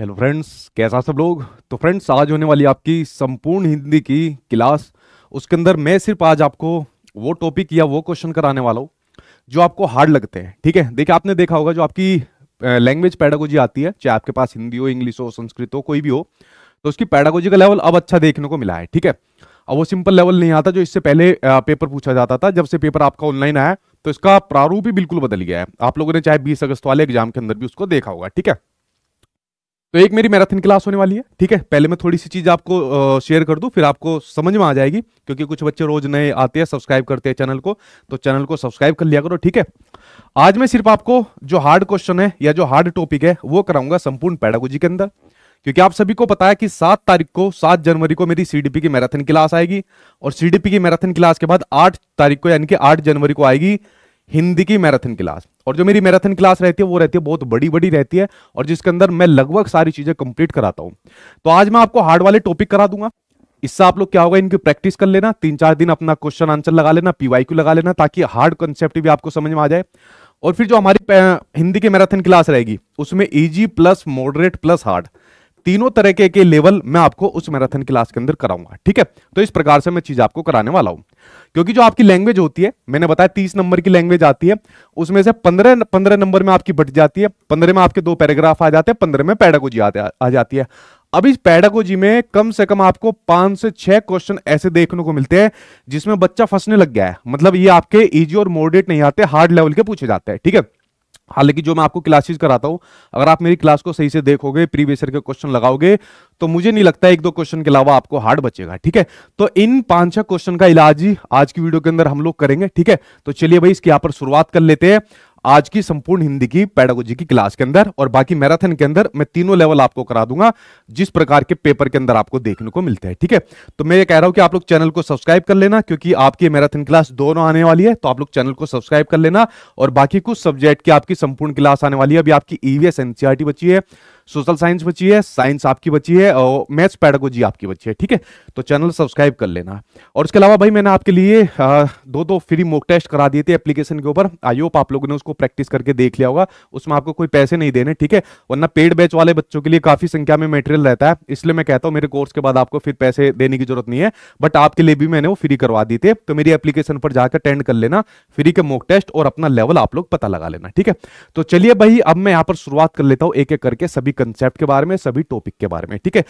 Hello friends कैसा सब लोग तो फ्रेंड्स आज होने वाली आपकी संपूर्ण हिंदी की क्लास उसके अंदर मैं सिर्फ आज आपको वो टॉपिक या वो क्वेश्चन कराने वाला हूँ जो आपको हार्ड लगते हैं ठीक है देखिए आपने देखा होगा जो आपकी लैंग्वेज पैडागोजी आती है चाहे आपके पास हिंदी हो इंग्लिश हो संस्कृत हो कोई भी हो तो उसकी पैडागोजी का लेवल अब अच्छा देखने को मिला है ठीक है अब वो सिंपल लेवल नहीं आता जो इससे पहले पेपर पूछा जाता था जब से पेपर आपका ऑनलाइन आया तो इसका प्रारूप ही बिल्कुल बदल गया है आप लोगों ने चाहे बीस अगस्त वाले एग्जाम के अंदर भी उसको देखा होगा ठीक है तो एक मेरी मैराथन क्लास होने वाली है ठीक है पहले मैं थोड़ी सी चीज़ आपको शेयर कर दूं फिर आपको समझ में आ जाएगी क्योंकि कुछ बच्चे रोज नए आते हैं सब्सक्राइब करते हैं चैनल को तो चैनल को सब्सक्राइब कर लिया करो ठीक है आज मैं सिर्फ आपको जो हार्ड क्वेश्चन है या जो हार्ड टॉपिक है वो कराऊंगा संपूर्ण पैडागोजी के अंदर क्योंकि आप सभी को पता है कि सात तारीख को सात जनवरी को मेरी सीडीपी की मैराथन क्लास आएगी और सीडीपी की मैराथन क्लास के बाद आठ तारीख को यानी कि आठ जनवरी को आएगी हिंदी की मैराथन क्लास और जो मेरी मैराथन क्लास रहती है वो रहती है बहुत बड़ी बड़ी रहती है और जिसके अंदर मैं लगभग सारी चीजें कंप्लीट कराता हूं तो आज मैं आपको हार्ड वाले टॉपिक करा दूंगा इससे आप लोग क्या होगा इनकी प्रैक्टिस कर लेना तीन चार दिन अपना क्वेश्चन आंसर लगा लेना पीवाई लगा लेना ताकि हार्ड कंसेप्ट भी आपको समझ में आ जाए और फिर जो हमारी हिंदी की मैराथन क्लास रहेगी उसमें easy plus moderate plus hard तीनों तरह के, के लेवल मैं आपको उस मैराथन क्लास के अंदर कराऊंगा ठीक है तो इस प्रकार से मैं चीज आपको कराने वाला हूं क्योंकि जो आपकी लैंग्वेज होती है मैंने बताया तीस नंबर की लैंग्वेज आती है उसमें से पंद्रह पंद्रह नंबर में आपकी बट जाती है पंद्रह में आपके दो पैराग्राफ आ जाते हैं पंद्रह में पैडागोजी आ जाती है अब इस पैडागोजी में कम से कम आपको पांच से छह क्वेश्चन ऐसे देखने को मिलते हैं जिसमें बच्चा फंसने लग गया है मतलब ये आपके इजी और मोडेट नहीं आते हार्ड लेवल के पूछे जाते हैं ठीक है हालांकि जो मैं आपको क्लासेस कराता हूँ अगर आप मेरी क्लास को सही से देखोगे प्रीवियस के क्वेश्चन लगाओगे तो मुझे नहीं लगता एक दो क्वेश्चन के अलावा आपको हार्ड बचेगा ठीक है तो इन पांच छह क्वेश्चन का इलाज ही आज की वीडियो के अंदर हम लोग करेंगे ठीक है तो चलिए भाई इसकी यहाँ पर शुरुआत कर लेते हैं आज की संपूर्ण हिंदी की पैडागोजी की क्लास के अंदर और बाकी मैराथन के अंदर मैं तीनों लेवल आपको करा दूंगा जिस प्रकार के पेपर के अंदर आपको देखने को मिलते हैं ठीक है तो मैं ये कह रहा हूं कि आप लोग चैनल को सब्सक्राइब कर लेना क्योंकि आपकी मैराथन क्लास दोनों आने वाली है तो आप लोग चैनल को सब्सक्राइब कर लेना और बाकी कुछ सब्जेक्ट की आपकी संपूर्ण क्लास आने वाली है अभी आपकी ईवीएस e एनसीआरटी e बची है सोशल साइंस बची है साइंस आपकी बची है और मैथ्स पैडागोजी आपकी बची है ठीक है तो चैनल सब्सक्राइब कर लेना और उसके अलावा भाई मैंने आपके लिए दो दो फ्री मोक टेस्ट करा दिए थे एप्लीकेशन के ऊपर आई होप आप लोगों ने उसको प्रैक्टिस करके देख लिया होगा उसमें आपको कोई पैसे नहीं देने ठीक है वरना पेड बैच वाले बच्चों के लिए काफी संख्या में मेटेरियल रहता है इसलिए मैं कहता हूँ मेरे कोर्स के बाद आपको फिर पैसे देने की जरूरत नहीं है बट आपके लिए भी मैंने वो फ्री करवा दी थे तो मेरी एप्लीकेशन पर जाकर अटेंड कर लेना फ्री के मोक टेस्ट और अपना लेवल आप लोग पता लगा लेना ठीक है तो चलिए भाई अब मैं यहाँ पर शुरुआत कर लेता हूँ एक एक करके सभी कंसेप्ट के बारे में सभी टॉपिक के बारे में ठीक है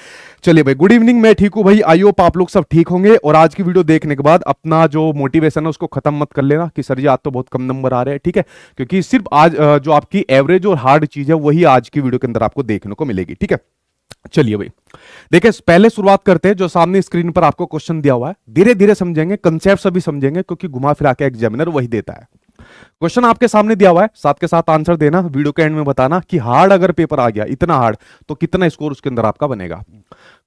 चलिए भाई गुड इवनिंग मैं ठीक हूँ भाई आई होप आप लोग सब ठीक होंगे और आज की वीडियो देखने के बाद अपना जो मोटिवेशन है उसको खत्म मत कर लेना कि सर जी आज तो बहुत कम नंबर आ रहे हैं ठीक है क्योंकि सिर्फ आज जो आपकी एवरेज और हार्ड चीज है वही आज की वीडियो के अंदर आपको देखने को मिलेगी ठीक है चलिए भाई देखिए पहले शुरुआत करते हैं जो सामने स्क्रीन पर आपको क्वेश्चन दिया हुआ है धीरे धीरे समझेंगे कंसेप्ट सभी समझेंगे क्योंकि घुमा फिरा के एग्जामिनर वही देता है क्वेश्चन आपके सामने दिया हुआ है साथ के साथ आंसर देना वीडियो के एंड में बताना कि हार्ड अगर पेपर आ गया इतना हार्ड तो कितना स्कोर उसके अंदर आपका बनेगा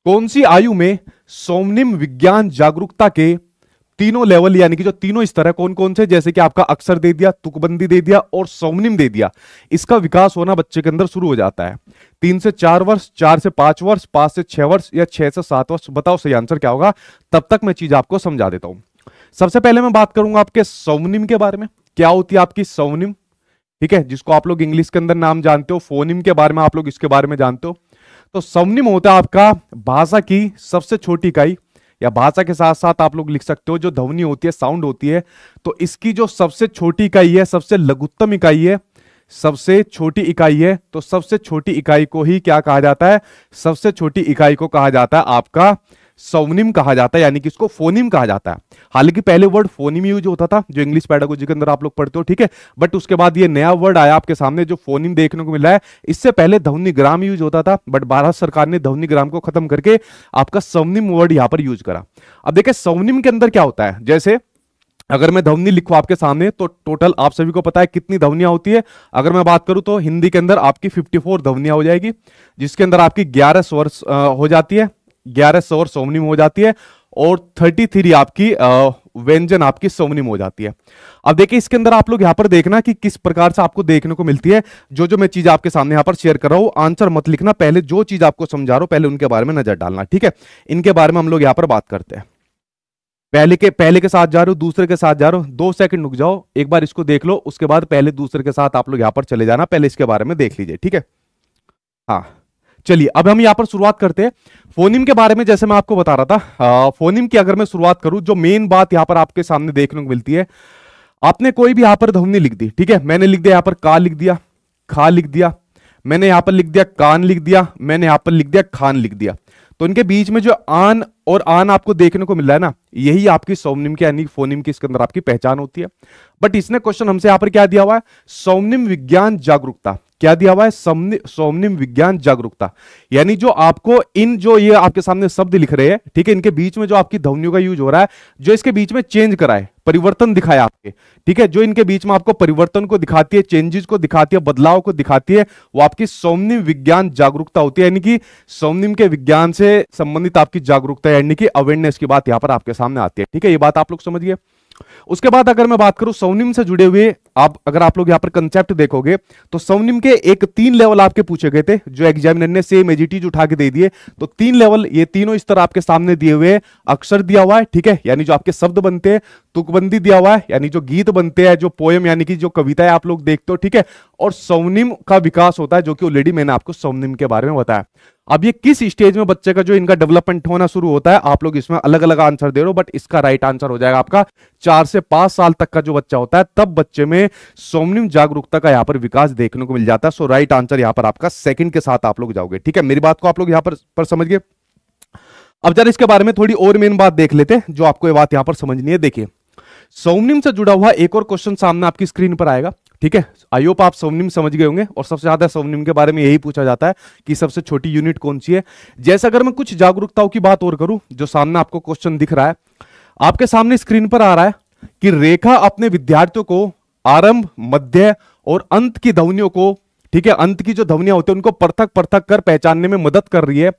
कौन सी आयु में सोमनिम विज्ञान जागरूकता के तीनों लेवल यानी कि जो तीनों स्तर है कौन कौन से जैसे कि आपका अक्षर दे दिया तुकबंदी दे दिया और सोमनिम दे दिया इसका विकास होना बच्चे के अंदर शुरू हो जाता है तीन से चार वर्ष चार से पांच वर्ष पांच से छह वर्ष या छह से सात वर्ष बताओ सही आंसर क्या होगा तब तक मैं चीज आपको समझा देता हूं सबसे पहले मैं बात करूंगा आपके सोमनिम के बारे में क्या होती है आपकी सोनिम ठीक है जिसको आप लोग इंग्लिश के अंदर नाम जानते हो फोनिम के बारे में आप लोग इसके बारे में जानते हो तो समनिम होता है आपका भाषा की सबसे छोटी इकाई या भाषा के साथ साथ आप लोग लिख सकते हो जो ध्वनि होती है साउंड होती है तो इसकी जो सबसे छोटी इकाई है सबसे लघुत्तम इकाई है सबसे छोटी इकाई है तो सबसे छोटी इकाई को ही क्या कहा जाता है सबसे छोटी इकाई को कहा जाता है आपका सोनिम कहा जाता है यानी कि इसको फोनिम कहा जाता है हालांकि पहले वर्ड फोनिम यूज होता था जो इंग्लिश पैडागोजी के अंदर आप लोग पढ़ते हो ठीक है बट उसके बाद ये नया वर्ड आया आपके सामने जो फोनिम देखने को मिला है इससे पहले धवनी ग्राम यूज होता था बट भारत सरकार ने धवनी ग्राम को खत्म करके आपका सवनिम वर्ड यहां पर यूज करा अब देखिये सवनिम के अंदर क्या होता है जैसे अगर मैं ध्वनि लिखू आपके सामने तो टोटल आप सभी को पता है कितनी ध्वनियां होती है अगर मैं बात करूं तो हिंदी के अंदर आपकी 54 ध्वनियां हो जाएगी जिसके अंदर आपकी 11 स्वर हो जाती है ग्यारह सौ सौर सोमनिम हो जाती है और थर्टी थ्री आपकी व्यंजन आपकी सोमनिम हो जाती है अब देखिए इसके अंदर आप लोग यहां पर देखना कि किस प्रकार से आपको देखने को मिलती है जो जो मैं चीज आपके सामने यहां पर शेयर कर रहा हूं आंसर मत लिखना पहले जो चीज आपको समझा रहा हूं पहले उनके बारे में नजर डालना ठीक है इनके बारे में हम लोग यहां पर बात करते हैं पहले के पहले के साथ जा रहे हो दूसरे के साथ जा रहे हो दो सेकंड रुक जाओ एक बार इसको देख लो उसके बाद पहले दूसरे के साथ आप लोग यहां पर चले जाना पहले इसके बारे में देख लीजिए ठीक है हाँ चलिए अब हम यहाँ पर शुरुआत करते हैं फोनिम के बारे में जैसे मैं आपको बता रहा था फोनिम की अगर मैं शुरुआत करूं जो मेन बात यहाँ पर आपके सामने देखने को मिलती है आपने कोई भी यहाँ पर ध्वनि लिख दी ठीक है मैंने लिख दिया यहाँ पर का लिख दिया खा लिख दिया मैंने यहाँ पर लिख दिया कान लिख दिया मैंने यहाँ पर लिख दिया खान लिख दिया तो इनके बीच में जो आन और आन आपको देखने को मिल रहा है ना यही आपकी सौमनिम के यानी फोनिम की इसके अंदर आपकी पहचान होती है बट इसने क्वेश्चन हमसे यहाँ पर क्या दिया हुआ है सौमनिम विज्ञान जागरूकता क्या दिया हुआ है सौम्निम विज्ञान जागरूकता यानी जो आपको इन जो ये आपके सामने शब्द लिख रहे हैं ठीक है इनके बीच में जो आपकी ध्वनियों का यूज हो रहा है जो इसके बीच में चेंज कराए परिवर्तन दिखाया आपके ठीक है जो इनके बीच में आपको परिवर्तन को दिखाती है चेंजेस को दिखाती है बदलाव को दिखाती है वो आपकी सौम्निम विज्ञान जागरूकता होती है यानी कि सौम्निम के विज्ञान से संबंधित आपकी जागरूकता यानी कि अवेयरनेस की बात यहां पर आपके सामने आती है ठीक है ये बात आप लोग समझिए उसके बाद अगर मैं बात करूं सौनिम से जुड़े हुए आप अगर आप लोग यहां पर कंसेप्ट देखोगे तो सौनिम के एक तीन लेवल आपके पूछे गए थे जो एग्जामिनर ने सेम एजीटीज उठा के दे दिए तो तीन लेवल ये तीनों स्तर आपके सामने दिए हुए अक्षर दिया हुआ है ठीक है यानी जो आपके शब्द बनते हैं तुकबंदी दिया हुआ है यानी जो गीत बनते हैं जो पोएम यानी कि जो कविताएं आप लोग देखते हो ठीक है और सौनिम का विकास होता है जो कि ऑलरेडी मैंने आपको सौनिम के बारे में बताया अब ये किस स्टेज में बच्चे का जो इनका डेवलपमेंट होना शुरू होता है आप लोग इसमें अलग अलग आंसर दे रहे हो बट इसका राइट आंसर हो जाएगा आपका चार से पांच साल तक का जो बच्चा होता है तब बच्चे में सोमनिम जागरूकता का यहाँ पर विकास देखने को मिल जाता है सो राइट आंसर यहाँ पर आपका सेकंड के साथ आप लोग जाओगे ठीक है मेरी बात को आप लोग यहाँ पर, पर अब जरा इसके बारे में थोड़ी और मेन बात देख लेते हैं जो आपको ये बात यहाँ पर समझनी है देखिए सोमनिम से जुड़ा हुआ एक और क्वेश्चन सामने आपकी स्क्रीन पर आएगा ठीक है आई होप आप सोमनिम समझ गए होंगे और सबसे ज्यादा सोमनिम के बारे में यही पूछा जाता है कि सबसे छोटी यूनिट कौन सी है जैसे अगर मैं कुछ जागरूकताओं की बात और करूं जो सामने आपको क्वेश्चन दिख रहा है आपके सामने स्क्रीन पर आ रहा है कि रेखा अपने विद्यार्थियों को आरंभ मध्य और अंत की ध्वनियों को ठीक है अंत की जो ध्वनियां होती है उनको पृथक पृथक कर पहचानने में मदद कर रही है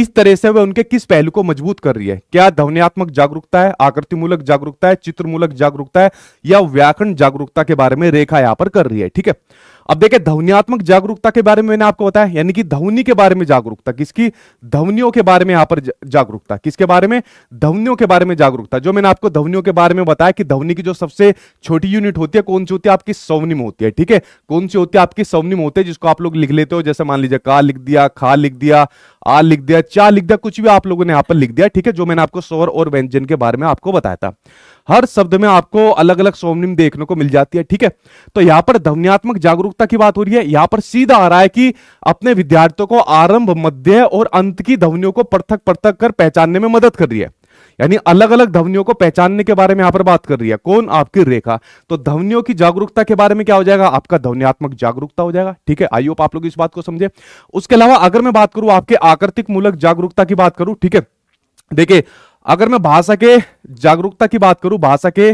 इस तरह से वह उनके किस पहलू को मजबूत कर रही है क्या ध्वनियात्मक जागरूकता है आकृतिमूलक जागरूकता है चित्रमूलक जागरूकता है या व्याकरण जागरूकता के बारे में रेखा यहां पर कर रही है ठीक है अब देखिए ध्वनियात्मक जागरूकता के बारे में मैंने आपको बताया यानी कि ध्वनि के बारे में जागरूकता किसकी ध्वनियों के बारे में यहां पर जागरूकता किसके बारे में ध्वनियों के बारे में जागरूकता जो मैंने आपको ध्वनियों के बारे में बताया कि ध्वनि की जो सबसे छोटी यूनिट होती है कौन सी होती है आपकी सौवनी में होती है ठीक है कौन सी होती है आपकी सौवनी में होती है जिसको आप लोग लिख लेते हो जैसे मान लीजिए का लिख दिया खा लिख दिया आ लिख दिया चा लिख दिया कुछ भी आप लोगों ने यहां पर लिख दिया ठीक है जो मैंने आपको स्वर और व्यंजन के बारे में आपको बताया था हर शब्द में आपको अलग अलग सोमनिम देखने को मिल जाती है ठीक है तो यहां पर ध्वनियात्मक जागरूकता की बात हो रही है यहां पर सीधा आ रहा है कि अपने विद्यार्थियों को आरंभ मध्य और अंत की ध्वनियों को पृथक पृथक कर पहचानने में मदद कर रही है यानी अलग अलग ध्वनियों को पहचानने के बारे में यहां पर बात कर रही है कौन आपकी रेखा तो ध्वनियों की जागरूकता के बारे में क्या हो जाएगा आपका ध्वनियात्मक जागरूकता हो जाएगा ठीक है आई होप आप लोग इस बात को समझे उसके अलावा अगर मैं बात करूं आपके आकृतिक मूलक जागरूकता की बात करूं ठीक है देखिए अगर मैं भाषा के जागरूकता की बात करूं भाषा के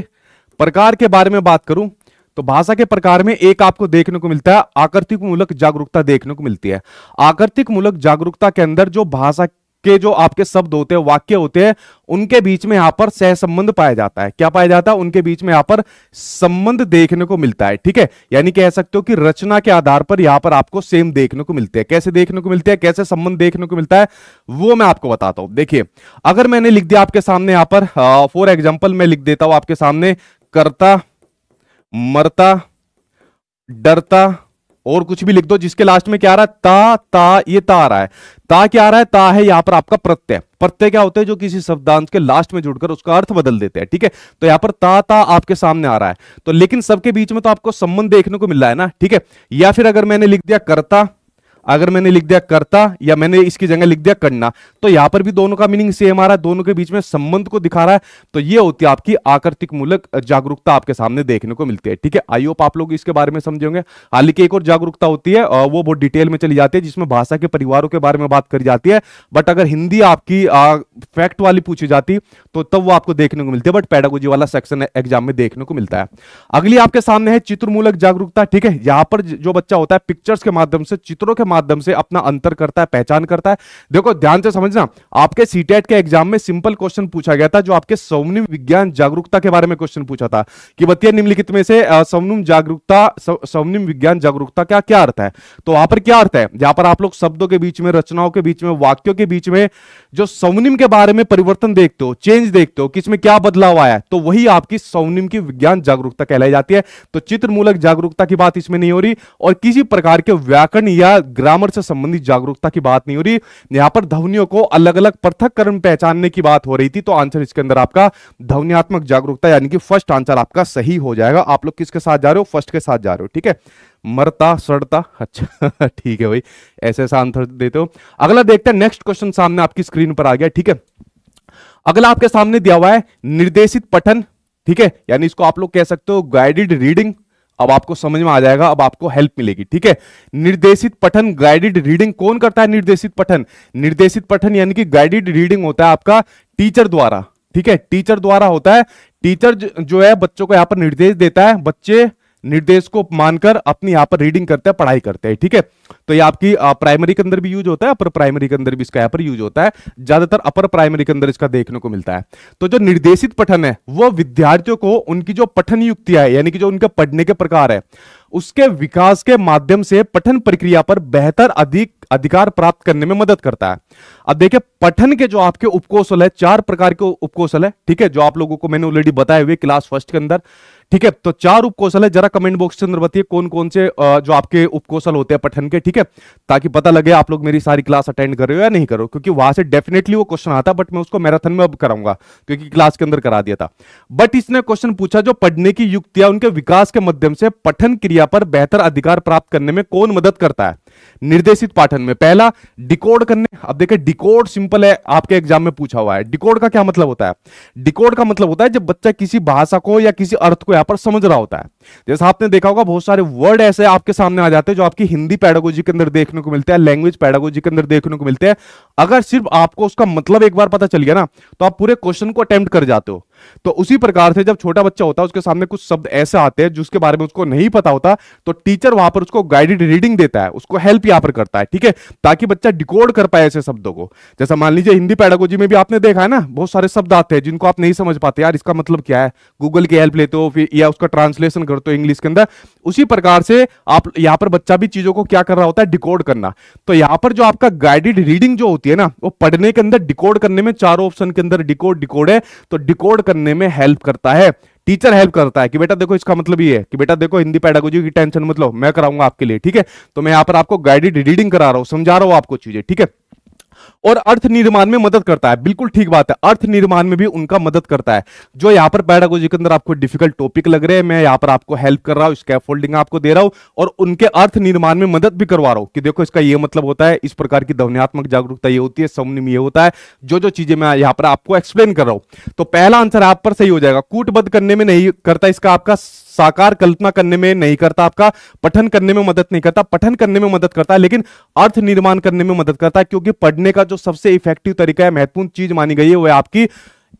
प्रकार के बारे में बात करूं तो भाषा के प्रकार में एक आपको देखने को मिलता है आकृतिक मूलक जागरूकता देखने को मिलती है आकृतिक मूलक जागरूकता के अंदर जो भाषा के जो आपके शब्द होते हैं वाक्य होते हैं उनके बीच में यहां पर सहसंबंध पाया जाता है क्या पाया जाता है उनके बीच में यहां पर संबंध देखने को मिलता है ठीक है यानी कह सकते हो कि रचना के आधार पर यहां पर आपको सेम देखने को मिलते हैं कैसे देखने को मिलते हैं कैसे संबंध देखने को मिलता है वो मैं आपको बताता हूं देखिए अगर मैंने लिख दिया आपके सामने यहां पर फॉर हाँ, एग्जाम्पल मैं लिख देता हूं आपके सामने करता मरता डरता और कुछ भी लिख दो जिसके लास्ट में क्या आ रहा है ता ता ये ता आ रहा है ता क्या आ रहा है ता है यहां पर आपका प्रत्यय प्रत्यय क्या होते हैं जो किसी शब्दांश के लास्ट में जुड़कर उसका अर्थ बदल देते हैं ठीक है तो यहां पर ता ता आपके सामने आ रहा है तो लेकिन सबके बीच में तो आपको संबंध देखने को मिल रहा है ना ठीक है या फिर अगर मैंने लिख दिया करता अगर मैंने लिख दिया करता या मैंने इसकी जगह लिख दिया करना तो यहां पर भी दोनों का मीनिंग सेम आ रहा है दोनों के बीच में संबंध को दिखा रहा है तो ये होती है आपकी आकृतिक मूलक जागरूकता आपके सामने देखने को मिलती है ठीक है आई होप आप लोग इसके बारे में समझेंगे हालांकि एक और जागरूकता होती है वो बहुत डिटेल में चली जाती है जिसमें भाषा के परिवारों के बारे में बात करी जाती है बट अगर हिंदी आपकी फैक्ट वाली पूछी जाती तो तब वो आपको देखने को मिलती है बट पैडागोजी वाला सेक्शन एग्जाम में देखने को मिलता है अगली आपके सामने है चित्रमूलक जागरूकता ठीक है यहां पर जो बच्चा होता है पिक्चर्स के माध्यम से चित्रों के माध्यम माध्यम से अपना अंतर करता है पहचान करता है देखो ध्यान से समझना आपके सीटेट के एग्जाम में सिंपल क्वेश्चन पूछा गया था जो आपके सौम्य विज्ञान जागरूकता के बारे में क्वेश्चन पूछा था कि बतिया निम्नलिखित में से सौम्यम जागरूकता सौम्यम विज्ञान जागरूकता का क्या अर्थ है तो वहां पर क्या अर्थ है जहां पर आप लोग शब्दों के बीच में रचनाओं के बीच में वाक्यों के बीच में जो सौनिम के बारे में परिवर्तन देखते हो चेंज देखते हो किसमें क्या बदलाव आया तो वही आपकी सौनिम की विज्ञान जागरूकता कहलाई जाती है तो चित्रमूलक जागरूकता की बात इसमें नहीं हो रही और किसी प्रकार के व्याकरण या ग्रामर से संबंधित जागरूकता की बात नहीं हो रही यहां पर ध्वनियों को अलग अलग पृथक कर्म पहचानने की बात हो रही थी तो आंसर इसके अंदर आपका ध्वनियात्मक जागरूकता यानी कि फर्स्ट आंसर आपका सही हो जाएगा आप लोग किसके साथ जा रहे हो फर्स्ट के साथ जा रहे हो ठीक है मरता सड़ता अच्छा ठीक है भाई ऐसे ऐसा आंसर देते हो अगला देखते हैं नेक्स्ट क्वेश्चन सामने आपकी स्क्रीन पर आ गया ठीक है अगला आपके सामने दिया हुआ है निर्देशित पठन ठीक है यानी इसको आप लोग कह सकते हो गाइडेड रीडिंग अब आपको समझ में आ जाएगा अब आपको हेल्प मिलेगी ठीक है निर्देशित पठन गाइडेड रीडिंग कौन करता है निर्देशित पठन निर्देशित पठन यानी कि गाइडेड रीडिंग होता है आपका टीचर द्वारा ठीक है टीचर द्वारा होता है टीचर जो है बच्चों को यहाँ पर निर्देश देता है बच्चे निर्देश को मानकर अपनी यहां पर रीडिंग करते हैं पढ़ाई करते हैं ठीक है तो ये आपकी प्राइमरी के अंदर भी यूज होता है अपर प्राइमरी के अंदर भी इसका यहां पर यूज होता है ज्यादातर अपर प्राइमरी के अंदर इसका देखने को मिलता है तो जो निर्देशित पठन है वो विद्यार्थियों को उनकी जो पठन युक्तियां है यानी कि जो उनके पढ़ने के प्रकार है उसके विकास के माध्यम से पठन प्रक्रिया पर बेहतर अधिक अधिकार प्राप्त करने में मदद करता है अब देखिए पठन के जो आपके उपकोशल है चार प्रकार के उपकोशल है ठीक है जो आप लोगों को मैंने ऑलरेडी बताए हुए क्लास फर्स्ट के अंदर ठीक है तो चार उपकोशल है जरा कमेंट बॉक्स के अंदर बताइए कौन कौन से जो आपके उपकोशल होते हैं पठन के ठीक है ताकि पता लगे आप लोग मेरी सारी क्लास अटेंड कर रहे हो या नहीं करो क्योंकि वहां से डेफिनेटली वो क्वेश्चन आता बट मैं उसको मैराथन में अब कराऊंगा क्योंकि क्लास के अंदर करा दिया था बट इसने क्वेश्चन पूछा जो पढ़ने की युक्तियां उनके विकास के माध्यम से पठन क्रिया पर बेहतर अधिकार प्राप्त करने में कौन मदद करता है निर्देशित पाठन में पहला डिकोड करने अब देखिए डिकोड सिंपल है आपके एग्जाम में पूछा हुआ है डिकोड का क्या मतलब होता है डिकोड का मतलब होता है जब बच्चा किसी भाषा को या किसी अर्थ को यहाँ पर समझ रहा होता है जैसे आपने देखा होगा बहुत सारे वर्ड ऐसे आपके सामने आ जाते हैं जो आपकी हिंदी पैडागोजी के अंदर देखने को मिलते हैं लैंग्वेज पैडागोजी के अंदर देखने को मिलते हैं अगर सिर्फ आपको उसका मतलब एक बार पता चल गया ना तो आप पूरे क्वेश्चन को अटेम्प्ट कर जाते हो तो उसी प्रकार से जब छोटा बच्चा होता है उसके सामने कुछ शब्द ऐसे आते हैं जिसके बारे में उसको नहीं पता होता तो टीचर वहां पर उसको गाइडेड रीडिंग देता है उसको हेल्प यहां पर करता है ठीक है ताकि बच्चा डिकोड कर पाए ऐसे शब्दों को जैसा मान लीजिए हिंदी पैडागोजी में भी आपने देखा है ना बहुत सारे शब्द आते हैं जिनको आप नहीं समझ पाते यार इसका मतलब क्या है गूगल की हेल्प लेते हो फिर या उसका ट्रांसलेशन करते हो इंग्लिश के अंदर उसी प्रकार से आप यहाँ पर बच्चा भी चीजों को क्या कर रहा होता है डिकोड करना तो यहाँ पर जो आपका गाइडेड रीडिंग जो होती है ना वो पढ़ने के अंदर डिकोड करने में चारों ऑप्शन के अंदर डिकोड डिकोड है तो डिकोड करने में हेल्प करता है टीचर हेल्प करता है कि बेटा देखो इसका मतलब ये है कि बेटा देखो हिंदी पैडागोजी की टेंशन मतलब मैं कराऊंगा आपके लिए ठीक है तो मैं यहाँ पर आपको गाइडेड रीडिंग करा रहा हूँ समझा रहा हूँ आपको चीजें ठीक है और अर्थ निर्माण में मदद करता है बिल्कुल ठीक बात है अर्थ निर्माण में भी उनका मदद करता है जो यहाँ पर पैडागोजी के अंदर आपको डिफिकल्ट टॉपिक लग रहे हैं मैं यहाँ पर आपको हेल्प कर रहा हूँ स्कैप फोल्डिंग आपको दे रहा हूँ और उनके अर्थ निर्माण में मदद भी करवा रहा हूँ कि देखो इसका ये मतलब होता है इस प्रकार की ध्वनियात्मक जागरूकता ये होती है समनिम ये होता है जो जो चीजें मैं यहाँ पर आपको एक्सप्लेन कर रहा हूँ तो पहला आंसर आप पर सही हो जाएगा कूटबद्ध करने में नहीं करता इसका आपका साकार कल्पना करने में नहीं करता आपका पठन करने में मदद नहीं करता पठन करने में मदद करता है लेकिन अर्थ निर्माण करने में मदद करता है क्योंकि पढ़ने का जो सबसे इफेक्टिव तरीका है महत्वपूर्ण चीज मानी गई है वह आपकी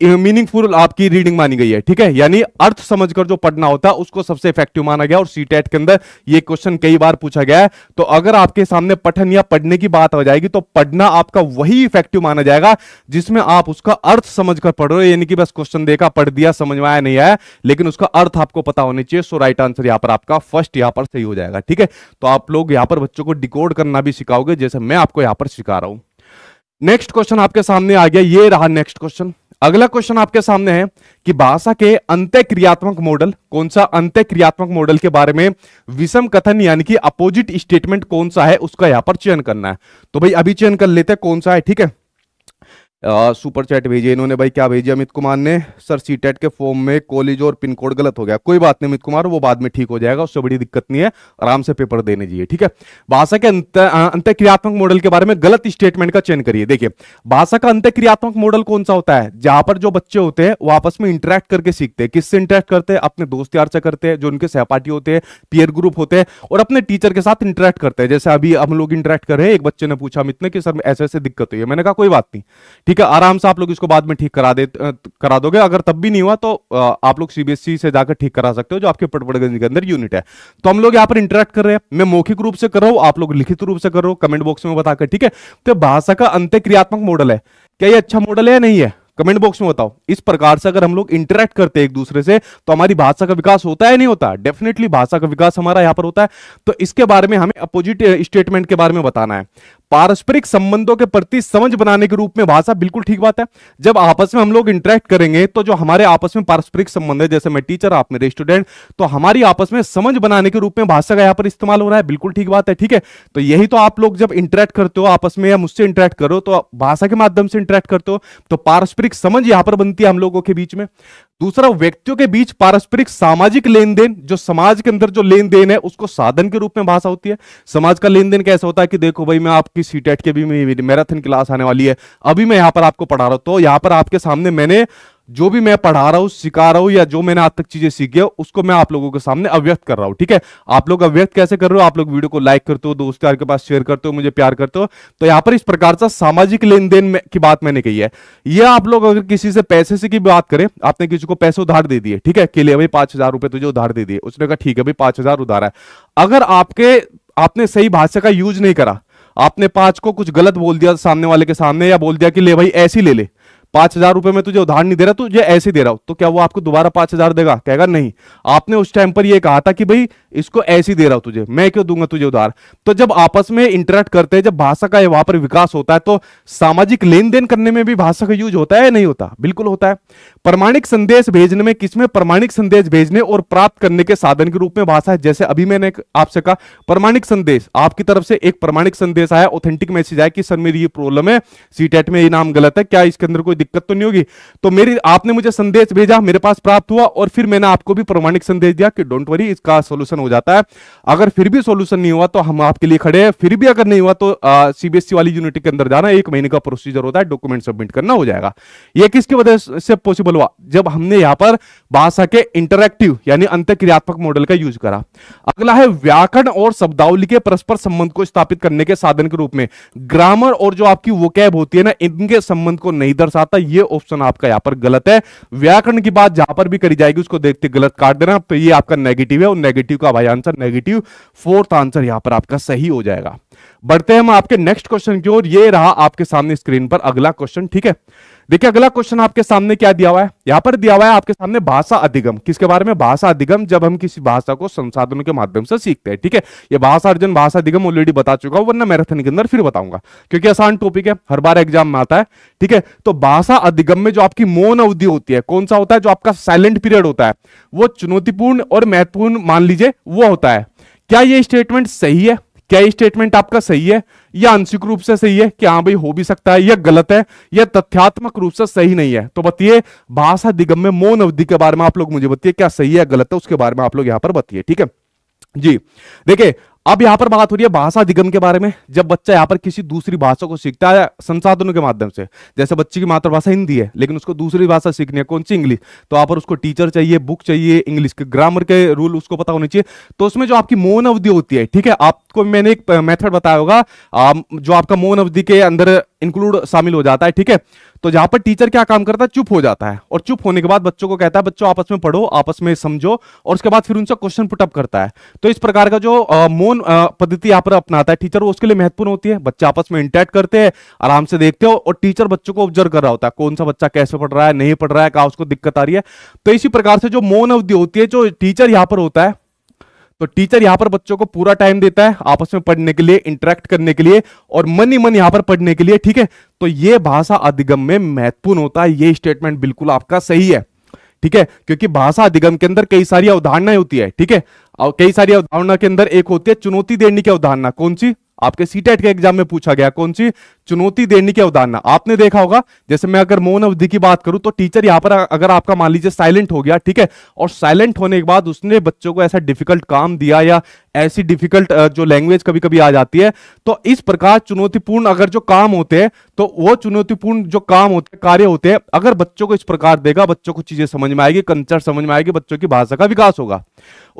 मीनिंगफुल आपकी रीडिंग मानी गई है ठीक है यानी अर्थ समझकर जो पढ़ना होता है उसको सबसे इफेक्टिव माना गया और सी e के अंदर ये क्वेश्चन कई बार पूछा गया है तो अगर आपके सामने पठन या पढ़ने की बात हो जाएगी तो पढ़ना आपका वही इफेक्टिव माना जाएगा जिसमें आप उसका अर्थ समझकर पढ़ रहे हो यानी कि बस क्वेश्चन देखा पढ़ दिया समझ में आया नहीं आया लेकिन उसका अर्थ आपको पता होना चाहिए सो राइट आंसर यहाँ पर आपका फर्स्ट यहाँ पर सही हो जाएगा ठीक है तो आप लोग यहाँ पर बच्चों को डिकोड करना भी सिखाओगे जैसे मैं आपको यहाँ पर सिखा रहा हूं नेक्स्ट क्वेश्चन आपके सामने आ गया ये रहा नेक्स्ट क्वेश्चन अगला क्वेश्चन आपके सामने है कि भाषा के अंत क्रियात्मक मॉडल कौन सा अंत्य क्रियात्मक मॉडल के बारे में विषम कथन यानी कि अपोजिट स्टेटमेंट कौन सा है उसका यहां पर चयन करना है तो भाई अभी चयन कर लेते हैं कौन सा है ठीक है सुपर चैट भेजिए इन्होंने भाई क्या भेजिए अमित कुमार ने सर सी टेट के फॉर्म में कॉलेज और पिन कोड गलत हो गया कोई बात नहीं अमित कुमार वो बाद में ठीक हो जाएगा उससे बड़ी दिक्कत नहीं है आराम से पेपर देने चाहिए ठीक है भाषा के क्रियात्मक मॉडल के बारे में गलत स्टेटमेंट का चयन करिए देखिए भाषा का अंत क्रियात्मक मॉडल कौन सा होता है जहां पर जो बच्चे होते हैं वो आपस में इंटरेक्ट करके सीखते हैं किससे इंटरेक्ट करते हैं अपने दोस्त यार से करते हैं जो उनके सहपाठी होते हैं पियर ग्रुप होते हैं और अपने टीचर के साथ इंटरेक्ट करते हैं जैसे अभी हम लोग इंटरेक्ट कर रहे हैं एक बच्चे ने पूछा अमित ने कि सर ऐसे ऐसे दिक्कत हुई है मैंने कहा कोई बात नहीं ठीक है आराम से आप लोग इसको बाद में ठीक करा दे करा दोगे अगर तब भी नहीं हुआ तो आप लोग सीबीएसई से जाकर ठीक करा सकते हो जो आपके पटपड़गंज के अंदर यूनिट है तो हम लोग यहाँ पर इंटरेक्ट कर रहे हैं मैं मौखिक रूप से कर रहा हूँ आप लोग लिखित रूप से कर रहा हो कमेंट बॉक्स में बताकर ठीक है तो भाषा का अंत्य क्रियात्मक मॉडल है क्या ये अच्छा मॉडल है या नहीं है कमेंट बॉक्स में बताओ इस प्रकार से अगर हम लोग इंटरेक्ट करते हैं एक दूसरे से तो हमारी भाषा का विकास होता है नहीं होता डेफिनेटली भाषा का विकास हमारा यहां पर होता है तो इसके बारे में हमें अपोजिट स्टेटमेंट के बारे में बताना है पारस्परिक संबंधों के प्रति समझ बनाने के रूप में भाषा बिल्कुल ठीक बात है जब आपस में हम लोग इंटरेक्ट करेंगे तो जो हमारे आपस में पारस्परिक संबंध है जैसे मैं टीचर आप मेरे स्टूडेंट तो हमारी आपस में समझ बनाने के रूप में भाषा का यहाँ पर इस्तेमाल हो रहा है बिल्कुल ठीक बात है ठीक है तो यही तो आप लोग जब इंटरेक्ट करते हो आपस में या मुझसे इंटरेक्ट करो तो भाषा के माध्यम से इंटरेक्ट करते हो तो पारस्परिक समझ यहाँ पर बनती है हम लोगों के बीच में दूसरा व्यक्तियों के बीच पारस्परिक सामाजिक लेन देन जो समाज के अंदर जो लेन देन है उसको साधन के रूप में भाषा होती है समाज का लेन देन कैसा होता है कि देखो भाई मैं आपके आपकी सी टेट e के भी मैराथन क्लास आने वाली है अभी मैं यहाँ पर आपको पढ़ा रहा हूँ तो यहाँ पर आपके सामने मैंने जो भी मैं पढ़ा रहा हूँ सिखा रहा हूँ या जो मैंने आज तक चीजें सीखी है उसको मैं आप लोगों के सामने अव्यक्त कर रहा हूँ ठीक है आप लोग अव्यक्त कैसे कर रहे हो आप लोग वीडियो को लाइक करते हो दोस्त यार के पास शेयर करते हो मुझे प्यार करते हो तो यहाँ पर इस प्रकार सा सामाजिक लेन देन की बात मैंने कही है यह आप लोग अगर किसी से पैसे से की बात करें आपने किसी को पैसे उधार दे दिए ठीक है के लिए भाई पांच हजार तुझे उधार दे दिए उसने कहा ठीक है भाई पांच उधार है अगर आपके आपने सही भाषा का यूज नहीं करा आपने पांच को कुछ गलत बोल दिया सामने वाले के सामने या बोल दिया कि ले भाई ऐसी ले ले पांच हजार रुपए में तुझे उधार नहीं दे रहा तुझे ऐसे दे रहा हूं तो क्या वो आपको दोबारा पांच हजार देगा कहेगा नहीं आपने उस टाइम पर यह कहा था कि भाई इसको ऐसी दे रहा हूं तुझे मैं क्यों दूंगा तुझे उधार तो जब आपस में इंटरेक्ट करते हैं जब भाषा का वहां पर विकास होता है तो सामाजिक लेन देन करने में भी भाषा का यूज होता है या नहीं होता बिल्कुल होता है प्रमाणिक संदेश भेजने में किसमें प्रमाणिक संदेश भेजने और प्राप्त करने के साधन के रूप में भाषा है जैसे अभी मैंने आपसे कहा प्रमाणिक संदेश आपकी तरफ से एक प्रमाणिक संदेश आया ऑथेंटिक मैसेज आया कि सर मेरी ये प्रॉब्लम है सी में ये नाम गलत है क्या इसके अंदर कोई दिक्कत तो नहीं होगी तो मेरी आपने मुझे संदेश भेजा मेरे पास प्राप्त हुआ और फिर मैंने आपको भी प्रमाणिक संदेश दिया कि डोंट वरी इसका सोल्यूशन सोल्यूशन हो जाता है अगर फिर भी सोल्यूशन नहीं हुआ तो हम आपके लिए खड़े हैं फिर भी अगर नहीं हुआ तो सीबीएसई e वाली यूनिटी के अंदर जाना एक महीने का प्रोसीजर होता है डॉक्यूमेंट सबमिट करना हो जाएगा ये किसकी वजह से पॉसिबल हुआ जब हमने यहाँ पर भाषा के इंटरक्टिव यानी अंत्यक्रियात्मक मॉडल का यूज करा अगला है व्याकरण और शब्दावली के परस्पर संबंध को स्थापित करने के साधन के रूप में ग्रामर और जो आपकी वो कैब होती है ना इनके संबंध को नहीं दर्शाता ये ऑप्शन आपका यहाँ पर गलत है व्याकरण की बात जहां पर भी करी जाएगी उसको देखते गलत काट देना तो ये आपका नेगेटिव है और नेगेटिव का होगा भाई आंसर नेगेटिव फोर्थ आंसर यहां पर आपका सही हो जाएगा बढ़ते हैं हम आपके नेक्स्ट क्वेश्चन की ओर ये रहा आपके सामने स्क्रीन पर अगला क्वेश्चन ठीक है देखिए अगला क्वेश्चन आपके सामने क्या दिया हुआ है यहाँ पर दिया हुआ है आपके सामने भाषा अधिगम किसके बारे में भाषा अधिगम जब हम किसी भाषा को संसाधनों के माध्यम से सीखते हैं ठीक है ये भाषा अर्जन भाषा अधिगम ऑलरेडी बता चुका हूं वरना मैराथन के अंदर फिर बताऊंगा क्योंकि आसान टॉपिक है हर बार एग्जाम में आता है ठीक है तो भाषा अधिगम में जो आपकी मौन अवधि होती है कौन सा होता है जो आपका साइलेंट पीरियड होता है वो चुनौतीपूर्ण और महत्वपूर्ण मान लीजिए वो होता है क्या ये स्टेटमेंट सही है क्या ये स्टेटमेंट आपका सही है या आंशिक रूप से सही है कि हाँ भाई हो भी सकता है या गलत है या तथ्यात्मक रूप से सही नहीं है तो बताइए भाषा दिगम में मौन अवधि के बारे में आप लोग मुझे बताइए क्या सही है गलत है उसके बारे में आप लोग यहां पर बताइए ठीक है जी देखिए अब यहां पर बात हो रही है भाषा अधिगम के बारे में जब बच्चा यहां पर किसी दूसरी भाषा को सीखता है संसाधनों के माध्यम से जैसे बच्चे की मातृभाषा हिंदी है लेकिन उसको दूसरी भाषा सीखनी है कौन सी इंग्लिश तो यहाँ पर उसको टीचर चाहिए बुक चाहिए इंग्लिश के ग्रामर के रूल उसको पता होने चाहिए तो उसमें जो आपकी मौन अवधि होती है ठीक है आप आपको मैंने एक मेथड बताया होगा जो आपका मौन अवधि के अंदर इंक्लूड शामिल हो जाता है ठीक है तो जहां पर टीचर क्या काम करता है चुप हो जाता है और चुप होने के बाद बच्चों को कहता है बच्चों आपस में पढ़ो आपस में समझो और उसके बाद फिर उनसे क्वेश्चन पुटअप करता है तो इस प्रकार का जो मोन मौन पद्धति यहाँ पर अपनाता है टीचर उसके लिए महत्वपूर्ण होती है बच्चे आपस में इंटरेक्ट करते हैं आराम से देखते हो और टीचर बच्चों को ऑब्जर्व कर रहा होता है कौन सा बच्चा कैसे पढ़ रहा है नहीं पढ़ रहा है कहा उसको दिक्कत आ रही है तो इसी प्रकार से जो मौन अवधि होती है जो टीचर यहाँ पर होता है तो टीचर यहां पर बच्चों को पूरा टाइम देता है आपस में पढ़ने के लिए इंटरेक्ट करने के लिए और मन ही मन यहां पर पढ़ने के लिए ठीक है तो ये भाषा अधिगम में महत्वपूर्ण होता है ये स्टेटमेंट बिल्कुल आपका सही है ठीक है क्योंकि भाषा अधिगम के अंदर कई सारी अवधारणाएं होती है ठीक है और कई सारी अवधारणा के अंदर एक होती है चुनौती देने की अवधारणा कौन सी आपके सीटेट e के एग्जाम में पूछा गया कौन सी चुनौती देने की अवधारणा आपने देखा होगा जैसे मैं अगर मौन अवधि की बात करूं तो टीचर यहां पर अगर आपका मान लीजिए साइलेंट हो गया ठीक है और साइलेंट होने के बाद उसने बच्चों को ऐसा डिफिकल्ट काम दिया या ऐसी डिफिकल्ट जो लैंग्वेज कभी कभी आ जाती है तो इस प्रकार चुनौतीपूर्ण अगर जो काम होते हैं तो वो चुनौतीपूर्ण जो काम होते हैं कार्य होते हैं अगर बच्चों को इस प्रकार देगा बच्चों को चीजें समझ में आएगी कंचर समझ में आएगी बच्चों की भाषा का विकास होगा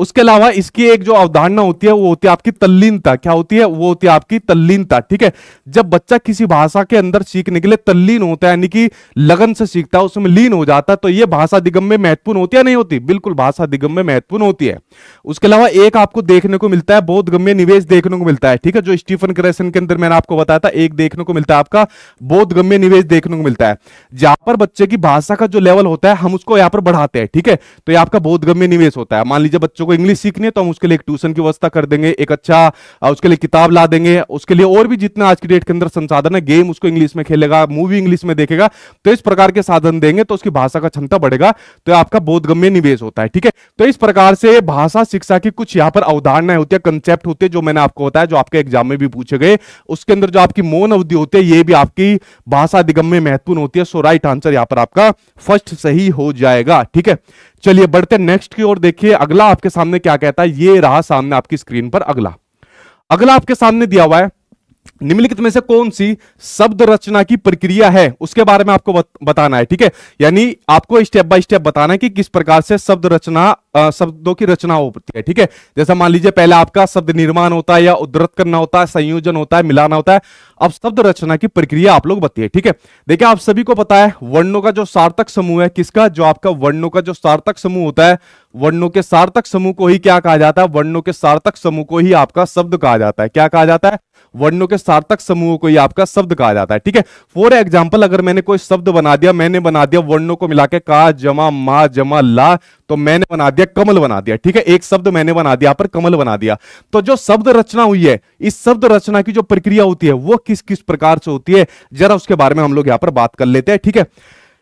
उसके अलावा इसकी एक जो अवधारणा होती है वो होती है आपकी तल्लीनता क्या होती है वो होती है आपकी तल्लीनता ठीक है जब बच्चा किसी भाषा के अंदर सीखने के लिए तल्लीन होता है यानी कि लगन से सीखता है उसमें लीन हो जाता है तो ये भाषा दिगम में महत्वपूर्ण होती है नहीं होती बिल्कुल भाषा दिगम में महत्वपूर्ण होती है उसके अलावा एक आपको देखने को मिलता है बौद्ध गम्य निवेश देखने को मिलता है ठीक है जो स्टीफन क्रेसन के अंदर मैंने आपको बताया था एक देखने को मिलता है आपका बौद्ध गम्य निवेश देखने को मिलता है जहां पर बच्चे की भाषा का जो लेवल होता है हम उसको यहाँ पर बढ़ाते हैं ठीक है तो ये आपका बौद्ध गम्य निवेश होता है मान लीजिए बच्चों को इंग्लिश सीखनी है तो हम उसके लिए एक ट्यूशन की व्यवस्था कर देंगे एक अच्छा उसके लिए किताब ला देंगे उसके लिए और भी जितना आज की डेट के अंदर संसाधन है गेम उसको इंग्लिश में खेलेगा मूवी इंग्लिश में देखेगा तो इस प्रकार के साधन देंगे तो उसकी भाषा का क्षमता बढ़ेगा तो आपका बोधगम्य निवेश होता है ठीक है तो इस प्रकार से भाषा शिक्षा की कुछ यहाँ पर अवधारणाएं होती है कंसेप्ट होते हैं जो मैंने आपको बताया जो आपके एग्जाम में भी पूछे गए उसके अंदर जो आपकी मौन अवधि होती है ये भी आपकी भाषा अधिगम में महत्वपूर्ण होती है सो राइट आंसर यहाँ पर आपका फर्स्ट सही हो जाएगा ठीक है चलिए बढ़ते नेक्स्ट की ओर देखिए अगला आपके सामने क्या कहता है ये रहा सामने आपकी स्क्रीन पर अगला अगला आपके सामने दिया हुआ है निम्नलिखित में से कौन सी शब्द रचना की प्रक्रिया है उसके बारे में आपको बताना है ठीक है यानी आपको स्टेप बाय स्टेप बताना है कि किस प्रकार से शब्द रचना शब्दों की रचना होती है ठीक है जैसा मान लीजिए पहले आपका शब्द निर्माण होता है या उद्धृत करना होता है संयोजन होता है मिलाना होता है अब शब्द रचना की प्रक्रिया आप लोग बताइए ठीक है देखिए आप सभी को पता है वर्णों का जो सार्थक समूह है किसका जो आपका वर्णों का जो सार्थक समूह होता है वर्णों के सार्थक समूह को ही क्या कहा जाता है वर्णों के सार्थक समूह को ही आपका शब्द कहा जाता है क्या कहा जाता है वर्णों के सार्थक समूह को ही आपका शब्द कहा जाता है ठीक है फॉर एग्जाम्पल अगर मैंने कोई शब्द बना दिया मैंने बना दिया वर्णों को मिला के का जमा मा जमा ला तो मैंने बना दिया कमल बना दिया ठीक है एक शब्द मैंने बना दिया पर कमल बना दिया तो जो शब्द रचना हुई है इस शब्द रचना की जो प्रक्रिया होती है वो किस किस प्रकार से होती है जरा उसके बारे में हम लोग यहां पर बात कर लेते हैं ठीक है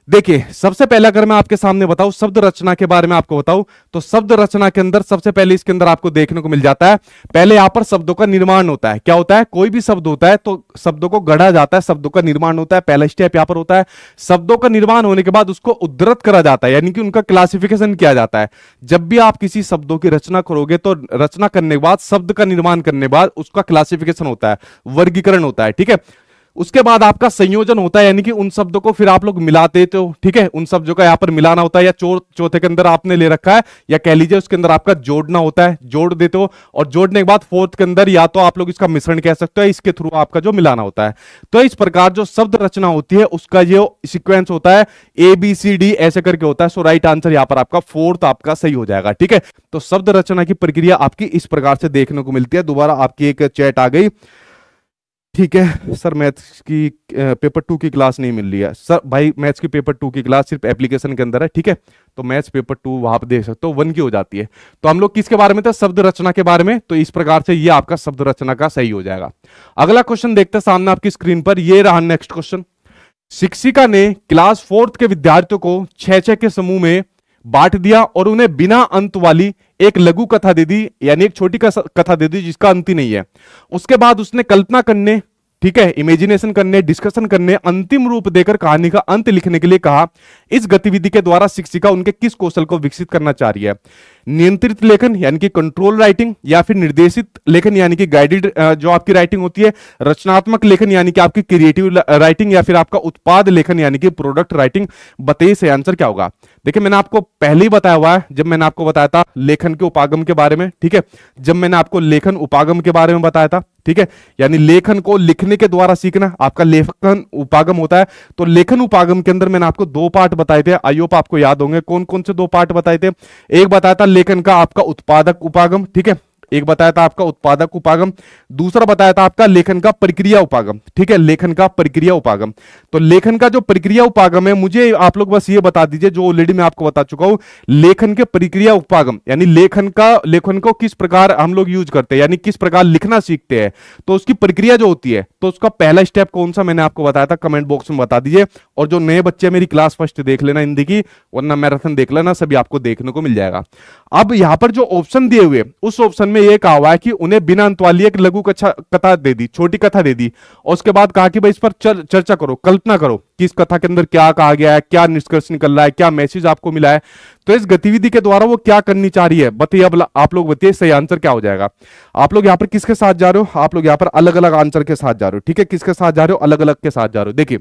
देखिए सबसे पहले अगर मैं आपके सामने बताऊं शब्द रचना के बारे में आपको बताऊं तो शब्द रचना के अंदर सबसे पहले इसके अंदर आपको देखने को मिल जाता है पहले यहां पर शब्दों का निर्माण होता है क्या होता है कोई भी शब्द होता है तो शब्दों को गढ़ा जाता है शब्दों का निर्माण होता है पहला स्टेप यहां पर होता है शब्दों का निर्माण होने के बाद उसको उद्धृत करा जाता है यानी कि उनका क्लासिफिकेशन किया जाता है जब भी आप किसी शब्दों की रचना करोगे तो रचना करने के बाद शब्द का निर्माण करने के बाद उसका क्लासिफिकेशन होता है वर्गीकरण होता है ठीक है उसके बाद आपका संयोजन होता है यानी कि उन शब्दों को फिर आप लोग मिलाते तो ठीक है उन शब्दों का यहाँ पर मिलाना होता है या चो, चौथे के अंदर आपने ले रखा है या कह लीजिए उसके अंदर आपका जोड़ना होता है जोड़ देते हो और जोड़ने के बाद फोर्थ के अंदर या तो आप लोग इसका मिश्रण कह सकते हो इसके थ्रू आपका जो मिलाना होता है तो इस प्रकार जो शब्द रचना होती है उसका जो सिक्वेंस होता है ए बी सी डी ऐसे करके होता है सो राइट आंसर यहाँ पर आपका फोर्थ आपका सही हो जाएगा ठीक है तो शब्द रचना की प्रक्रिया आपकी इस प्रकार से देखने को मिलती है दोबारा आपकी एक चैट आ गई ठीक है सर मैथ्स की पेपर टू की क्लास नहीं मिल रही है सर भाई मैथ्स की पेपर टू की क्लास सिर्फ एप्लीकेशन के अंदर है ठीक है तो मैथ्स पेपर टू वहां पर देख सकते हो वन की हो जाती है तो हम लोग किसके बारे में था शब्द रचना के बारे में तो इस प्रकार से ये आपका शब्द रचना का सही हो जाएगा अगला क्वेश्चन देखते सामने आपकी स्क्रीन पर यह रहा नेक्स्ट क्वेश्चन शिक्षिका ने क्लास फोर्थ के विद्यार्थियों को छह छह के समूह में बांट दिया और उन्हें बिना अंत वाली एक लघु कथा दे दी यानी एक छोटी कथा दे दी जिसका अंत ही नहीं है उसके बाद उसने कल्पना करने ठीक है इमेजिनेशन करने डिस्कशन करने अंतिम रूप देकर कहानी का अंत लिखने के लिए कहा इस गतिविधि के द्वारा शिक्षिका उनके किस कौशल को विकसित करना चाह रही है नियंत्रित लेखन यानी कि कंट्रोल राइटिंग या फिर निर्देशित लेखन यानी कि गाइडेड जो आपकी राइटिंग होती है रचनात्मक लेखन यानी कि आपकी क्रिएटिव राइटिंग या फिर आपका उत्पाद लेखन यानी कि प्रोडक्ट राइटिंग बताइए से आंसर क्या होगा देखिए मैंने आपको पहले ही बताया हुआ है जब मैंने आपको बताया था लेखन के उपागम के बारे में ठीक है जब मैंने आपको लेखन उपागम के बारे में बताया था ठीक है यानी लेखन को लिखने के द्वारा सीखना आपका लेखन उपागम होता है तो लेखन उपागम के अंदर मैंने आपको दो पार्ट बताए थे आईओप आपको याद होंगे कौन कौन से दो पार्ट बताए थे एक बताया था लेखन का आपका उत्पादक उपागम ठीक है एक बताया था आपका उत्पादक उपागम दूसरा बताया था आपका लेखन का प्रक्रिया उपागम ठीक है लेखन का प्रक्रिया उपागम तो लेखन का जो प्रक्रिया उपागम है मुझे आप लोग बस ये बता दीजिए जो ऑलरेडी मैं आपको बता चुका हूं लेखन के प्रक्रिया उपागम यानी लेखन का लेखन को किस प्रकार हम लोग यूज करते हैं यानी किस प्रकार लिखना सीखते हैं तो उसकी प्रक्रिया जो होती है तो उसका पहला स्टेप कौन सा मैंने आपको बताया था कमेंट बॉक्स में बता दीजिए और जो नए बच्चे मेरी क्लास फर्स्ट देख लेना हिंदी की वरना मैराथन देख लेना सभी आपको देखने को मिल जाएगा अब यहां पर जो ऑप्शन दिए हुए उस ऑप्शन में में यह कहा हुआ है कि उन्हें बिना अंत वाली एक लघु कथा कथा दे दी छोटी कथा दे दी और उसके बाद कहा कि भाई इस पर चर, चर्चा करो कल्पना करो कि इस कथा के अंदर क्या कहा गया है क्या निष्कर्ष निकल रहा है क्या मैसेज आपको मिला है तो इस गतिविधि के द्वारा वो क्या करनी चाह रही है बताइए अब आप लोग बताइए सही आंसर क्या हो जाएगा आप लोग यहाँ पर किसके साथ जा रहे हो आप लोग यहाँ पर अलग अलग आंसर के साथ जा रहे हो ठीक है किसके साथ जा रहे हो अलग अलग के साथ जा रहे हो देखिए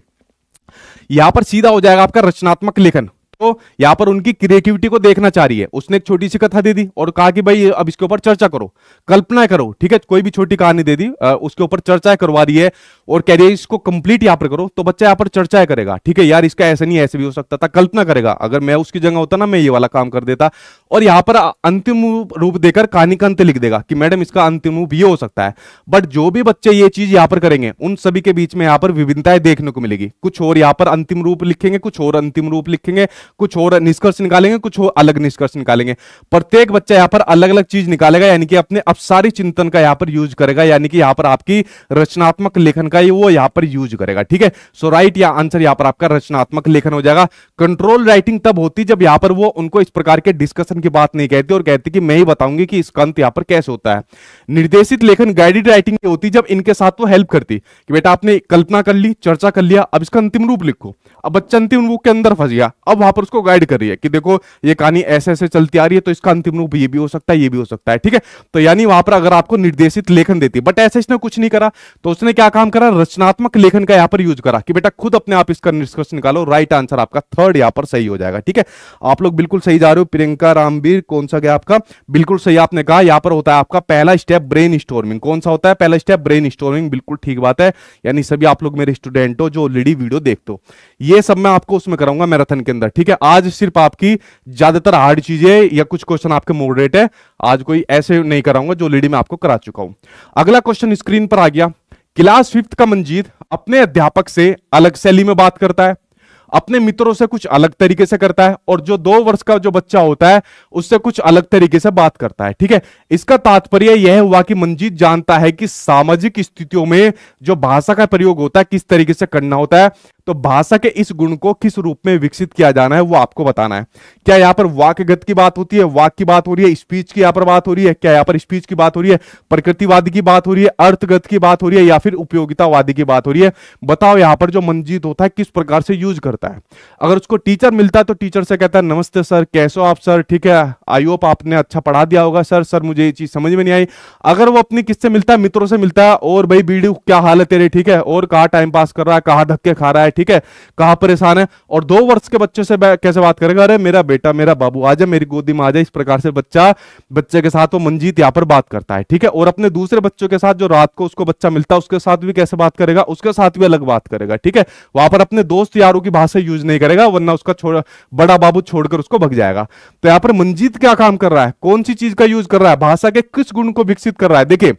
यहां पर सीधा हो जाएगा आपका रचनात्मक लेखन तो यहाँ पर उनकी क्रिएटिविटी को देखना चाह रही है उसने एक छोटी सी कथा दे दी और कहा कि भाई अब इसके ऊपर चर्चा करो कल्पना करो ठीक है कोई भी छोटी कहानी दे दी उसके ऊपर चर्चा करवा रही है और कैरियर इसको कंप्लीट यहां पर करो तो बच्चा यहां पर चर्चा करेगा ठीक है यार इसका ऐसे नहीं ऐसे भी हो सकता था कल्पना करेगा अगर मैं उसकी जगह होता ना मैं ये वाला काम कर देता और यहाँ पर अंतिम रूप देकर कहानी का अंत लिख देगा कि मैडम इसका अंतिम रूप ये हो सकता है बट जो भी बच्चे ये चीज यहां पर करेंगे उन सभी के बीच में यहां पर विभिन्नताएं देखने को मिलेगी कुछ और यहां पर अंतिम रूप लिखेंगे कुछ और अंतिम रूप लिखेंगे कुछ और निष्कर्ष निकालेंगे कुछ और अलग निष्कर्ष निकालेंगे प्रत्येक बच्चा यहाँ पर अलग अलग चीज निकालेगा यानी कि अपने अपसारी चिंतन का यहाँ पर यूज करेगा यानी कि यहां पर आपकी रचनात्मक लेखन का रहेगा ये वो यहां पर यूज करेगा ठीक है सो राइट या आंसर यहां पर आपका रचनात्मक लेखन हो जाएगा कंट्रोल राइटिंग तब होती जब यहां पर वो उनको इस प्रकार के डिस्कशन की बात नहीं कहती और कहती कि मैं ही बताऊंगी कि इसका अंत यहां पर कैसे होता है निर्देशित लेखन गाइडेड राइटिंग होती जब इनके साथ वो हेल्प करती कि बेटा आपने कल्पना कर ली चर्चा कर लिया अब इसका अंतिम रूप लिखो अब बच्चा अंतिम रूप के अंदर फंस गया अब वहां पर उसको गाइड कर रही है कि देखो ये कहानी ऐसे ऐसे चलती आ रही है तो इसका अंतिम रूप ये भी हो सकता है ये भी हो सकता है ठीक है तो यानी वहां पर अगर आपको निर्देशित लेखन देती बट ऐसे इसने कुछ नहीं करा तो उसने क्या काम करा सारा रचनात्मक लेखन का यहां पर यूज करा कि बेटा खुद अपने आप इसका निष्कर्ष निकालो राइट आंसर आपका थर्ड यहां पर सही हो जाएगा ठीक है आप लोग बिल्कुल सही जा रहे हो प्रियंका रामवीर कौन सा गया आपका बिल्कुल सही आपने कहा यहां पर होता है आपका पहला स्टेप ब्रेन स्टोरमिंग कौन सा होता है पहला स्टेप ब्रेन स्टोरमिंग बिल्कुल ठीक बात है यानी सभी आप लोग मेरे स्टूडेंट हो जो ऑलरेडी वीडियो देखते हो ये सब मैं आपको उसमें कराऊंगा मैराथन के अंदर ठीक है आज सिर्फ आपकी ज्यादातर हार्ड चीजें या कुछ क्वेश्चन आपके मोडरेट है आज कोई ऐसे नहीं कराऊंगा जो ऑलरेडी मैं आपको करा चुका हूं अगला क्वेश्चन स्क्रीन पर आ गया क्लास फिफ्थ का मंजीत अपने अध्यापक से अलग शैली में बात करता है अपने मित्रों से कुछ अलग तरीके से करता है और जो दो वर्ष का जो बच्चा होता है उससे कुछ अलग तरीके से बात करता है ठीक है इसका तात्पर्य यह हुआ कि मंजीत जानता है कि सामाजिक स्थितियों में जो भाषा का प्रयोग होता है किस तरीके से करना होता है तो भाषा के इस गुण को किस रूप में विकसित किया जाना है वो आपको बताना है क्या यहाँ पर वाक्यगत की बात होती है वाक की बात हो रही है स्पीच की यहाँ पर बात हो रही है क्या यहाँ पर स्पीच की बात हो रही है प्रकृतिवादी की बात हो रही है अर्थगत की बात हो रही है या फिर उपयोगितावादी की बात हो रही है बताओ यहाँ पर जो मंजीत होता है किस प्रकार से यूज करता है अगर उसको टीचर मिलता है तो टीचर से कहता है नमस्ते सर कैसे हो आप सर ठीक है आई होप आपने अच्छा पढ़ा दिया होगा सर सर मुझे ये चीज समझ में नहीं आई अगर वो अपनी किससे मिलता है मित्रों से मिलता है और भाई बीड़ी क्या हाल है तेरे ठीक है और कहा टाइम पास कर रहा है कहा धक्के खा रहा है ठीक है कहाँ परेशान है और दो वर्ष के बच्चे से कैसे बात करेगा अरे मेरा बेटा मेरा बाबू आ जाए मेरी गोदी में आ जाए इस प्रकार से बच्चा बच्चे के साथ वो मंजीत यहाँ पर बात करता है ठीक है और अपने दूसरे बच्चों के साथ जो रात को उसको बच्चा मिलता है उसके साथ भी कैसे बात करेगा उसके साथ भी अलग बात करेगा ठीक है वहां पर अपने दोस्त यारों की भाषा यूज नहीं करेगा वरना उसका छोड़ बड़ा बाबू छोड़कर उसको भग जाएगा तो यहाँ पर मंजीत क्या काम कर रहा है कौन सी चीज का यूज कर रहा है भाषा के किस गुण को विकसित कर रहा है देखिए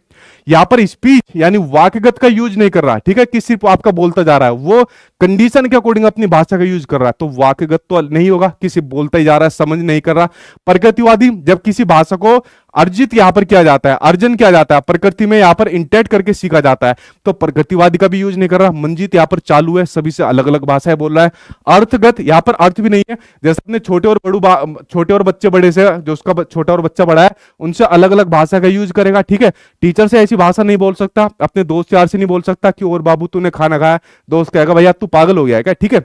यहां पर स्पीच यानी वाक्यगत का यूज नहीं कर रहा ठीक है कि सिर्फ आपका बोलता जा रहा है वो कंडीशन के अकॉर्डिंग अपनी भाषा का यूज कर रहा है तो वाक्यगत तो नहीं होगा किसी बोलता ही जा रहा है समझ नहीं कर रहा प्रगतिवादी जब किसी भाषा को अर्जित यहां पर किया जाता है अर्जन किया जाता है प्रकृति में यहां पर इंटेट करके सीखा जाता है तो प्रकृतिवादी का भी यूज नहीं कर रहा मंजित यहां पर चालू है सभी से अलग अलग भाषाएं बोल रहा है अर्थगत यहां पर अर्थ भी नहीं है जैसे अपने छोटे और बड़ू छोटे और बच्चे बड़े से जो उसका छोटा और बच्चा बड़ा है उनसे अलग अलग भाषा का यूज करेगा ठीक है टीचर से ऐसी भाषा नहीं बोल सकता अपने दोस्त यार से नहीं बोल सकता कि और बाबू तूने खाना खाया दोस्त कहेगा भैया तू पागल हो गया है क्या ठीक है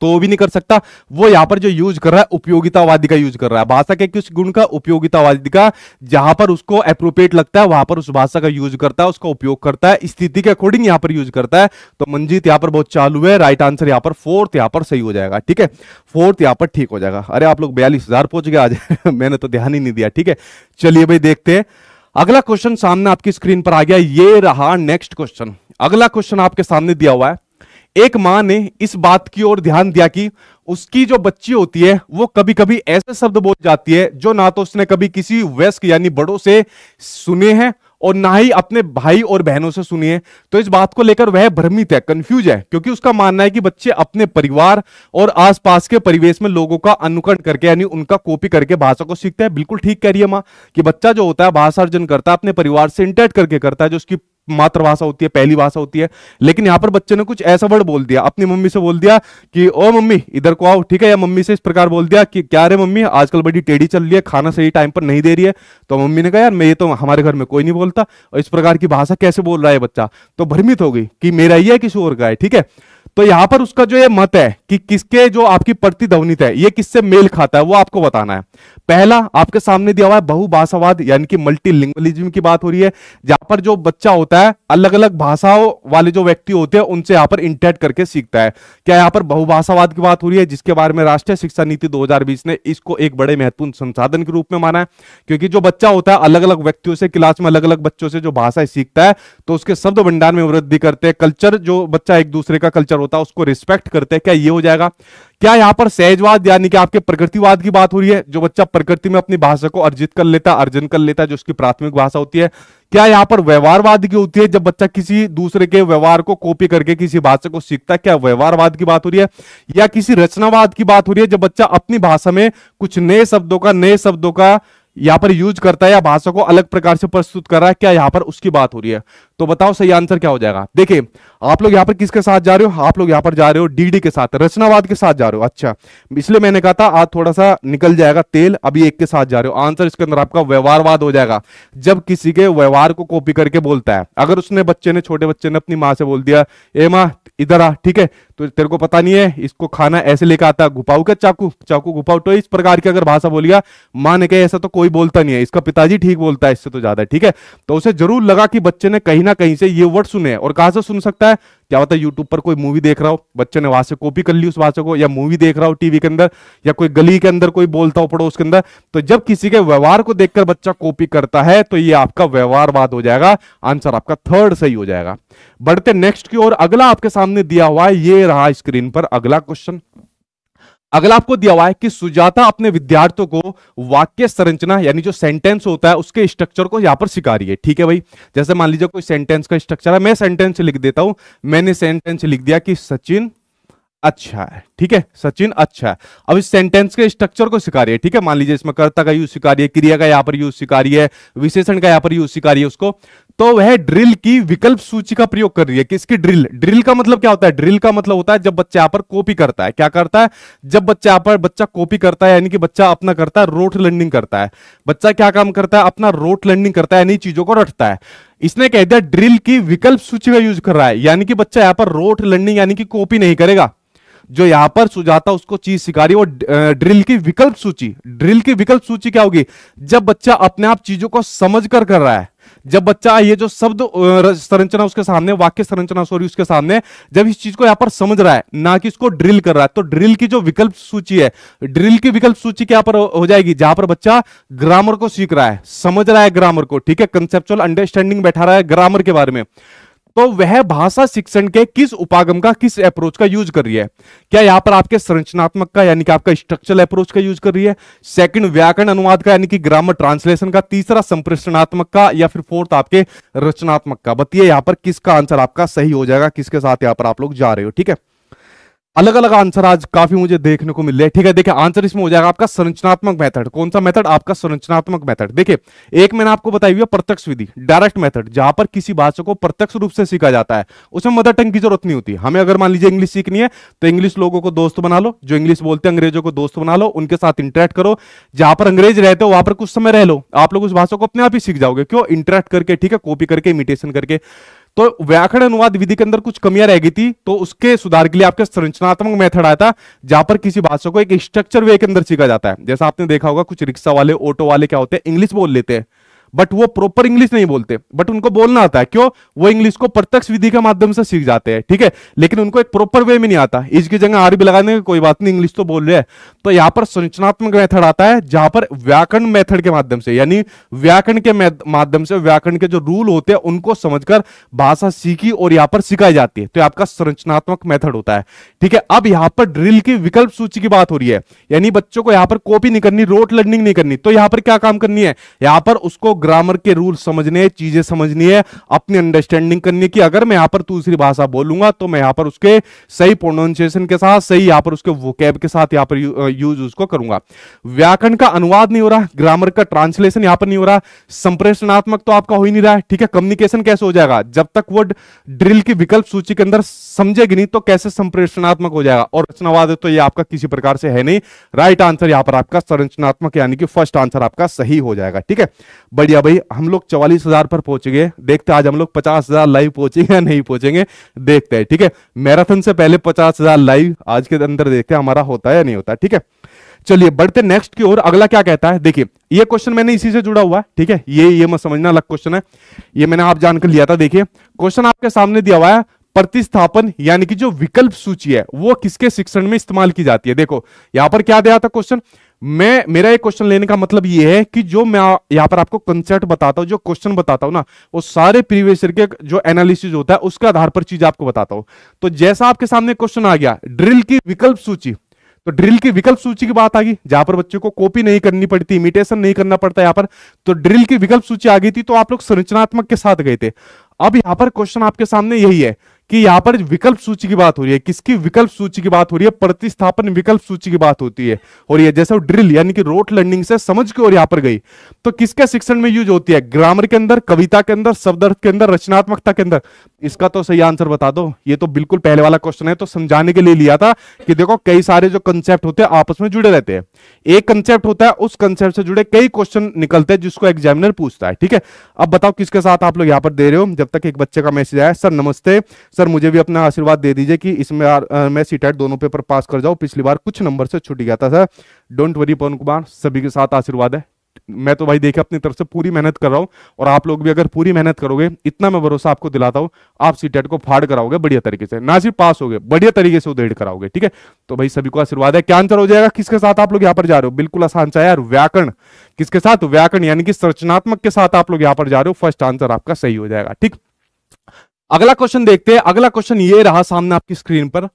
तो वो भी नहीं कर सकता वो यहां पर जो यूज कर रहा है उपयोगितावादी का यूज कर रहा है भाषा के किस गुण का उपयोगितावादी का जहां पर उसको अप्रोप्रिएट लगता है वहां पर उस भाषा का यूज करता है उसका उपयोग करता है स्थिति के अकॉर्डिंग यहां पर यूज करता है तो मंजीत यहां पर बहुत चालू है राइट आंसर यहां पर फोर्थ यहां पर सही हो जाएगा ठीक है फोर्थ यहां पर ठीक हो जाएगा अरे आप लोग बयालीस हजार पहुंच गए आज मैंने तो ध्यान ही नहीं दिया ठीक है चलिए भाई देखते हैं अगला क्वेश्चन सामने आपकी स्क्रीन पर आ गया ये रहा नेक्स्ट क्वेश्चन अगला क्वेश्चन आपके सामने दिया हुआ है एक माँ ने इस बात की ओर ध्यान दिया कि उसकी जो बच्ची होती है वो कभी कभी ऐसे शब्द बोल जाती है जो ना तो उसने कभी किसी वयस्क यानी बड़ों से सुने हैं और ना ही अपने भाई और बहनों से सुनी है तो इस बात को लेकर वह भ्रमित है कंफ्यूज है क्योंकि उसका मानना है कि बच्चे अपने परिवार और आसपास के परिवेश में लोगों का अनुकरण करके यानी उनका कॉपी करके भाषा को सीखते हैं बिल्कुल ठीक कह रही है माँ कि बच्चा जो होता है भाषा अर्जन करता है अपने परिवार से इंटरेक्ट करके करता है जो उसकी मातृभाषा होती है पहली भाषा होती है लेकिन यहाँ पर बच्चे ने कुछ ऐसा वर्ड बोल दिया अपनी मम्मी से बोल दिया कि ओ मम्मी इधर को आओ ठीक है या मम्मी से इस प्रकार बोल दिया कि क्या रे मम्मी आजकल बड़ी टेढ़ी चल रही है खाना सही टाइम पर नहीं दे रही है तो मम्मी ने कहा यार मैं ये तो हमारे घर में कोई नहीं बोलता और इस प्रकार की भाषा कैसे बोल रहा है बच्चा तो भ्रमित हो गई कि मेरा ही है किसी और का है ठीक है तो यहाँ पर उसका जो ये मत है कि किसके जो आपकी प्रतिध्वनित है ये किससे मेल खाता है वो आपको बताना है पहला आपके सामने दिया हुआ है बहुभाषावाद यानी कि मल्टीलिंग्वलिज्म की बात हो रही है जहां पर जो बच्चा होता है अलग अलग भाषाओं वाले जो व्यक्ति होते हैं उनसे यहाँ पर इंटरेक्ट करके सीखता है क्या यहाँ पर बहुभाषावाद की बात हो रही है जिसके बारे में राष्ट्रीय शिक्षा नीति दो ने इसको एक बड़े महत्वपूर्ण संसाधन के रूप में माना है क्योंकि जो बच्चा होता है अलग अलग व्यक्तियों से क्लास में अलग अलग बच्चों से जो भाषा सीखता है तो उसके शब्द भंडार में वृद्धि करते हैं कल्चर जो बच्चा एक दूसरे का कल्चर होता है उसको रिस्पेक्ट करते हैं क्या ये हो जाएगा क्या यहां पर सहजवाद यानी कि आपके प्रकृतिवाद की बात हो रही है जो बच्चा प्रकृति में अपनी भाषा को अर्जित कर लेता अर्जन कर लेता है जो उसकी प्राथमिक भाषा होती है क्या यहाँ पर व्यवहारवाद की होती है जब बच्चा किसी दूसरे के व्यवहार को कॉपी करके किसी भाषा को सीखता है क्या व्यवहारवाद की बात हो रही है या किसी रचनावाद की बात हो रही है जब बच्चा अपनी भाषा में कुछ नए शब्दों का नए शब्दों का यहां पर यूज करता है या भाषा को अलग प्रकार से प्रस्तुत कर रहा है क्या यहाँ पर उसकी बात हो रही है तो बताओ सही आंसर क्या हो जाएगा देखिए आप लोग यहाँ पर किसके साथ जा रहे हो आप लोग यहाँ पर जा रहे हो डीडी के साथ रचनावाद के साथ जा रहे हो अच्छा इसलिए मैंने कहा था आज थोड़ा सा निकल जाएगा तेल अभी एक के साथ जा रहे हो आंसर इसके अंदर आपका व्यवहारवाद हो जाएगा जब किसी के व्यवहार को कॉपी करके बोलता है अगर उसने बच्चे ने छोटे बच्चे ने अपनी माँ से बोल दिया ए माँ इधर आ ठीक है तो तेरे को पता नहीं है इसको खाना ऐसे लेकर आता घुपाऊ क्या चाकू चाकू घुपाऊ तो इस प्रकार की अगर भाषा बोलिया माँ ने कहे ऐसा तो कोई बोलता नहीं है इसका पिताजी ठीक बोलता है इससे तो ज्यादा ठीक है तो उसे जरूर लगा कि बच्चे ने कहीं ना कहीं से ये वर्ड सुने और कहा से सुन सकता है क्या होता है यूट्यूब पर कोई मूवी देख रहा हो बच्चे ने वहां से कॉपी कर ली उस भाषा को या मूवी देख रहा हो टीवी के अंदर या कोई गली के अंदर कोई बोलता हो पड़ोस के अंदर तो जब किसी के व्यवहार को देखकर बच्चा कॉपी करता है तो ये आपका व्यवहारवाद हो जाएगा आंसर आपका थर्ड सही हो जाएगा बढ़ते नेक्स्ट की ओर अगला आपके सामने दिया हुआ है ये रहा स्क्रीन पर अगला क्वेश्चन अगला आपको दिया हुआ है कि सुजाता अपने विद्यार्थियों को वाक्य संरचना यानी जो सेंटेंस होता है उसके स्ट्रक्चर को यहां पर सिखा रही है ठीक है भाई जैसे मान लीजिए कोई सेंटेंस का स्ट्रक्चर है मैं सेंटेंस लिख देता हूं मैंने सेंटेंस लिख दिया कि सचिन अच्छा है ठीक है सचिन अच्छा है अब इस सेंटेंस के स्ट्रक्चर को है ठीक है मान लीजिए इसमें कर्ता का यूज स्वीकार क्रिया का यहां पर यूज है विशेषण का यहां पर यूज स्वीकार उसको तो वह ड्रिल की विकल्प सूची का प्रयोग कर रही है किसकी ड्रिल ड्रिल का मतलब क्या होता है ड्रिल का मतलब होता है जब बच्चा यहां पर कॉपी करता है क्या करता है जब बच्चा यहां पर बच्चा कॉपी करता है यानी कि बच्चा अपना करता है रोट लर्निंग करता है बच्चा क्या काम करता है अपना रोट लर्निंग करता है यानी चीजों को रटता है इसने कह दिया ड्रिल की विकल्प सूची का यूज कर रहा है यानी कि बच्चा यहां पर रोट लर्निंग यानी कि कॉपी नहीं करेगा जो यहां पर सुझाता उसको चीज सिखा रही है वो ड्रिल की विकल्प सूची ड्रिल की विकल्प सूची क्या होगी जब बच्चा अपने आप चीजों को समझ कर कर रहा है जब बच्चा ये जो शब्द संरचना उसके सामने वाक्य संरचना सॉरी उसके सामने जब इस चीज को यहां पर समझ रहा है ना कि इसको ड्रिल कर रहा है तो ड्रिल की जो विकल्प सूची है ड्रिल की विकल्प सूची क्या पर हो जाएगी जहां पर बच्चा ग्रामर को सीख रहा है समझ रहा है ग्रामर को ठीक है कंसेप्चुअल अंडरस्टैंडिंग बैठा रहा है ग्रामर के बारे में तो वह भाषा शिक्षण के किस उपागम का किस अप्रोच का यूज कर रही है क्या यहाँ पर आपके संरचनात्मक का यानी कि आपका स्ट्रक्चरल अप्रोच का यूज कर रही है सेकंड व्याकरण अनुवाद का यानी कि ग्रामर ट्रांसलेशन का तीसरा संप्रेषणात्मक का या फिर फोर्थ आपके रचनात्मक का बताइए यहाँ पर किसका आंसर आपका सही हो जाएगा किसके साथ यहाँ पर आप लोग जा रहे हो ठीक है अलग अलग आंसर आज काफी मुझे देखने को मिल रहे है ठीक है देखिए आंसर इसमें हो जाएगा आपका संरचनात्मक मेथड कौन सा मेथड आपका संरचनात्मक मेथड देखिए एक मैंने आपको बताई हुई प्रत्यक्ष विधि डायरेक्ट मेथड जहां पर किसी भाषा को प्रत्यक्ष रूप से सीखा जाता है उसमें मदर टंग की जरूरत नहीं होती हमें अगर मान लीजिए इंग्लिश सीखनी है तो इंग्लिश लोगों को दोस्त बना लो जो इंग्लिश बोलते हैं अंग्रेजों को दोस्त बना लो उनके साथ इंटरेक्ट करो जहां पर अंग्रेज रहते हो वहां पर कुछ समय रह लो आप लोग उस भाषा को अपने आप ही सीख जाओगे क्यों इंटरेक्ट करके ठीक है कॉपी करके इमिटेशन करके तो व्याकरण अनुवाद विधि के अंदर कुछ कमियां रह गई थी तो उसके सुधार के लिए आपके संरचनात्मक मेथड आया था जहां पर किसी भाषा को एक स्ट्रक्चर वे के अंदर सीखा जाता है जैसा आपने देखा होगा कुछ रिक्शा वाले ऑटो वाले क्या होते हैं इंग्लिश बोल लेते हैं बट वो प्रॉपर इंग्लिश नहीं बोलते बट उनको बोलना आता है क्यों वो इंग्लिश को प्रत्यक्ष विधि के माध्यम से सीख जाते हैं ठीक है थीके? लेकिन उनको एक प्रॉपर वे में नहीं आता इसकी जगह आर भी लगाने की कोई बात नहीं इंग्लिश तो बोल रहे हैं तो यहाँ पर संरचनात्मक मेथड आता है जहां पर व्याकरण मेथड के माध्यम से यानी व्याकरण के माध्यम से व्याकरण के जो रूल होते हैं उनको समझकर भाषा सीखी और यहाँ पर सिखाई जाती है तो आपका संरचनात्मक मेथड होता है ठीक है अब यहाँ पर ड्रिल की विकल्प सूची की बात हो रही है यानी बच्चों को यहाँ पर कॉपी नहीं करनी रोट लर्निंग नहीं करनी तो यहाँ पर क्या काम करनी है यहाँ पर उसको ग्रामर के रूल समझने हैं चीजें समझनी है अपनी अंडरस्टैंडिंग करनी है कि अगर मैं यहाँ पर दूसरी भाषा बोलूंगा तो मैं यहाँ पर उसके सही प्रोनाउंसिएशन के साथ सही यहाँ पर उसके वोकेब के साथ यहाँ पर यूज उसको करूंगा व्याकरण का अनुवाद नहीं हो रहा ग्रामर का ट्रांसलेशन यहाँ पर नहीं हो रहा संप्रेषणात्मक तो आपका हो ही नहीं रहा है ठीक है कम्युनिकेशन कैसे हो जाएगा जब तक वो ड्रिल की विकल्प सूची के अंदर समझेगी नहीं तो कैसे संप्रेषणात्मक हो जाएगा और रचनावाद तो ये आपका किसी प्रकार से है नहीं राइट आंसर यहाँ पर आपका संरचनात्मक यानी कि फर्स्ट आंसर आपका सही हो जाएगा ठीक है बढ़िया लिया भाई हम लोग चौवालीस हजार पर पहुंच गए देखते आज हम लोग पचास हजार लाइव पहुंचेंगे या नहीं पहुंचेंगे देखते हैं ठीक है मैराथन से पहले पचास हजार लाइव आज के अंदर देखते हैं हमारा होता है या नहीं होता ठीक है चलिए बढ़ते नेक्स्ट की ओर अगला क्या कहता है देखिए ये क्वेश्चन मैंने इसी से जुड़ा हुआ है ठीक है ये ये मैं समझना अलग क्वेश्चन है ये मैंने आप जानकर लिया था देखिए क्वेश्चन आपके सामने दिया हुआ है प्रतिस्थापन यानी कि जो विकल्प सूची है वो किसके शिक्षण में इस्तेमाल की जाती है देखो यहां पर क्या दिया था क्वेश्चन मैं मेरा एक क्वेश्चन लेने का मतलब ये है कि जो मैं यहाँ पर आपको कंसेप्ट बताता हूँ जो क्वेश्चन बताता हूँ ना वो सारे प्रीवियस ईयर के जो एनालिसिस होता है उसके आधार पर चीज आपको बताता हूँ तो जैसा आपके सामने क्वेश्चन आ गया ड्रिल की विकल्प सूची तो ड्रिल की विकल्प सूची की बात आ गई जहां पर बच्चों को कॉपी नहीं करनी पड़ती इमिटेशन नहीं करना पड़ता यहाँ पर तो ड्रिल की विकल्प सूची आ गई थी तो आप लोग संरचनात्मक के साथ गए थे अब यहाँ पर क्वेश्चन आपके सामने यही है कि यहाँ पर विकल्प सूची की बात हो रही है किसकी विकल्प सूची की बात हो रही है प्रतिस्थापन विकल्प सूची की बात होती है और ये जैसे ड्रिल यानी कि रोट लर्निंग से समझ के और यहां पर गई तो किसके शिक्षण में यूज होती है ग्रामर के अंदर कविता के अंदर शब्दार्थ के अंदर रचनात्मकता के अंदर इसका तो सही आंसर बता दो ये तो बिल्कुल पहले वाला क्वेश्चन है तो समझाने के लिए लिया था कि देखो कई सारे जो कंसेप्ट होते हैं आपस में जुड़े रहते हैं एक कंसेप्ट होता है उस कंसेप्ट से जुड़े कई क्वेश्चन निकलते हैं जिसको एग्जामिनर पूछता है ठीक है अब बताओ किसके साथ आप लोग यहाँ पर दे रहे हो जब तक एक बच्चे का मैसेज आया सर नमस्ते सर मुझे भी अपना आशीर्वाद दे दीजिए कि इसमें आ, मैं सीटेट दोनों पेपर पास कर जाऊँ पिछली बार कुछ नंबर से छूट गया था sir don't worry Pawan Kumar सभी के साथ आशीर्वाद है मैं तो भाई देखिए अपनी तरफ से पूरी मेहनत कर रहा हूँ और आप लोग भी अगर पूरी मेहनत करोगे इतना मैं भरोसा आपको दिलाता हूँ आप सीटेट को फाड़ कराओगे बढ़िया तरीके से ना सिर्फ पास हो बढ़िया तरीके से उदेड़ कराओगे ठीक है तो भाई सभी को आशीर्वाद है क्या आंसर हो जाएगा किसके साथ आप लोग यहाँ पर जा रहे हो बिल्कुल आसान सा यार व्याकरण किसके साथ व्याकरण यानी कि संरचनात्मक के साथ आप लोग यहाँ पर जा रहे हो फर्स्ट आंसर आपका सही हो जाएगा ठीक अगला क्वेश्चन देखते हैं अगला क्वेश्चन ये रहा सामने आपकी स्क्रीन पर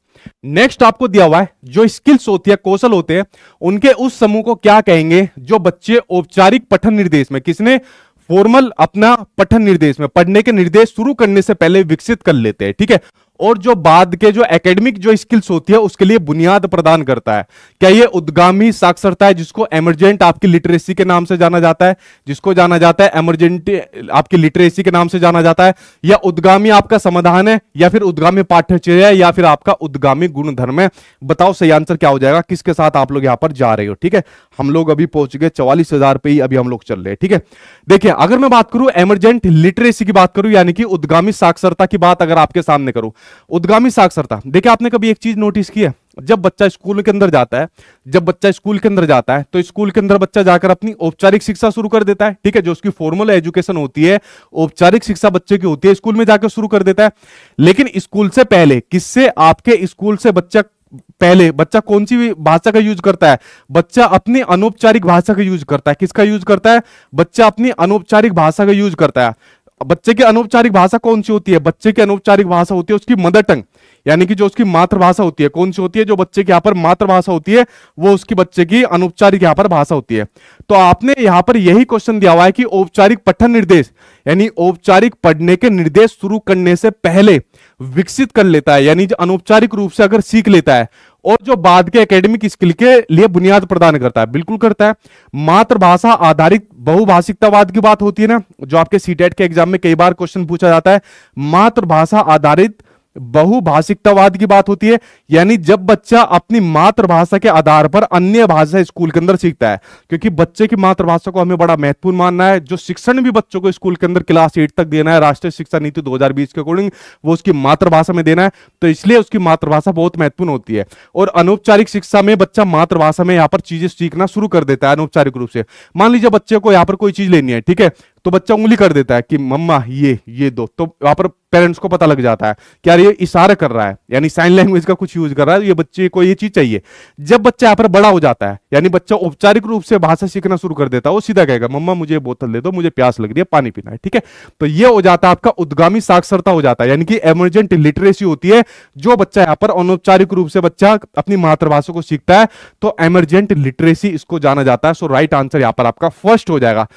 नेक्स्ट आपको दिया हुआ है जो स्किल्स होती है कौशल होते हैं उनके उस समूह को क्या कहेंगे जो बच्चे औपचारिक पठन निर्देश में किसने फॉर्मल अपना पठन निर्देश में पढ़ने के निर्देश शुरू करने से पहले विकसित कर लेते हैं ठीक है और जो बाद के जो एकेडमिक जो स्किल्स होती है उसके लिए बुनियाद प्रदान करता है क्या ये उद्गामी साक्षरता है जिसको एमरजेंट आपकी लिटरेसी के नाम से जाना जाता है जिसको जाना जाता है एमरजेंट आपकी लिटरेसी के नाम से जाना जाता है या उद्गामी आपका समाधान है या फिर उद्गामी पाठ्यचर्या है या फिर आपका उद्गामी गुण धर्म है बताओ सही आंसर क्या हो जाएगा किसके साथ आप लोग यहां पर जा रहे हो ठीक है हम लोग अभी पहुंच गए चौवालीस हजार पे ही अभी हम लोग चल रहे हैं ठीक है देखिए अगर मैं बात करूं एमरजेंट लिटरेसी की बात करूं यानी कि उद्गामी साक्षरता की बात अगर आपके सामने करूं उद्गामी साक्षरता देखिए आपने कभी एक चीज नोटिस की है जब बच्चा स्कूल के अंदर जाता है जब बच्चा स्कूल के अंदर जाता है तो स्कूल के अंदर बच्चा जाकर अपनी औपचारिक शिक्षा शुरू कर देता है ठीक है जो उसकी फॉर्मल एजुकेशन होती है औपचारिक शिक्षा बच्चे की होती है स्कूल में जाकर शुरू कर देता है लेकिन स्कूल से पहले किससे आपके स्कूल से बच्चा पहले बच्चा कौन सी भाषा का यूज करता है बच्चा अपनी अनौपचारिक भाषा का यूज करता है किसका यूज करता है बच्चा अपनी अनौपचारिक भाषा का यूज करता है बच्चे की अनौपचारिक भाषा कौन सी होती है बच्चे की अनौपचारिक भाषा होती है उसकी मदर टंग यानी कि जो उसकी मातृभाषा होती है कौन सी होती है जो बच्चे की यहाँ पर मातृभाषा होती है वो उसकी बच्चे की अनौपचारिक यहाँ पर भाषा होती है तो आपने यहाँ पर यही क्वेश्चन दिया हुआ है कि औपचारिक पठन निर्देश यानी औपचारिक पढ़ने के निर्देश शुरू करने से पहले विकसित कर लेता है यानी अनौपचारिक रूप से अगर सीख लेता है और जो बाद के एकेडमिक स्किल के लिए बुनियाद प्रदान करता है बिल्कुल करता है मातृभाषा आधारित बहुभाषिकतावाद की बात होती है ना जो आपके सीटेट e के एग्जाम में कई बार क्वेश्चन पूछा जाता है मातृभाषा आधारित बहुभाषिकतावाद की बात होती है यानी जब बच्चा अपनी मातृभाषा के आधार पर अन्य भाषा स्कूल के अंदर सीखता है क्योंकि बच्चे की मातृभाषा को हमें बड़ा महत्वपूर्ण मानना है जो शिक्षण भी बच्चों को स्कूल के अंदर क्लास एट तक देना है राष्ट्रीय शिक्षा नीति 2020 के अकॉर्डिंग वो उसकी मातृभाषा में देना है तो इसलिए उसकी मातृभाषा बहुत महत्वपूर्ण होती है और अनौपचारिक शिक्षा में बच्चा मातृभाषा में यहाँ पर चीजें सीखना शुरू कर देता है अनौपचारिक रूप से मान लीजिए बच्चे को यहाँ पर कोई चीज लेनी है ठीक है तो बच्चा उंगली कर देता है कि मम्मा ये ये दो तो वहां पर पेरेंट्स को पता लग जाता है कि यार ये इशारा कर रहा है यानी साइन लैंग्वेज का कुछ यूज कर रहा है ये बच्चे को ये चीज चाहिए जब बच्चा यहाँ पर बड़ा हो जाता है यानी बच्चा औपचारिक रूप से भाषा सीखना शुरू कर देता है वो सीधा कहेगा मम्मा मुझे बोतल दे दो मुझे प्यास लग रही है पानी पीना है ठीक है तो ये हो जाता है आपका उद्गामी साक्षरता हो जाता है यानी कि एमरजेंट लिटरेसी होती है जो बच्चा यहाँ पर अनौपचारिक रूप से बच्चा अपनी मातृभाषा को सीखता है तो एमरजेंट लिटरेसी इसको जाना जाता है सो राइट आंसर यहाँ पर आपका फर्स्ट हो जाएगा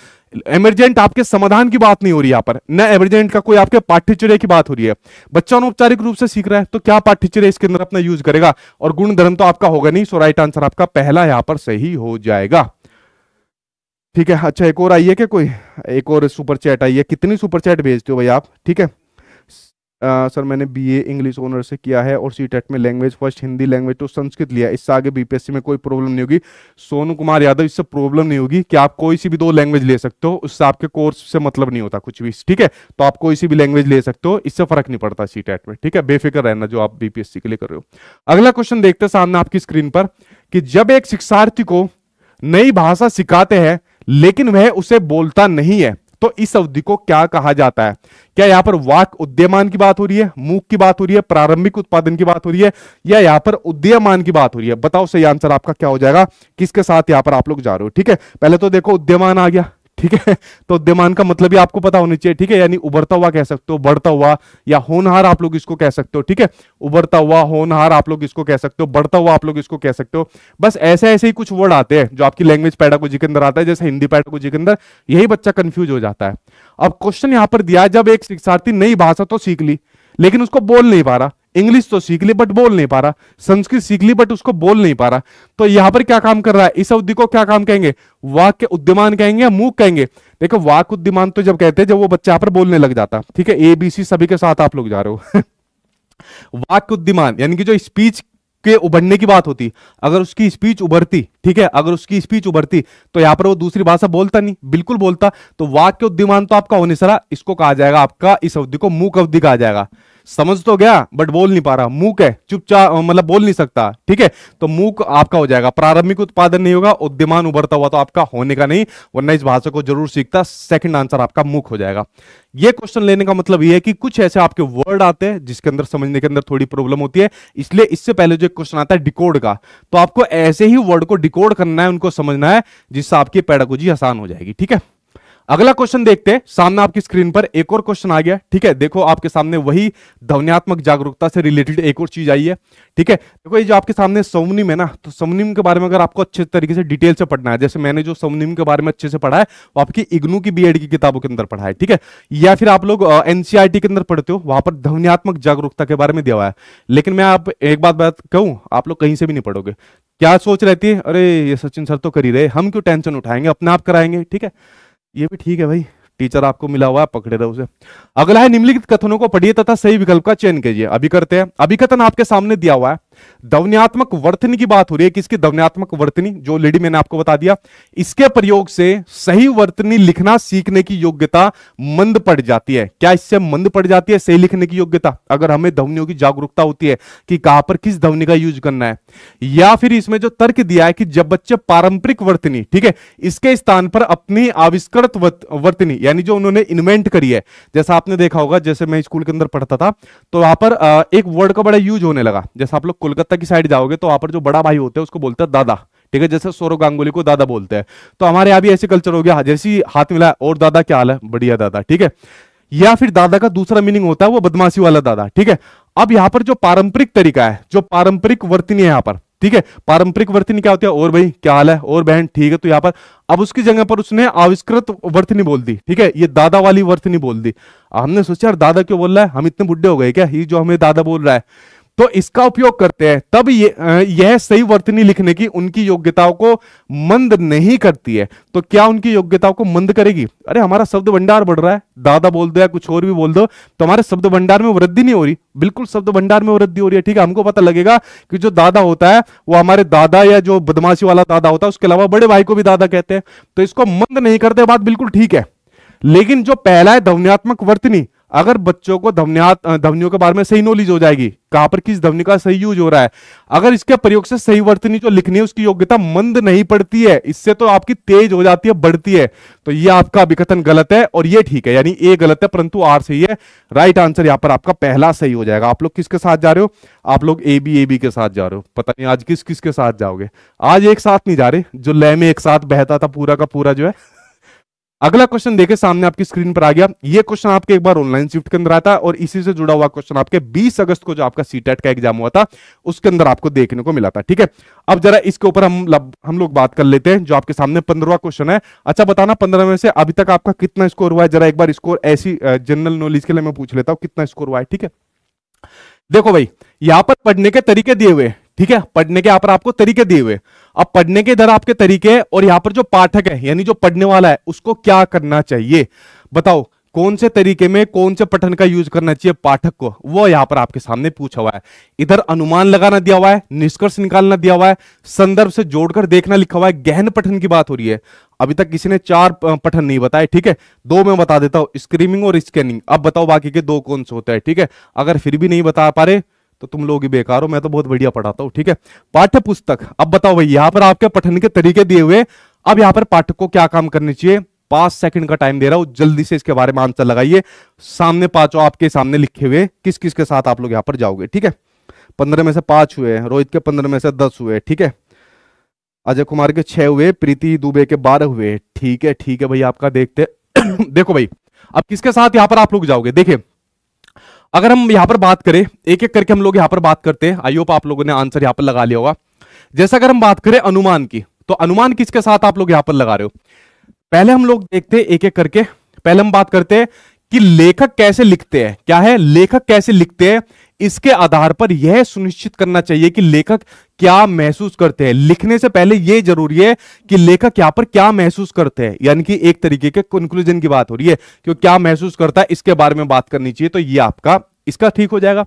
एमरजेंट आपके समाधान की बात नहीं हो रही यहां पर न एमरजेंट का कोई आपके पाठ्यचर्या की बात हो रही है बच्चा अनौपचारिक रूप से सीख रहा है तो क्या पाठ्यचर्या इसके अंदर अपना यूज करेगा और गुण धर्म तो आपका होगा नहीं सो राइट आंसर आपका पहला यहां पर सही हो जाएगा ठीक है अच्छा एक और आइए क्या कोई एक और सुपर चैट आई है कितनी सुपर चैट भेजते हो भाई आप ठीक है सर मैंने बीए इंग्लिश ऑनर से किया है और सी टेट e में लैंग्वेज फर्स्ट हिंदी लैंग्वेज तो संस्कृत लिया इससे आगे बीपीएससी में कोई प्रॉब्लम नहीं होगी सोनू कुमार यादव इससे प्रॉब्लम नहीं होगी कि आप कोई सी भी दो लैंग्वेज ले सकते हो उससे आपके कोर्स से मतलब नहीं होता कुछ भी ठीक है तो आप कोई सी भी लैंग्वेज ले सकते हो इससे फर्क नहीं पड़ता सी टेट e में ठीक है बेफिक्र रहना जो आप बीपीएससी के लिए कर रहे हो अगला क्वेश्चन देखते सामने आपकी स्क्रीन पर कि जब एक शिक्षार्थी को नई भाषा सिखाते हैं लेकिन वह उसे बोलता नहीं है तो इस अवधि को क्या कहा जाता है क्या यहां पर वाक उद्यमान की बात हो रही है मूक की बात हो रही है प्रारंभिक उत्पादन की बात हो रही है या यहां पर उद्यमान की बात हो रही है बताओ सही आंसर आपका क्या हो जाएगा किसके साथ यहां पर आप लोग जा रहे हो ठीक है पहले तो देखो उद्यमान आ गया ठीक है तो उद्यमान का मतलब ही आपको पता होना चाहिए ठीक है यानी उभरता हुआ कह सकते हो बढ़ता हुआ या होनहार आप लोग इसको कह सकते हो ठीक है उभरता हुआ होनहार आप लोग इसको कह सकते हो बढ़ता हुआ आप लोग इसको कह सकते हो बस ऐसे ऐसे ही कुछ वर्ड आते हैं जो आपकी लैंग्वेज पैडागोजी के अंदर आता है जैसे हिंदी पैडागोजी के अंदर यही बच्चा कंफ्यूज हो जाता है अब क्वेश्चन यहां पर दिया जब एक शिक्षार्थी नई भाषा तो सीख ली लेकिन उसको बोल नहीं पा रहा इंग्लिश तो सीख ली बट बोल नहीं पा रहा संस्कृत सीख ली बट उसको बोल नहीं पा रहा तो यहां पर क्या काम कर रहा है इस अवधि को क्या काम कहेंगे वाक्य उद्यमान कहेंगे या मूक कहेंगे देखो वाक उद्यमान तो जब कहते हैं जब वो बच्चा यहां पर बोलने लग जाता ठीक है ए बी सी सभी के साथ आप लोग जा रहे हो वाक उद्यमान यानी कि जो स्पीच के उभरने की बात होती अगर उसकी स्पीच उभरती ठीक है अगर उसकी स्पीच उभरती तो यहां पर वो दूसरी भाषा बोलता नहीं बिल्कुल बोलता तो वाक्य उद्यमान तो आपका होने सरा इसको कहा जाएगा आपका इस अवधि को मूक अवधि कहा जाएगा समझ तो गया बट बोल नहीं पा रहा मूक है चुपचाप मतलब बोल नहीं सकता ठीक है तो मूक आपका हो जाएगा प्रारंभिक उत्पादन नहीं होगा उद्यमान उभरता हुआ तो आपका होने का नहीं वरना इस भाषा को जरूर सीखता सेकंड आंसर आपका मूक हो जाएगा यह क्वेश्चन लेने का मतलब यह है कि कुछ ऐसे आपके वर्ड आते हैं जिसके अंदर समझने के अंदर थोड़ी प्रॉब्लम होती है इसलिए इससे पहले जो क्वेश्चन आता है डिकोड का तो आपको ऐसे ही वर्ड को डिकोड करना है उनको समझना है जिससे आपकी पैडागोजी आसान हो जाएगी ठीक है अगला क्वेश्चन देखते हैं सामने आपकी स्क्रीन पर एक और क्वेश्चन आ गया ठीक है देखो आपके सामने वही ध्वनियात्मक जागरूकता से रिलेटेड एक और चीज आई है ठीक है देखो ये जो आपके सामने सौमनिम है ना तो सौमनिम के बारे में अगर आपको अच्छे तरीके से डिटेल से पढ़ना है जैसे मैंने जो सौमनिम के बारे में अच्छे से पढ़ा है वो आपकी इग्नू की बी की किताबों के अंदर पढ़ा है ठीक है या फिर आप लोग एनसीआरटी e के अंदर पढ़ते हो वहां पर ध्वनियात्मक जागरूकता के बारे में दिया हुआ है लेकिन मैं आप एक बात बात कहूँ आप लोग कहीं से भी नहीं पढ़ोगे क्या सोच रहती है अरे ये सचिन सर तो कर ही रहे हम क्यों टेंशन उठाएंगे अपने आप कराएंगे ठीक है ये भी ठीक है भाई टीचर आपको मिला हुआ है पकड़े रहो उसे अगला है निम्नलिखित कथनों को पढ़िए तथा सही विकल्प का चयन कीजिए अभी करते हैं अभी कथन आपके सामने दिया हुआ है ध्वनियात्मक वर्तनी की बात हो रही है किसकी ध्वनियात्मक वर्तनी जो लेडी मैंने आपको बता दिया इसके प्रयोग से सही वर्तनी लिखना सीखने की योग्यता मंद पड़ जाती है क्या इससे मंद पड़ जाती है सही लिखने की योग्यता अगर हमें ध्वनियों की जागरूकता होती है कि कहां पर किस ध्वनि का यूज करना है या फिर इसमें जो तर्क दिया है कि जब बच्चे पारंपरिक वर्तनी ठीक है इसके स्थान पर अपनी आविष्कृत वर्तनी यानी जो उन्होंने इन्वेंट करी है जैसा आपने देखा होगा जैसे मैं स्कूल के अंदर पढ़ता था तो वहां पर एक वर्ड का बड़ा यूज होने लगा जैसा आप लोग कोलकाता की साइड जाओगे तो वहां पर जो बड़ा भाई होता है उसको बोलता है दादा ठीक है जैसे सौरव गांगुली को दादा बोलते हैं तो हमारे यहाँ भी ऐसे कल्चर हो गया हाँ, जैसे हाथ मिला और दादा क्या हाल है बढ़िया दादा ठीक है या फिर दादा का दूसरा मीनिंग होता है वो बदमाशी वाला दादा ठीक है अब यहाँ पर जो पारंपरिक तरीका है जो पारंपरिक वर्तनी है यहाँ पर ठीक है पारंपरिक वर्तनी क्या होती है और भाई क्या हाल है और बहन ठीक है तो यहाँ पर अब उसकी जगह पर उसने आविष्कृत वर्तनी बोल दी ठीक है ये दादा वाली वर्तनी बोल दी हमने सोचा यार दादा क्यों बोल रहा है हम इतने बुढ़े हो गए क्या ये जो हमें दादा बोल रहा है तो इसका उपयोग करते हैं तब ये यह सही वर्तनी लिखने की उनकी योग्यताओं को मंद नहीं करती है तो क्या उनकी योग्यताओं को मंद करेगी अरे हमारा शब्द भंडार बढ़ रहा है दादा बोल दो या कुछ और भी बोल दो तो हमारे शब्द भंडार में वृद्धि नहीं हो रही बिल्कुल शब्द भंडार में वृद्धि हो रही है ठीक है हमको पता लगेगा कि जो दादा होता है वो हमारे दादा या जो बदमाशी वाला दादा होता है उसके अलावा बड़े भाई को भी दादा कहते हैं तो इसको मंद नहीं करते बात बिल्कुल ठीक है लेकिन जो पहला है ध्वनियात्मक वर्तनी अगर बच्चों को धवनियात धवनियों के बारे में सही नॉलेज हो जाएगी कहां पर किस धवनी का सही यूज हो रहा है अगर इसके प्रयोग से सही वर्तनी जो लिखनी है उसकी योग्यता मंद नहीं पड़ती है इससे तो आपकी तेज हो जाती है बढ़ती है तो ये आपका अभिकथन गलत है और ये ठीक है यानी ए गलत है परंतु आर सही है राइट आंसर यहां पर आपका पहला सही हो जाएगा आप लोग किसके साथ जा रहे हो आप लोग ए बी ए बी के साथ जा रहे हो पता नहीं आज किस किसके साथ जाओगे आज एक साथ नहीं जा रहे जो लय में एक साथ बहता था पूरा का पूरा जो है अगला क्वेश्चन देखे सामने आपकी स्क्रीन पर आ गया ये क्वेश्चन आपके एक बार ऑनलाइन शिफ्ट के अंदर आता है और इसी से जुड़ा हुआ क्वेश्चन आपके 20 अगस्त को जो आपका सीटेट का एग्जाम हुआ था उसके अंदर आपको देखने को मिला था ठीक है अब जरा इसके ऊपर हम लब, हम लोग बात कर लेते हैं जो आपके सामने पंद्रवा क्वेश्चन है अच्छा बताना पंद्रह में से अभी तक आपका कितना स्कोर हुआ है जरा एक बार स्कोर ऐसी जनरल नॉलेज के लिए मैं पूछ लेता हूँ कितना स्कोर हुआ है ठीक है देखो भाई यहां पर पढ़ने के तरीके दिए हुए ठीक है पढ़ने के यहाँ पर आपको तरीके दिए हुए अब पढ़ने के इधर आपके तरीके हैं और यहाँ पर जो पाठक है यानी जो पढ़ने वाला है उसको क्या करना चाहिए बताओ कौन से तरीके में कौन से पठन का यूज करना चाहिए पाठक को वो यहाँ पर आपके सामने पूछा हुआ है इधर अनुमान लगाना दिया हुआ है निष्कर्ष निकालना दिया हुआ है संदर्भ से जोड़कर देखना लिखा हुआ है गहन पठन की बात हो रही है अभी तक किसी ने चार पठन नहीं बताए ठीक है दो मैं बता देता हूँ स्क्रीमिंग और स्कैनिंग अब बताओ बाकी के दो कौन से होते हैं ठीक है अगर फिर भी नहीं बता पा रहे तो तुम लोग ही बेकार हो मैं तो बहुत बढ़िया पढ़ाता हूँ ठीक है पाठ्य पुस्तक अब बताओ भाई यहाँ पर आपके पठन के तरीके दिए हुए अब यहाँ पर पाठक को क्या काम करने चाहिए पांच सेकंड का टाइम दे रहा हूं जल्दी से इसके बारे में आंसर लगाइए सामने पांचों आपके सामने लिखे हुए किस किस के साथ आप लोग यहां पर जाओगे ठीक है पंद्रह में से पांच हुए रोहित के पंद्रह में से दस हुए ठीक है अजय कुमार के छह हुए प्रीति दुबे के बारह हुए ठीक है ठीक है भाई आपका देखते देखो भाई अब किसके साथ यहां पर आप लोग जाओगे देखिये अगर हम यहां पर बात करें एक एक करके हम लोग यहां पर बात करते हैं आई होप आप लोगों ने आंसर यहां पर लगा लिया होगा जैसा अगर हम बात करें अनुमान की तो अनुमान किसके साथ आप लोग यहां पर लगा रहे हो पहले हम लोग देखते हैं एक एक करके पहले हम बात करते हैं कि लेखक कैसे लिखते हैं क्या है लेखक कैसे लिखते हैं इसके आधार पर यह सुनिश्चित करना चाहिए कि लेखक क्या महसूस करते हैं लिखने से पहले यह जरूरी है कि लेखक यहां पर क्या महसूस करते हैं यानी कि एक तरीके के कंक्लूजन की बात हो रही है कि क्या महसूस करता है इसके बारे में बात करनी चाहिए तो यह आपका इसका ठीक हो जाएगा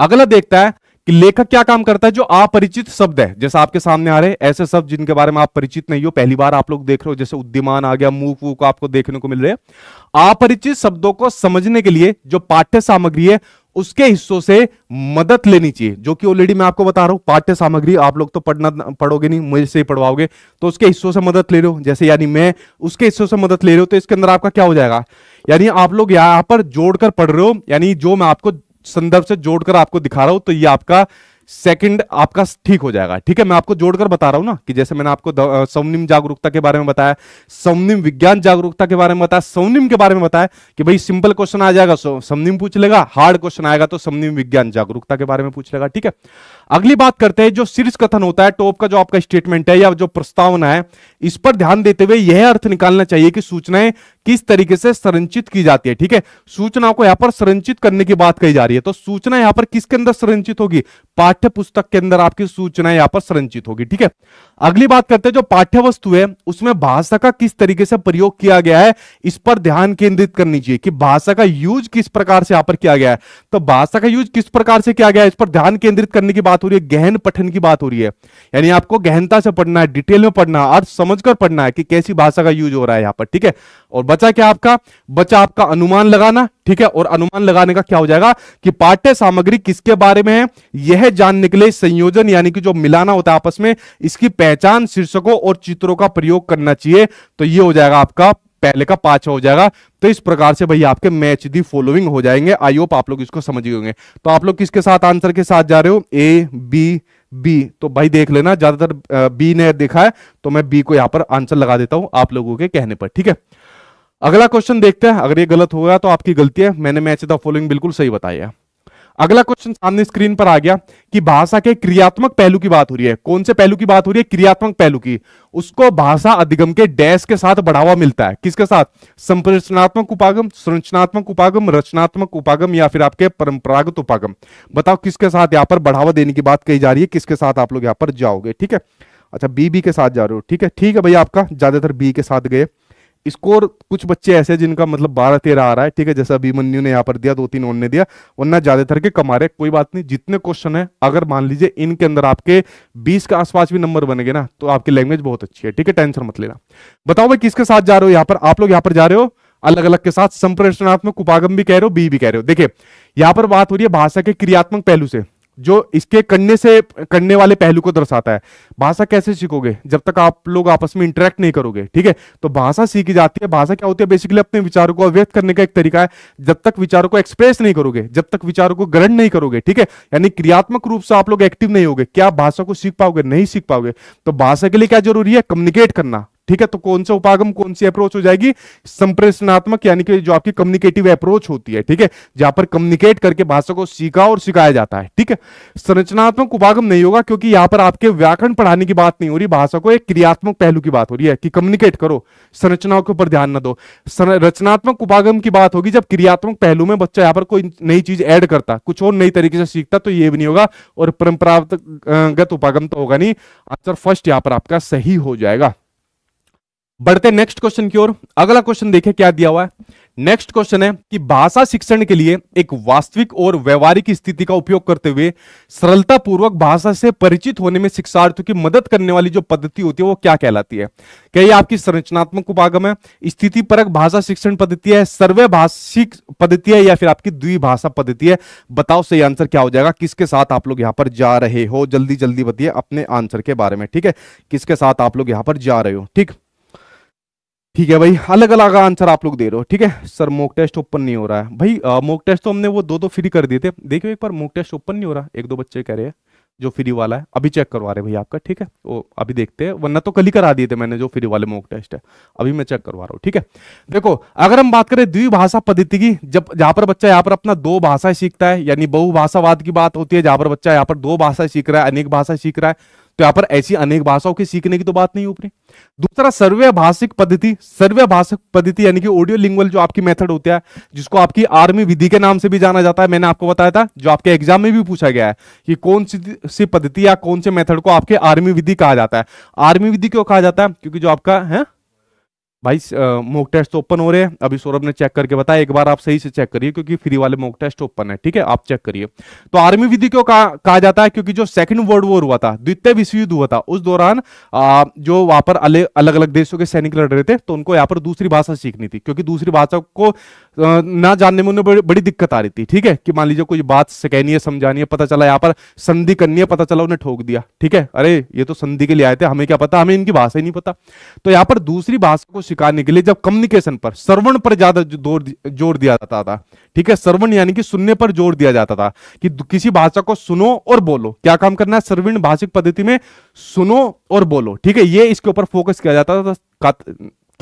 अगला देखता है कि लेखक क्या काम करता है जो अपरिचित शब्द है जैसे आपके सामने आ रहे हैं ऐसे शब्द जिनके बारे में आप परिचित नहीं हो पहली बार आप लोग देख रहे हो जैसे उद्यमान आ गया मूक वूक आपको देखने को मिल रहे हैं अपरिचित शब्दों को समझने के लिए जो पाठ्य सामग्री है उसके हिस्सों से मदद लेनी चाहिए जो कि ऑलरेडी मैं आपको बता रहा हूं पाठ्य सामग्री आप लोग तो पढ़ना पढ़ोगे नहीं मुझे से ही पढ़वाओगे तो उसके हिस्सों से मदद ले रहे हो जैसे यानी मैं उसके हिस्सों से मदद ले रहे हो तो इसके अंदर आपका क्या हो जाएगा यानी आप लोग यहां पर जोड़कर पढ़ रहे हो यानी जो मैं आपको संदर्भ से जोड़कर आपको दिखा रहा हूं तो ये आपका सेकंड आपका ठीक हो जाएगा ठीक है मैं आपको जोड़कर बता रहा हूं ना कि जैसे मैंने आपको सौनिम जागरूकता के बारे में बताया सौनिम विज्ञान जागरूकता के बारे में बताया सौनिम के बारे में बताया कि भाई सिंपल क्वेश्चन आ जाएगा सौनिम पूछ लेगा हार्ड क्वेश्चन आएगा तो सौनिम विज्ञान जागरूकता के बारे में पूछ लेगा ठीक है अगली बात करते हैं जो शीर्ष कथन होता है टॉप का जो आपका स्टेटमेंट है या जो प्रस्तावना है इस पर ध्यान देते हुए यह अर्थ निकालना चाहिए कि सूचनाएं किस तरीके से संरचित की जाती है ठीक है सूचनाओं को यहां पर संरचित करने की बात कही जा रही है तो सूचना यहां पर किसके अंदर संरचित होगी पाठ्य पुस्तक के अंदर आपकी सूचना यहां पर संरचित होगी ठीक है अगली बात करते हैं जो पाठ्य वस्तु है उसमें भाषा का किस तरीके से प्रयोग किया गया है इस पर ध्यान केंद्रित करनी चाहिए कि भाषा का यूज किस प्रकार से यहां पर किया गया है तो भाषा का यूज किस प्रकार से किया गया है इस पर ध्यान केंद्रित करने की बात बात हो रही है गहन पठन की बात हो रही है यानी आपको गहनता से पढ़ना है डिटेल में पढ़ना है अर्थ समझकर पढ़ना है कि कैसी भाषा का यूज हो रहा है यहाँ पर ठीक है और बचा क्या आपका बचा आपका अनुमान लगाना ठीक है और अनुमान लगाने का क्या हो जाएगा कि पाठ्य सामग्री किसके बारे में है यह जानने के लिए संयोजन यानी कि जो मिलाना होता है आपस में इसकी पहचान शीर्षकों और चित्रों का प्रयोग करना चाहिए तो यह हो जाएगा आपका पहले का पांचवा हो जाएगा तो इस प्रकार से भाई आपके मैच दी फॉलोइंग हो जाएंगे आई होप आप लोग इसको समझ गए होंगे तो आप लोग किसके साथ आंसर के साथ जा रहे हो ए बी बी तो भाई देख लेना ज्यादातर बी ने देखा है तो मैं बी को यहां पर आंसर लगा देता हूं आप लोगों के कहने पर ठीक है अगला क्वेश्चन देखते हैं अगर ये गलत होगा तो आपकी गलती है मैंने मैच द फॉलोइंग बिल्कुल सही बताया है अगला क्वेश्चन सामने स्क्रीन पर आ गया कि भाषा के क्रियात्मक पहलू की बात हो रही है कौन से पहलू की बात हो रही है क्रियात्मक पहलू की उसको भाषा अधिगम के डैश के साथ बढ़ावा मिलता है किसके साथ संप्रचनात्मक उपागम संरचनात्मक उपागम रचनात्मक उपागम या फिर आपके परंपरागत उपागम बताओ किसके साथ यहाँ पर बढ़ावा देने की बात कही जा रही है किसके साथ आप लोग यहाँ पर जाओगे ठीक है अच्छा बी बी के साथ जा रहे हो ठीक है ठीक है भैया आपका ज्यादातर बी के साथ गए स्कोर कुछ बच्चे ऐसे जिनका मतलब बारह तेरह आ रहा है ठीक है जैसा अभिमन्यु ने यहाँ पर दिया दो तीन ने दिया वरना ज्यादातर के कमा रहे कोई बात नहीं जितने क्वेश्चन है अगर मान लीजिए इनके अंदर आपके बीस के आसपास भी नंबर बनेंगे ना तो आपकी लैंग्वेज बहुत अच्छी है ठीक है टेंशन मत लेना बताओ भाई किसके साथ जा रहे हो यहाँ पर आप लोग यहाँ पर जा रहे हो अलग अलग के साथ संप्रेषणात्मक उपागम भी कह रहे हो बी भी कह रहे हो देखिये यहाँ पर बात हो रही है भाषा के क्रियात्मक पहलू से जो इसके करने से करने वाले पहलू को दर्शाता है भाषा कैसे सीखोगे जब तक आप लोग आपस में इंटरेक्ट नहीं करोगे ठीक है तो भाषा सीखी जाती है भाषा क्या होती है बेसिकली अपने विचारों को व्यक्त करने का एक तरीका है जब तक विचारों को एक्सप्रेस नहीं करोगे जब तक विचारों को ग्रहण नहीं करोगे ठीक है यानी क्रियात्मक रूप से आप लोग एक्टिव नहीं होगे क्या भाषा को सीख पाओगे नहीं सीख पाओगे तो भाषा के लिए क्या जरूरी है कम्युनिकेट करना ठीक है तो कौन सा उपागम कौन सी अप्रोच हो जाएगी संप्रेषणात्मक यानी कि जो आपकी कम्युनिकेटिव अप्रोच होती है ठीक है जहां पर कम्युनिकेट करके भाषा को सीखा और सिखाया जाता है ठीक है संरचनात्मक उपागम नहीं होगा क्योंकि यहां पर आपके व्याकरण पढ़ाने की बात नहीं हो रही भाषा को एक क्रियात्मक पहलू की बात हो रही है कि कम्युनिकेट करो संरचनाओं के ऊपर ध्यान न दो रचनात्मक उपागम की बात होगी जब क्रियात्मक पहलू में बच्चा यहाँ पर कोई नई चीज ऐड करता कुछ और नई तरीके से सीखता तो ये भी नहीं होगा और परंपरागत उपागम तो होगा नहीं आंसर फर्स्ट यहाँ पर आपका सही हो जाएगा बढ़ते नेक्स्ट क्वेश्चन की ओर अगला क्वेश्चन देखे क्या दिया हुआ है नेक्स्ट क्वेश्चन है कि भाषा शिक्षण के लिए एक वास्तविक और व्यवहारिक स्थिति का उपयोग करते हुए सरलता पूर्वक भाषा से परिचित होने में शिक्षार्थियों की मदद करने वाली जो पद्धति होती है वो क्या कहलाती है क्या ये आपकी संरचनात्मक उपागम है स्थिति परक भाषा शिक्षण पद्धति है सर्वे भाषिक पद्धति है या फिर आपकी द्विभाषा पद्धति है बताओ सही आंसर क्या हो जाएगा किसके साथ आप लोग यहाँ पर जा रहे हो जल्दी जल्दी बताइए अपने आंसर के बारे में ठीक है किसके साथ आप लोग यहाँ पर जा रहे हो ठीक ठीक है भाई अलग अलग आंसर आप लोग दे रहे हो ठीक है सर मोक टेस्ट ओपन नहीं हो रहा है भाई मोक टेस्ट तो हमने वो दो दो फ्री कर दिए थे देखियो एक बार मोक टेस्ट ओपन नहीं हो रहा एक दो बच्चे कह रहे हैं जो फ्री वाला है अभी चेक करवा रहे भाई आपका ठीक है वो अभी देखते हैं वरना तो कल ही करा दिए थे मैंने जो फ्री वाले मोक टेस्ट है अभी मैं चेक करवा रहा हूँ ठीक है देखो अगर हम बात करें द्विभाषा पद्धति की जब जहां पर बच्चा यहाँ पर अपना दो भाषाएं सीखता है यानी बहुभाषावाद की बात होती है जहां पर बच्चा यहाँ पर दो भाषाएं सीख रहा है अनेक भाषा सीख रहा है तो यहां पर ऐसी अनेक भाषाओं के सीखने की तो बात नहीं ऊपरी दूसरा सर्वे भाषिक पद्धति सर्वभाषिक भाषिक पद्धति यानी कि ऑडियो लिंगुअल जो आपकी मेथड होता है जिसको आपकी आर्मी विधि के नाम से भी जाना जाता है मैंने आपको बताया था जो आपके एग्जाम में भी पूछा गया है कि कौन सी पद्धति या कौन से मेथड को आपके आर्मी विधि कहा जाता है आर्मी विधि क्यों कहा जाता है क्योंकि जो आपका है भाई मॉक टेस्ट ओपन हो रहे हैं अभी सौरभ ने चेक करके बताया एक बार आप सही से चेक करिए क्योंकि फ्री वाले मॉक टेस्ट ओपन है ठीक है आप चेक करिए तो आर्मी विधि क्यों कहा जाता है क्योंकि जो सेकंड वर्ल्ड वॉर हुआ था द्वितीय विश्व युद्ध हुआ था उस दौरान आ, जो वहां पर अलग अलग देशों के सैनिक लड़ रहे थे तो उनको यहाँ पर दूसरी भाषा सीखनी थी क्योंकि दूसरी भाषा को ना जानने में उन्हें बड़ी दिक्कत आ रही थी ठीक है कि मान लीजिए कोई बात कहनी है समझानी है पता चला यहाँ पर संधि करनी है पता चला उन्हें ठोक दिया ठीक है अरे ये तो संधि के लिए आए थे हमें क्या पता हमें इनकी भाषा ही नहीं पता तो यहाँ पर दूसरी भाषा को स्वीकारने के लिए जब कम्युनिकेशन पर सर्वण पर ज्यादा जोर दिया जाता था ठीक है सर्वण यानी कि सुनने पर जोर दिया जाता था कि किसी भाषा को सुनो और बोलो क्या काम करना है सर्वण भाषिक पद्धति में सुनो और बोलो ठीक है ये इसके ऊपर फोकस किया जाता था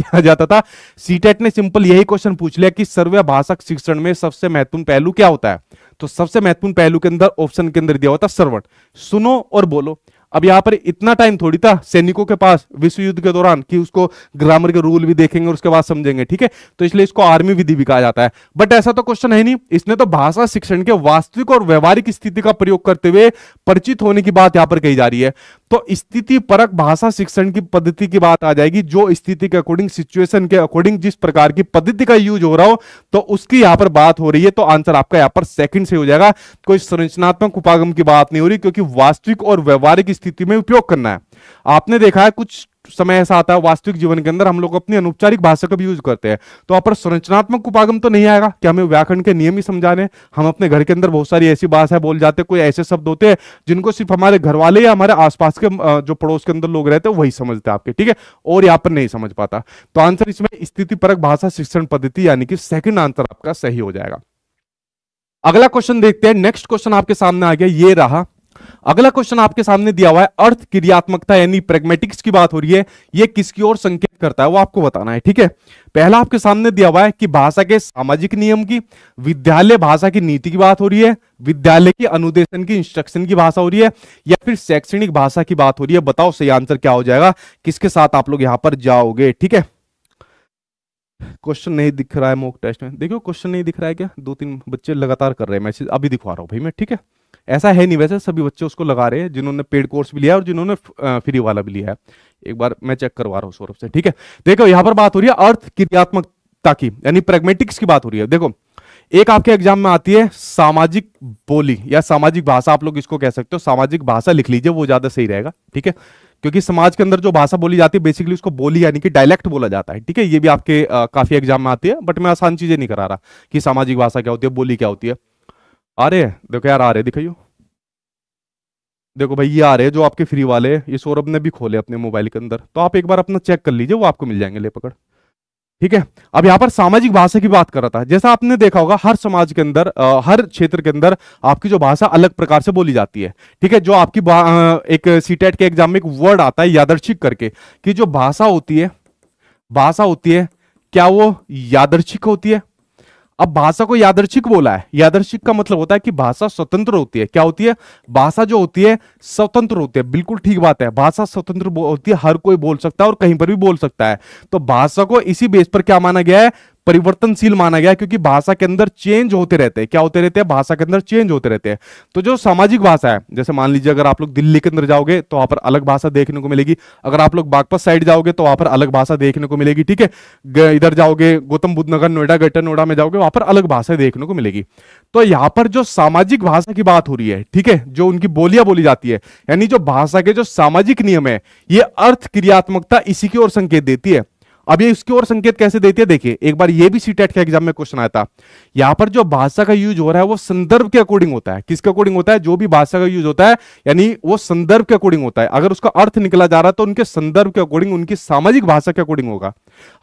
किया जाता था सीटेट e ने सिंपल यही क्वेश्चन पूछ लिया कि सर्वे भाषा शिक्षण में सबसे महत्वपूर्ण पहलू क्या होता है तो सबसे महत्वपूर्ण पहलू के अंदर ऑप्शन के अंदर दिया होता है सर्वण सुनो और बोलो अब यहाँ पर इतना टाइम थोड़ी था सैनिकों के पास विश्व युद्ध के दौरान कि उसको ग्रामर के रूल भी देखेंगे और उसके बाद समझेंगे ठीक है तो इसलिए इसको आर्मी विधि भी कहा जाता है बट ऐसा तो क्वेश्चन है नहीं इसने तो भाषा शिक्षण के वास्तविक और व्यवहारिक स्थिति का प्रयोग करते हुए परिचित होने की बात यहाँ पर कही जा रही है तो स्थिति परक भाषा शिक्षण की पद्धति की बात आ जाएगी जो स्थिति के अकॉर्डिंग सिचुएशन के अकॉर्डिंग जिस प्रकार की पद्धति का यूज हो रहा हो तो उसकी यहां पर बात हो रही है तो आंसर आपका यहां पर सेकंड से हो जाएगा कोई संरचनात्मक उपागम की बात नहीं हो रही क्योंकि वास्तविक और व्यवहारिक स्थिति स्थिति में उपयोग करना है आपने देखा है कुछ समय ऐसा आता है वास्तविक जीवन के अंदर हम लोग अपनी अनौपचारिक भाषा का भी यूज करते हैं तो आप पर संरचनात्मक उपागम तो नहीं आएगा क्या हमें व्याकरण के नियम ही समझाने हम अपने घर के अंदर बहुत सारी ऐसी भाषा बोल जाते हैं कोई ऐसे शब्द होते हैं जिनको सिर्फ हमारे घर वाले या हमारे आसपास के जो पड़ोस के अंदर लोग रहते हैं वही समझते आपके ठीक है और यहाँ पर नहीं समझ पाता तो आंसर इसमें स्थिति परक भाषा शिक्षण पद्धति यानी कि सेकेंड आंसर आपका सही हो जाएगा अगला क्वेश्चन देखते हैं नेक्स्ट क्वेश्चन आपके सामने आ गया ये रहा अगला क्वेश्चन आपके सामने दिया हुआ है अर्थ क्रियात्मकता यानी प्रेगमेटिक्स की बात हो रही है ये किसकी ओर संकेत करता है वो आपको बताना है ठीक है पहला आपके सामने दिया हुआ है कि भाषा के सामाजिक नियम की विद्यालय भाषा की नीति की बात हो रही है विद्यालय की अनुदेशन की इंस्ट्रक्शन की भाषा हो रही है या फिर शैक्षणिक भाषा की बात हो रही है बताओ सही आंसर क्या हो जाएगा किसके साथ आप लोग यहां पर जाओगे ठीक है क्वेश्चन नहीं दिख रहा है मोक टेस्ट में देखो क्वेश्चन नहीं दिख रहा है क्या दो तीन बच्चे लगातार कर रहे हैं मैसेज अभी दिखवा रहा हूँ भाई मैं ठीक है ऐसा है नहीं वैसे सभी बच्चे उसको लगा रहे हैं जिन्होंने पेड कोर्स भी लिया है और जिन्होंने फ्री वाला भी लिया है एक बार मैं चेक करवा रहा हूँ सौरभ से ठीक है देखो यहाँ पर बात हो रही है अर्थ क्रियात्मकता की यानी प्रेगमेटिक्स की बात हो रही है देखो एक आपके एग्जाम में आती है सामाजिक बोली या सामाजिक भाषा आप लोग इसको कह सकते हो सामाजिक भाषा लिख लीजिए वो ज्यादा सही रहेगा ठीक है क्योंकि समाज के अंदर जो भाषा बोली जाती है बेसिकली उसको बोली यानी कि डायलेक्ट बोला जाता है ठीक है ये भी आपके आ, काफी एग्जाम में आती है बट मैं आसान चीजें नहीं करा रहा कि सामाजिक भाषा क्या होती है बोली क्या होती है आ रहे हैं देखो यार आ रहे दिखाइयो देखो भाई ये आ रहे हैं जो आपके फ्री वाले हैं ये सौरभ ने भी खोले अपने मोबाइल के अंदर तो आप एक बार अपना चेक कर लीजिए वो आपको मिल जाएंगे ले पकड़ ठीक है अब यहाँ पर सामाजिक भाषा की बात कर रहा था जैसा आपने देखा होगा हर समाज के अंदर आ, हर क्षेत्र के अंदर आपकी जो भाषा अलग प्रकार से बोली जाती है ठीक है जो आपकी आ, एक सीटेट e के एग्जाम में एक वर्ड आता है यादर्शिक करके कि जो भाषा होती है भाषा होती है क्या वो यादर्शिक होती है अब भाषा को यादर्शिक बोला है यादर्शिक का मतलब होता है कि भाषा स्वतंत्र होती है क्या होती है भाषा जो होती है स्वतंत्र होती है बिल्कुल ठीक बात है भाषा स्वतंत्र होती है हर कोई बोल सकता है और कहीं पर भी बोल सकता है तो भाषा को इसी बेस पर क्या माना गया है परिवर्तनशील माना गया क्योंकि भाषा के अंदर चेंज होते रहते हैं क्या होते रहते हैं भाषा के अंदर चेंज होते रहते हैं तो जो सामाजिक भाषा है जैसे मान लीजिए अगर आप लोग दिल्ली के अंदर जाओगे तो वहां पर अलग भाषा देखने को मिलेगी अगर आप लोग बागपत साइड जाओगे तो वहां पर अलग भाषा देखने को मिलेगी ठीक है इधर जाओगे गौतम बुद्ध नगर नोएडा गटर नोएडा में जाओगे वहां पर अलग भाषा देखने को मिलेगी तो यहाँ पर जो सामाजिक भाषा की बात हो रही है ठीक है जो उनकी बोलियां बोली जाती है यानी जो भाषा के जो सामाजिक नियम है ये अर्थ क्रियात्मकता इसी की ओर संकेत देती है अब ये इसकी ओर संकेत कैसे देती है देखिए एक बार ये भी सी e के एग्जाम में क्वेश्चन आया था यहां पर जो भाषा का यूज हो रहा है वो संदर्भ के अकॉर्डिंग होता है किसके अकॉर्डिंग होता है जो भी भाषा का यूज होता है यानी वो संदर्भ के अकॉर्डिंग होता है अगर उसका अर्थ निकला जा रहा है तो उनके संदर्भ के अकॉर्डिंग उनकी सामाजिक भाषा के अकॉर्डिंग होगा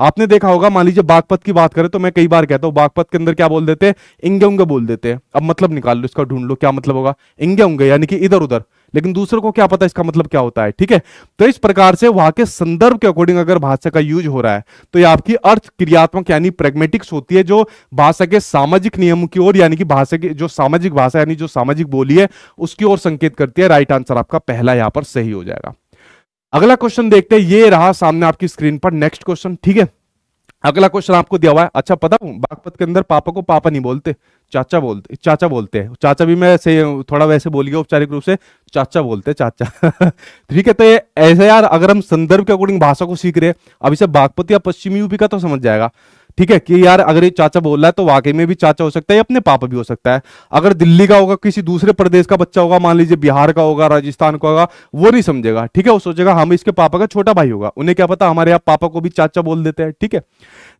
आपने देखा होगा मान लीजिए बागपत की बात करें तो मैं कई बार कहता हूँ बागपत के अंदर क्या बोल देते हैं इंगे उंगे बोल देते हैं अब मतलब निकाल लो इसका ढूंढ लो क्या मतलब होगा इंगे उंगे यानी कि इधर उधर लेकिन दूसरे को क्या पता इसका मतलब क्या होता है ठीक है तो इस प्रकार से वहां के संदर्भ के अकॉर्डिंग अगर भाषा का यूज हो रहा है तो ये आपकी अर्थ क्रियात्मक यानी प्रेगमेटिक्स होती है जो भाषा के सामाजिक नियम की ओर यानी कि भाषा की जो सामाजिक भाषा यानी जो सामाजिक बोली है उसकी ओर संकेत करती है राइट आंसर आपका पहला यहां पर सही हो जाएगा अगला क्वेश्चन देखते हैं ये रहा सामने आपकी स्क्रीन पर नेक्स्ट क्वेश्चन ठीक है अगला क्वेश्चन आपको दिया हुआ है अच्छा पता हूं बागपत के अंदर पापा को पापा नहीं बोलते चाचा बोलते चाचा बोलते हैं चाचा भी मैं से थोड़ा वैसे बोलिए औपचारिक रूप से चाचा बोलते हैं चाचा ठीक है तो ये ऐसे यार अगर हम संदर्भ के अकॉर्डिंग भाषा को सीख रहे हैं अभी से बागपति या पश्चिमी यूपी का तो समझ जाएगा ठीक है कि यार अगर ये चाचा बोल रहा है तो वाकई में भी चाचा हो सकता है अपने पापा भी हो सकता है अगर दिल्ली का होगा किसी दूसरे प्रदेश का बच्चा होगा मान लीजिए बिहार का होगा राजस्थान का होगा वो नहीं समझेगा ठीक है वो सोचेगा हम हाँ इसके पापा का छोटा भाई होगा उन्हें क्या पता हमारे यहाँ पापा को भी चाचा बोल देते हैं ठीक है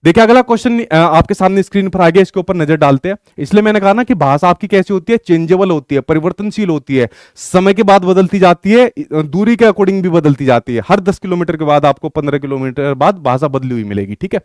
देखिए अगला क्वेश्चन आपके सामने स्क्रीन पर आ गया इसके ऊपर नजर डालते हैं इसलिए मैंने कहा ना कि भाषा आपकी कैसी होती है चेंजेबल होती है परिवर्तनशील होती है समय के बाद बदलती जाती है दूरी के अकॉर्डिंग भी बदलती जाती है हर दस किलोमीटर के बाद आपको पंद्रह किलोमीटर बाद भाषा बदली हुई मिलेगी ठीक है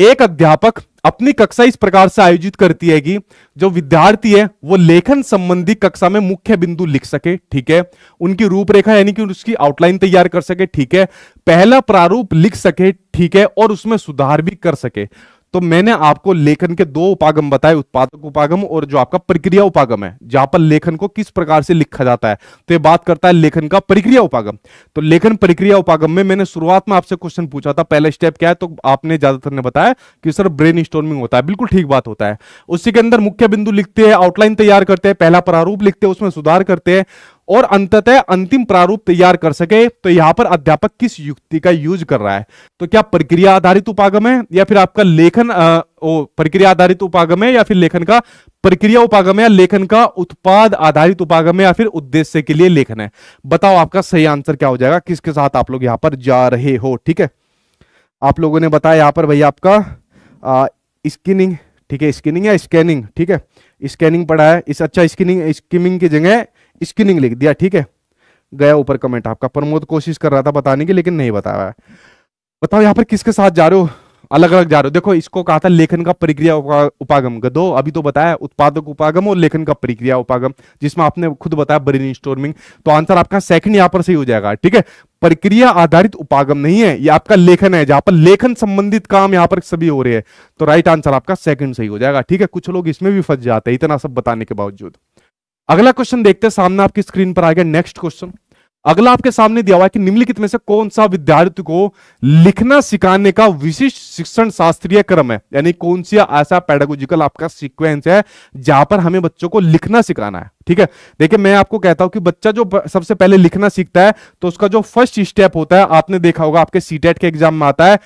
एक अध्यापक अपनी कक्षा इस प्रकार से आयोजित करती है कि जो विद्यार्थी है वो लेखन संबंधी कक्षा में मुख्य बिंदु लिख सके ठीक है उनकी रूपरेखा यानी कि उसकी आउटलाइन तैयार कर सके ठीक है पहला प्रारूप लिख सके ठीक है और उसमें सुधार भी कर सके तो मैंने आपको लेखन के दो उपागम बताए उत्पादक उपागम और जो आपका प्रक्रिया उपागम है जहां पर लेखन को किस प्रकार से लिखा जाता है तो ये बात करता है लेखन का प्रक्रिया उपागम तो लेखन प्रक्रिया उपागम में मैंने शुरुआत में आपसे क्वेश्चन पूछा था पहला स्टेप क्या है तो आपने ज्यादातर ने बताया कि सर ब्रेन होता है बिल्कुल ठीक बात होता है उसी के अंदर मुख्य बिंदु लिखते हैं आउटलाइन तैयार करते हैं पहला प्रारूप लिखते हैं उसमें सुधार करते हैं और अंततः अंतिम प्रारूप तैयार कर सके तो यहां पर अध्यापक किस युक्ति का यूज कर रहा है तो क्या प्रक्रिया आधारित उपागम है या फिर आपका लेखन प्रक्रिया आधारित उपागम है या फिर लेखन का प्रक्रिया उपागम है या लेखन का उत्पाद आधारित उपागम है या फिर उद्देश्य के लिए लेखन है बताओ आपका सही आंसर क्या हो जाएगा किसके साथ आप लोग यहां पर जा रहे हो ठीक है आप लोगों ने बताया यहाँ पर भैया आपका स्किनिंग ठीक है स्किनिंग या स्कैनिंग ठीक है स्कैनिंग पढ़ा है इस अच्छा स्किनिंग स्किमिंग की जगह स्किनिंग लिख दिया ठीक है गया ऊपर कमेंट आपका प्रमोद कोशिश कर रहा था बताने की लेकिन नहीं बताया बताओ यहाँ पर किसके साथ जा रहे हो अलग अलग जा रहे हो देखो इसको कहा था लेखन का प्रक्रिया उपागम दो अभी तो बताया उत्पादक उपागम और लेखन का प्रक्रिया उपागम जिसमें आपने खुद बताया ब्रेन स्टोर्मिंग तो आंसर आपका सेकंड यहां पर सही हो जाएगा ठीक है प्रक्रिया आधारित उपागम नहीं है ये आपका लेखन है जहां पर लेखन संबंधित काम यहां पर सभी हो रहे हैं तो राइट आंसर आपका सेकंड सही हो जाएगा ठीक है कुछ लोग इसमें भी फंस जाते हैं इतना सब बताने के बावजूद अगला क्वेश्चन देखते हैं सामने आपकी स्क्रीन पर आ गया नेक्स्ट क्वेश्चन अगला आपके सामने दिया हुआ है कि निम्नलिखित में से कौन सा विद्यार्थी को लिखना सिखाने का विशिष्ट शिक्षण शास्त्रीय क्रम है यानी कौन सी ऐसा पेडागोजिकल आपका सीक्वेंस है जहां पर हमें बच्चों को लिखना सिखाना है ठीक है देखिए मैं आपको कहता हूं कि बच्चा जो सबसे पहले लिखना सीखता है तो उसका जो फर्स्ट स्टेप होता है आपने देखा होगा आपके सीटेट e के एग्जाम में आता है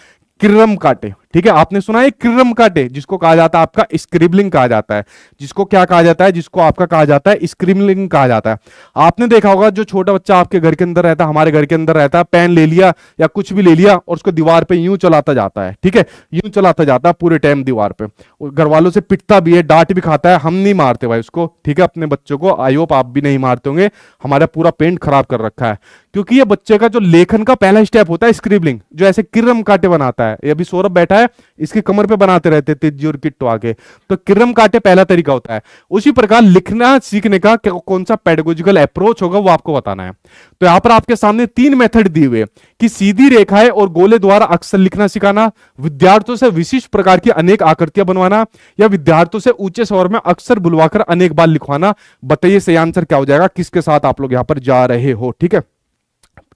क्रम काटे ठीक है आपने सुना है क्रम का डे जिसको कहा जाता है आपका स्क्रिबलिंग कहा जाता है जिसको क्या कहा जाता है जिसको आपका कहा जाता है स्क्रिबलिंग कहा जाता है आपने देखा होगा जो छोटा बच्चा आपके घर के अंदर रहता है हमारे घर के अंदर रहता है पेन ले लिया या कुछ भी ले लिया और उसको दीवार पे यूं चलाता जाता है ठीक है यूं चलाता जाता है पूरे टाइम दीवार पे घर वालों से पिटता भी है डांट भी खाता है हम नहीं मारते भाई उसको ठीक है अपने बच्चों को आई होप आप भी नहीं मारते होंगे हमारा पूरा पेंट खराब कर रखा है क्योंकि ये बच्चे का जो लेखन का पहला स्टेप होता है स्क्रिबलिंग जो ऐसे किरम काटे बनाता है ये अभी सौरभ बैठा है है इसके कमर पे बनाते रहते तिज्जी और किट्टो आगे तो किरम काटे पहला तरीका होता है उसी प्रकार लिखना सीखने का कौन सा पेडगोजिकल अप्रोच होगा वो आपको बताना है तो यहां पर आपके सामने तीन मेथड दिए हुए कि सीधी रेखाएं और गोले द्वारा अक्सर लिखना सिखाना विद्यार्थियों से विशिष्ट प्रकार की अनेक आकृतियां बनवाना या विद्यार्थियों से ऊंचे स्वर में अक्सर बुलवाकर अनेक बार लिखवाना बताइए सही आंसर क्या हो जाएगा किसके साथ आप लोग यहां पर जा रहे हो ठीक है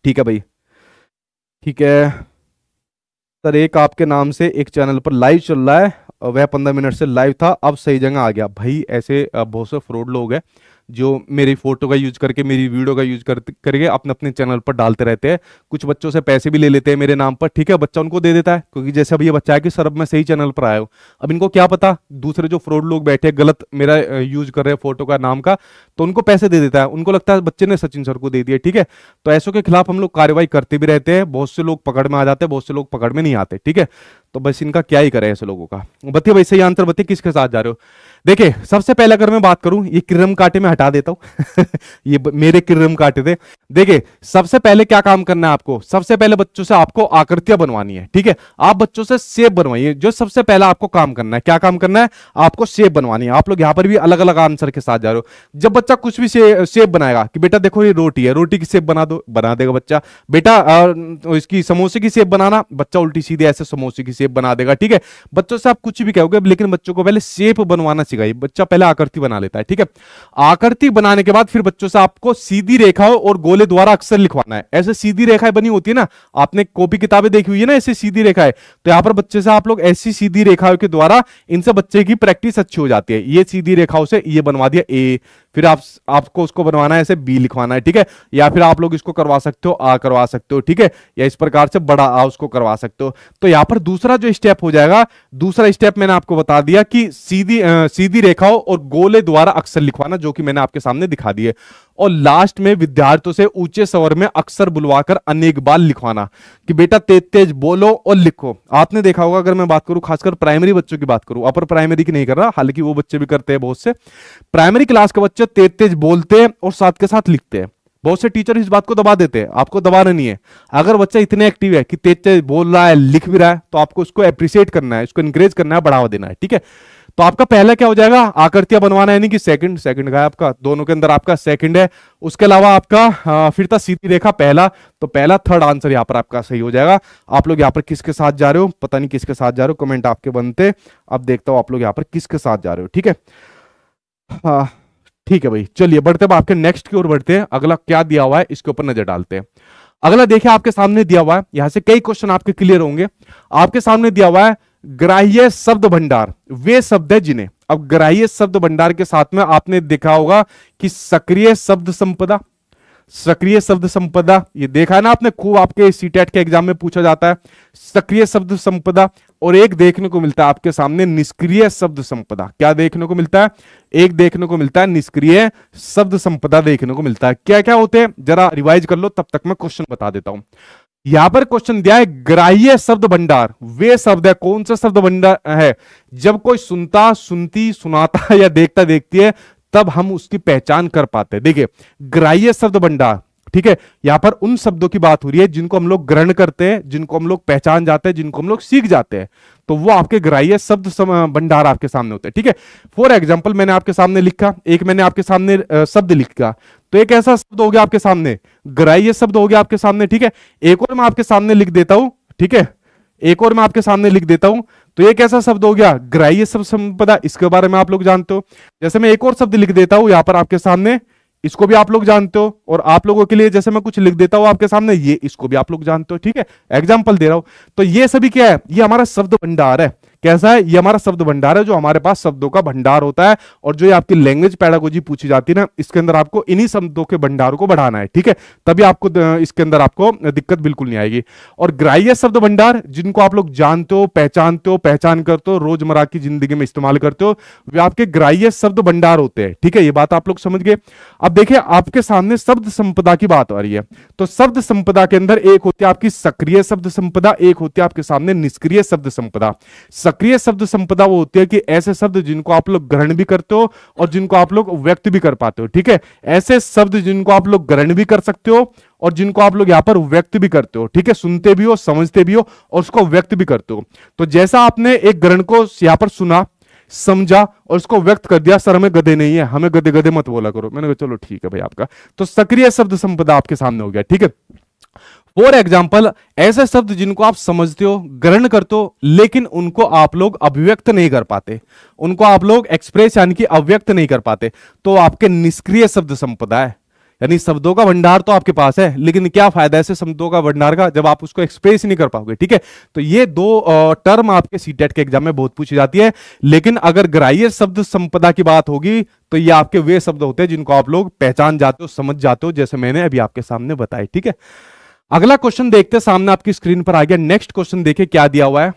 ठीक है भाई ठीक है सर एक आपके नाम से एक चैनल पर लाइव चल रहा है वह पंद्रह मिनट से लाइव था अब सही जगह आ गया भाई ऐसे बहुत से फ्रॉड लोग हैं जो मेरी फोटो का यूज करके मेरी वीडियो का यूज करके अपने अपने चैनल पर डालते रहते हैं कुछ बच्चों से पैसे भी ले लेते हैं मेरे नाम पर ठीक है बच्चा उनको दे देता है क्योंकि जैसे अब ये बच्चा है कि सर अब मैं सही चैनल पर आया हूँ अब इनको क्या पता दूसरे जो फ्रॉड लोग बैठे गलत मेरा यूज कर रहे हैं फोटो का नाम का तो उनको पैसे दे देता है उनको लगता है बच्चे ने सचिन सर को दे दिया ठीक है तो ऐसों के खिलाफ हम लोग कार्यवाही करते भी रहते हैं बहुत से लोग पकड़ में आ जाते हैं बहुत से लोग पकड़ में नहीं आते ठीक है तो बस इनका क्या ही करे ऐसे लोगों का बताइए भाई सही आंसर बताइए किसके साथ जा रहे हो देखिए सबसे पहले अगर मैं बात करूं ये किरम काटे में हटा देता हूं ये मेरे किरम काटे थे देखिए सबसे पहले क्या काम करना है आपको सबसे पहले बच्चों से आपको आकृतियां बनवानी है ठीक है आप बच्चों से सेब बनवाइए जो सबसे पहला आपको काम करना है क्या काम करना है आपको सेब बनवानी है आप लोग यहाँ पर भी अलग अलग आंसर के साथ जा रहे हो जब बच्चा कुछ भी सेप सेब बनाएगा कि बेटा देखो ये रोटी है रोटी की सेब बना दो बना देगा बच्चा बेटा इसकी समोसे की सेब बनाना बच्चा उल्टी सीधे ऐसे समोसे की सेब बना देगा ठीक है बच्चों से आप कुछ भी कहोगे लेकिन बच्चों को पहले सेब बनवाना राशि का ये बच्चा पहले आकृति बना लेता है ठीक है आकृति बनाने के बाद फिर बच्चों से आपको सीधी रेखाओं और गोले द्वारा अक्सर लिखवाना है ऐसे सीधी रेखाएं बनी होती है ना आपने कॉपी किताबें देखी हुई है ना ऐसी सीधी रेखाएं तो यहाँ पर बच्चे से आप लोग ऐसी सीधी रेखाओं के द्वारा इनसे बच्चे की प्रैक्टिस अच्छी हो जाती है ये सीधी रेखाओं से ये बनवा दिया ए फिर आप आपको उसको बनवाना है ऐसे बी लिखवाना है ठीक है या फिर आप लोग इसको करवा सकते हो आ करवा सकते हो ठीक है या इस प्रकार से बड़ा आ उसको करवा सकते हो तो यहाँ पर दूसरा जो स्टेप हो जाएगा दूसरा स्टेप मैंने आपको बता दिया कि सीधी आ, सीधी रेखाओं और गोले द्वारा अक्सर लिखवाना जो कि मैंने आपके सामने दिखा दिए और लास्ट में विद्यार्थियों से ऊंचे स्वर में अक्सर बुलवाकर अनेक बार लिखवाना कि बेटा तेज तेज बोलो और लिखो आपने देखा होगा अगर मैं बात करूं खासकर प्राइमरी बच्चों की बात करूं अपर प्राइमरी की नहीं कर रहा हालांकि वो बच्चे भी करते हैं बहुत से प्राइमरी क्लास के बच्चे तेज तेज बोलते हैं और साथ के साथ लिखते हैं बहुत से टीचर इस बात को दबा देते हैं आपको दबाना नहीं है अगर बच्चा इतने एक्टिव है कि तेज तेज बोल रहा है लिख भी रहा है तो आपको उसको अप्रिशिएट करना है उसको इंकरेज करना है बढ़ावा देना है ठीक है तो आपका पहला क्या हो जाएगा आकृतियां बनवाना यानी कि सेकंड सेकंड का है आपका दोनों के अंदर आपका सेकंड है उसके अलावा आपका फिर था सीधी रेखा पहला तो पहला थर्ड आंसर यहाँ पर आपका सही हो जाएगा आप लोग यहाँ पर किसके साथ जा रहे हो पता नहीं किसके साथ जा रहे हो कमेंट आपके बनते अब देखता हूं आप लोग यहाँ पर किसके साथ जा रहे हो ठीक है ठीक है भाई चलिए बढ़ते हैं आपके नेक्स्ट की ओर बढ़ते हैं अगला क्या दिया हुआ है इसके ऊपर नजर डालते हैं अगला देखिए आपके सामने दिया हुआ है यहां से कई क्वेश्चन आपके क्लियर होंगे आपके सामने दिया हुआ है ग्राह्य शब्द भंडार वे शब्द है जिन्हें अब ग्राह्य शब्द भंडार के साथ में आपने देखा होगा कि सक्रिय शब्द संपदा सक्रिय शब्द संपदा ये देखा है ना आपने खूब आपके सीटेट e के एग्जाम में पूछा जाता है सक्रिय शब्द संपदा और एक देखने को मिलता है आपके सामने निष्क्रिय शब्द संपदा क्या देखने को मिलता है एक देखने को मिलता है निष्क्रिय शब्द संपदा देखने को मिलता है क्या क्या होते हैं जरा रिवाइज कर लो तब तक मैं क्वेश्चन बता देता हूं यहां पर क्वेश्चन दिया है ग्राह्य शब्द भंडार वे शब्द है कौन सा शब्द भंडार है जब कोई सुनता सुनती सुनाता या देखता देखती है तब हम उसकी पहचान कर पाते देखिए ग्राह्य शब्द भंडार ठीक है यहां पर उन शब्दों की बात हो रही है जिनको हम लोग ग्रहण करते हैं जिनको हम लोग पहचान जाते हैं जिनको हम लोग सीख जाते हैं तो वो आपके ग्राह्य शब्द भंडार आपके सामने होते हैं ठीक है फॉर एग्जाम्पल मैंने आपके सामने लिखा एक मैंने आपके सामने शब्द लिखा तो एक ऐसा शब्द हो गया आपके सामने ग्राह्य शब्द हो गया आपके सामने ठीक है एक और मैं आपके सामने लिख देता हूं ठीक है एक और मैं आपके सामने लिख देता हूं तो एक ऐसा शब्द हो गया ग्राह्य शब्द संपदा इसके बारे में आप लोग जानते हो जैसे मैं एक और शब्द लिख देता हूं यहां पर आपके सामने इसको भी आप लोग जानते हो और आप लोगों के लिए जैसे मैं कुछ लिख देता हूं आपके सामने ये इसको भी आप लोग जानते हो ठीक है एग्जाम्पल दे रहा हूं तो ये सभी क्या है ये हमारा शब्द भंडार है कैसा है ये हमारा शब्द भंडार है जो हमारे पास शब्दों का भंडार होता है और जो ये आपकी लैंग्वेज पैडागोजी पूछी जाती है ना इसके अंदर आपको इन्हीं शब्दों के भंडार को बढ़ाना है ठीक है तभी आपको इसके अंदर आपको दिक्कत बिल्कुल नहीं आएगी और ग्राह्य शब्द भंडार जिनको आप लोग जानते हो पहचानते हो पहचान करते हो रोजमर्रा की जिंदगी में इस्तेमाल करते हो वे आपके ग्राह्य शब्द भंडार होते हैं ठीक है ये बात आप लोग समझ गए अब देखिए आपके सामने शब्द संपदा की बात आ रही है तो शब्द संपदा के अंदर एक होती है आपकी सक्रिय शब्द संपदा एक होती है आपके सामने निष्क्रिय शब्द संपदा सक्रिय शब्द संपदा वो होती है कि ऐसे शब्द जिनको आप लोग ग्रहण भी करते हो और जिनको आप लोग व्यक्त भी कर पाते हो ठीक है ऐसे शब्द जिनको आप लोग ग्रहण भी कर सकते हो और जिनको आप लोग यहाँ पर व्यक्त भी करते हो ठीक है सुनते भी हो समझते भी हो और उसको व्यक्त भी करते हो तो जैसा आपने एक ग्रहण को यहाँ पर सुना समझा और उसको व्यक्त कर दिया सर हमें गधे नहीं है हमें गधे गधे मत बोला करो मैंने कहा चलो ठीक है भाई आपका तो सक्रिय शब्द संपदा आपके सामने हो गया ठीक है फॉर एग्जाम्पल ऐसे शब्द जिनको आप समझते हो ग्रहण करते हो लेकिन उनको आप लोग अभिव्यक्त नहीं कर पाते उनको आप लोग एक्सप्रेस यानी कि अव्यक्त नहीं कर पाते तो आपके निष्क्रिय शब्द संपदा है यानी शब्दों का भंडार तो आपके पास है लेकिन क्या फायदा है शब्दों का भंडार का जब आप उसको एक्सप्रेस नहीं कर पाओगे ठीक है तो ये दो टर्म आपके सीटेट e के एग्जाम में बहुत पूछी जाती है लेकिन अगर ग्राह्य शब्द संपदा की बात होगी तो ये आपके वे शब्द होते हैं जिनको आप लोग पहचान जाते हो समझ जाते हो जैसे मैंने अभी आपके सामने बताए ठीक है अगला क्वेश्चन देखते सामने आपकी स्क्रीन पर आ गया नेक्स्ट क्वेश्चन देखे क्या दिया हुआ है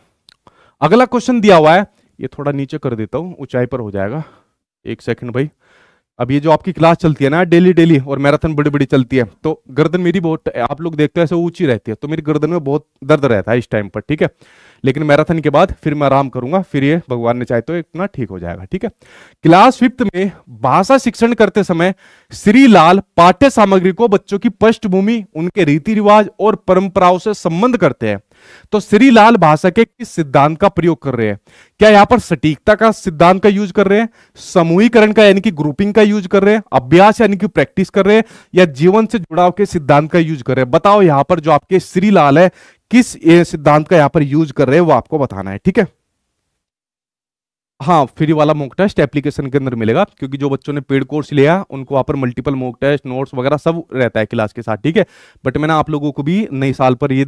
अगला क्वेश्चन दिया हुआ है ये थोड़ा नीचे कर देता हूं ऊंचाई पर हो जाएगा एक सेकंड भाई अब ये जो आपकी क्लास चलती है ना डेली डेली और मैराथन बड़ी बड़ी चलती है तो गर्दन मेरी बहुत आप लोग देखते हो ऐसे ऊंची रहती है तो मेरी गर्दन में बहुत दर्द रहता है इस टाइम पर ठीक है लेकिन मैराथन के बाद फिर मैं आराम करूंगा फिर ये भगवान ने चाहे तो इतना ठीक हो जाएगा ठीक है क्लास फिफ्थ में भाषा शिक्षण करते समय लाल पाठ्य सामग्री को बच्चों की पृष्ठभूमि उनके रीति रिवाज और परंपराओं से संबंध करते हैं तो श्री लाल भाषा के किस सिद्धांत का प्रयोग कर रहे हैं क्या यहां पर सटीकता का सिद्धांत का यूज कर रहे हैं समूहीकरण का यानी कि ग्रुपिंग का यूज कर रहे हैं अभ्यास यानी कि प्रैक्टिस कर रहे हैं या जीवन से जुड़ाव के सिद्धांत का यूज कर रहे हैं बताओ यहां पर जो आपके श्रीलाल है किस सिद्धांत का यहां पर यूज कर रहे हैं वो आपको बताना है ठीक है हाँ फ्री वाला मॉक टेस्ट एप्लीकेशन के अंदर मिलेगा क्योंकि जो बच्चों ने पेड कोर्स लिया उनको वहाँ पर मल्टीपल मॉक टेस्ट नोट्स वगैरह सब रहता है क्लास के साथ ठीक है बट मैंने आप लोगों को भी नई साल पर ये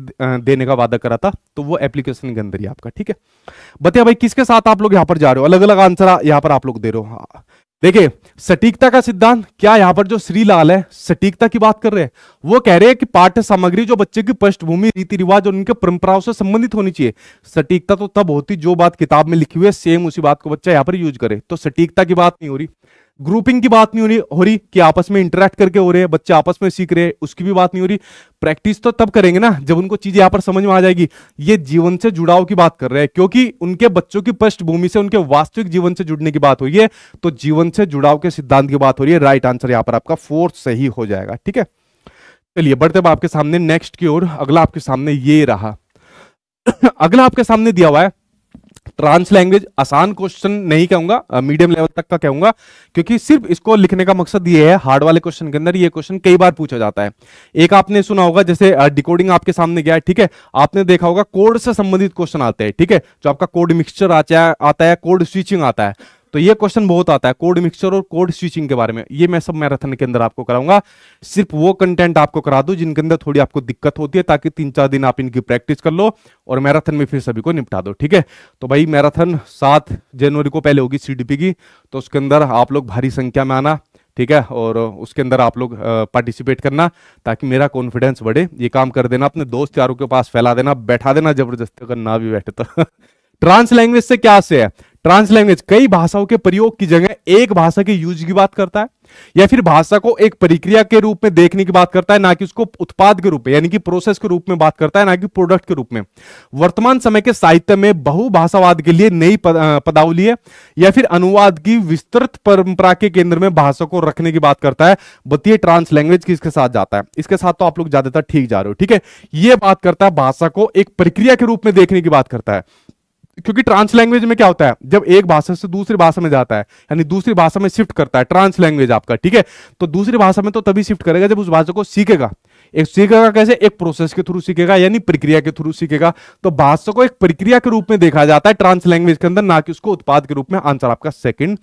देने का वादा करा था तो वो एप्लीकेशन के अंदर ही आपका ठीक है बताया भाई किसके साथ आप लोग यहाँ पर जा रहे हो अलग अलग आंसर यहाँ पर आप लोग दे रहे हो हाँ देखिए सटीकता का सिद्धांत क्या यहां पर जो श्री लाल है सटीकता की बात कर रहे हैं वो कह रहे हैं कि पाठ्य सामग्री जो बच्चे की पृष्ठभूमि रीति रिवाज और उनके परंपराओं से संबंधित होनी चाहिए सटीकता तो तब होती जो बात किताब में लिखी हुई है सेम उसी बात को बच्चा यहां पर यूज करे तो सटीकता की बात नहीं हो रही ग्रुपिंग की बात नहीं हो रही कि आपस में इंटरेक्ट करके हो रहे हैं बच्चे आपस में सीख रहे हैं उसकी भी बात नहीं हो रही प्रैक्टिस तो तब करेंगे ना जब उनको चीज यहाँ पर समझ में आ जाएगी ये जीवन से जुड़ाव की बात कर रहे हैं क्योंकि उनके बच्चों की पृष्ठभूमि से उनके वास्तविक जीवन से जुड़ने की बात हो रही है तो जीवन से जुड़ाव के सिद्धांत की बात हो रही है राइट आंसर यहाँ पर आपका फोर्थ सही हो जाएगा ठीक है चलिए बढ़ते आपके सामने नेक्स्ट की ओर अगला आपके सामने ये रहा अगला आपके सामने दिया हुआ है ट्रांस लैंग्वेज आसान क्वेश्चन नहीं कहूंगा मीडियम लेवल तक का कहूंगा क्योंकि सिर्फ इसको लिखने का मकसद ये है हार्ड वाले क्वेश्चन के अंदर ये क्वेश्चन कई बार पूछा जाता है एक आपने सुना होगा जैसे डिकोडिंग आपके सामने गया है ठीक है आपने देखा होगा कोड से संबंधित क्वेश्चन आते हैं ठीक है जो आपका कोड मिक्सचर आता है कोड स्विचिंग आता है तो ये क्वेश्चन बहुत आता है कोड मिक्सचर और कोड स्विचिंग के बारे में ये मैं सब मैराथन के अंदर आपको कराऊंगा सिर्फ वो कंटेंट आपको करा दू जिनके अंदर थोड़ी आपको दिक्कत होती है ताकि तीन चार दिन आप इनकी प्रैक्टिस कर लो और मैराथन में फिर सभी को निपटा दो ठीक है तो भाई मैराथन सात जनवरी को पहले होगी सी की तो उसके अंदर आप लोग भारी संख्या में आना ठीक है और उसके अंदर आप लोग पार्टिसिपेट करना ताकि मेरा कॉन्फिडेंस बढ़े ये काम कर देना अपने दोस्त यारों के पास फैला देना बैठा देना जबरदस्ती अगर ना भी बैठे तो ट्रांस लैंग्वेज से क्या से है ट्रांस लैंग्वेज कई भाषाओं के प्रयोग की जगह एक भाषा के यूज की बात करता है या फिर भाषा को एक प्रक्रिया के रूप में देखने की बात करता है ना कि उसको उत्पाद के रूप में यानी कि प्रोसेस के रूप में बात करता है ना कि प्रोडक्ट के रूप में वर्तमान समय के साहित्य में बहुभाषावाद के लिए नई पदावली है या फिर अनुवाद की विस्तृत परंपरा के केंद्र में भाषा को रखने की बात करता है बताइए ट्रांस लैंग्वेज किसके साथ जाता है इसके साथ तो आप लोग ज्यादातर ठीक जा रहे हो ठीक है यह बात करता है भाषा को एक प्रक्रिया के रूप में देखने की बात करता है क्योंकि ट्रांस लैंग्वेज में क्या होता है जब एक भाषा से दूसरी भाषा में जाता है यानी दूसरी भाषा में शिफ्ट करता है ट्रांस लैंग्वेज आपका ठीक है तो दूसरी भाषा में तो तभी शिफ्ट करेगा जब उस भाषा को सीखेगा एक सीखेगा कैसे एक प्रोसेस के थ्रू सीखेगा यानी प्रक्रिया के थ्रू सीखेगा तो भाषा को एक प्रक्रिया के रूप में देखा जाता है ट्रांस लैंग्वेज के अंदर ना कि उसको उत्पाद के रूप में आंसर आपका सेकंड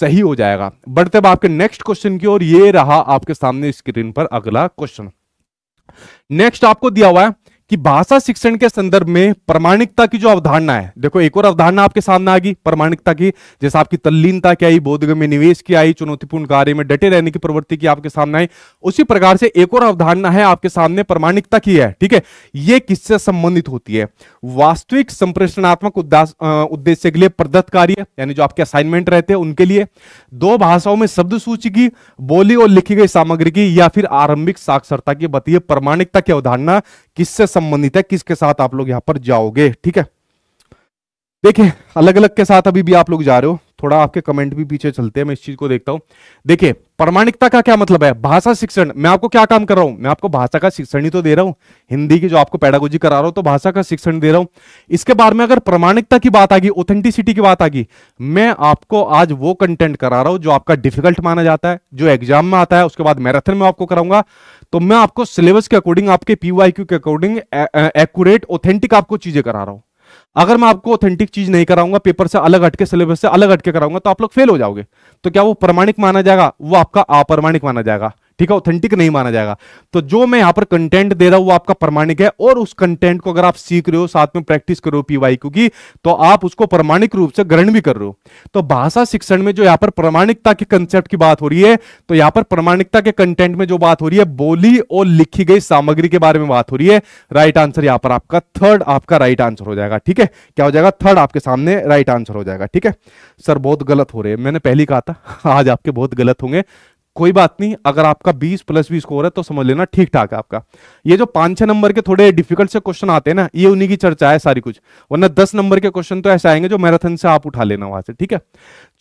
सही हो जाएगा बढ़ते अब आपके नेक्स्ट क्वेश्चन की ओर ये रहा आपके सामने स्क्रीन पर अगला क्वेश्चन नेक्स्ट आपको दिया हुआ है कि भाषा शिक्षण के संदर्भ में प्रमाणिकता की जो अवधारणा है देखो एक और अवधारणा आपके सामने आ गई प्रमाणिकता की जैसे आपकी तल्लीनता की आई बोधगम में निवेश की आई चुनौतीपूर्ण कार्य में डटे रहने की प्रवृत्ति की आपके सामने आई उसी प्रकार से एक और अवधारणा है आपके सामने प्रमाणिकता की है ठीक है ये किससे संबंधित होती है वास्तविक संप्रेषणात्मक उद्देश्य के लिए प्रदत्त कार्य यानी जो आपके असाइनमेंट रहते हैं उनके लिए दो भाषाओं में शब्द सूची की बोली और लिखी गई सामग्री की या फिर आरंभिक साक्षरता की बताइए प्रमाणिकता की अवधारणा किससे संबंधित है किसके साथ आप लोग यहां पर जाओगे ठीक है देखिए अलग अलग के साथ अभी भी आप लोग जा रहे हो थोड़ा आपके कमेंट भी पीछे चलते हैं मैं इस चीज को देखता हूं देखिए प्रमाणिकता का क्या मतलब है भाषा शिक्षण मैं आपको क्या काम कर रहा हूं मैं आपको भाषा का शिक्षण ही तो दे रहा हूं हिंदी की जो आपको पैडागोजी करा रहा हूं तो भाषा का शिक्षण दे रहा हूं इसके बाद में अगर प्रमाणिकता की बात आ गई ऑथेंटिसिटी की बात आ गई मैं आपको आज वो कंटेंट करा रहा हूं जो आपका डिफिकल्ट माना जाता है जो एग्जाम में आता है उसके बाद मैराथन में आपको कराऊंगा तो मैं आपको सिलेबस के अकॉर्डिंग आपके पीवाईक्यू के अकॉर्डिंग एक्यूरेट ऑथेंटिक आपको चीजें करा रहा हूं अगर मैं आपको ऑथेंटिक चीज नहीं कराऊंगा पेपर से अलग हटके सिलेबस से अलग हटके कराऊंगा तो आप लोग फेल हो जाओगे तो क्या वो प्रमाणिक माना जाएगा वो आपका अप्रमाणिक माना जाएगा ठीक है ऑथेंटिक नहीं माना जाएगा तो जो मैं यहाँ पर कंटेंट दे रहा हूं वो आपका प्रमाणिक है और उस कंटेंट को अगर आप सीख रहे हो साथ में प्रैक्टिस करो पीवाई की तो आप उसको प्रमाणिक रूप से ग्रहण भी कर रहे हो तो भाषा शिक्षण में जो यहाँ पर प्रमाणिकता के कंसेप्ट की बात हो रही है तो यहाँ पर प्रमाणिकता के कंटेंट में जो बात हो रही है बोली और लिखी गई सामग्री के बारे में बात हो रही है राइट आंसर यहाँ पर आपका थर्ड आपका राइट आंसर हो जाएगा ठीक है क्या हो जाएगा थर्ड आपके सामने राइट आंसर हो जाएगा ठीक है सर बहुत गलत हो रहे हैं मैंने पहले कहा था आज आपके बहुत गलत होंगे कोई बात नहीं अगर आपका 20 प्लस बीस स्कोर है तो समझ लेना ठीक ठाक है आपका ये जो पांच छह नंबर के थोड़े डिफिकल्ट से क्वेश्चन आते हैं ना ये उन्हीं की चर्चा है सारी कुछ वरना दस नंबर के क्वेश्चन तो ऐसे आएंगे जो मैराथन से आप उठा लेना वहां से ठीक है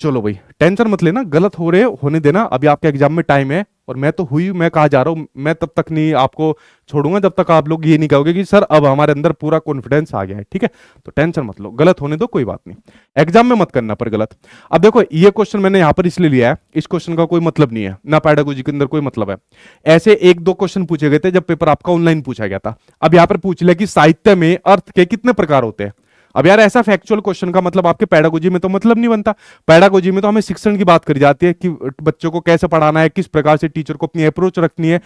चलो भाई टेंशन मत लेना गलत हो रहे होने देना अभी आपके एग्जाम में टाइम है और मैं तो हुई मैं कहा जा रहा हूँ मैं तब तक नहीं आपको छोड़ूंगा जब तक आप लोग ये नहीं कहोगे कि सर अब हमारे अंदर पूरा कॉन्फिडेंस आ गया है ठीक है तो टेंशन मत लो गलत होने दो कोई बात नहीं एग्जाम में मत करना पर गलत अब देखो ये क्वेश्चन मैंने यहाँ पर इसलिए लिया है इस क्वेश्चन का कोई मतलब नहीं है ना पैडागोजी के अंदर कोई मतलब है ऐसे एक दो क्वेश्चन पूछे गए थे जब पेपर आपका ऑनलाइन पूछा गया था अब यहाँ पर पूछ लिया कि साहित्य में अर्थ के कितने प्रकार होते हैं अब यार ऐसा फैक्चुअल क्वेश्चन का मतलब आपके पैडागोजी में तो मतलब नहीं बनता पैडागोजी में तो हमें शिक्षण की बात करी जाती है कि बच्चों को कैसे पढ़ाना है किस प्रकार से टीचर को अपनी अप्रोच रखनी है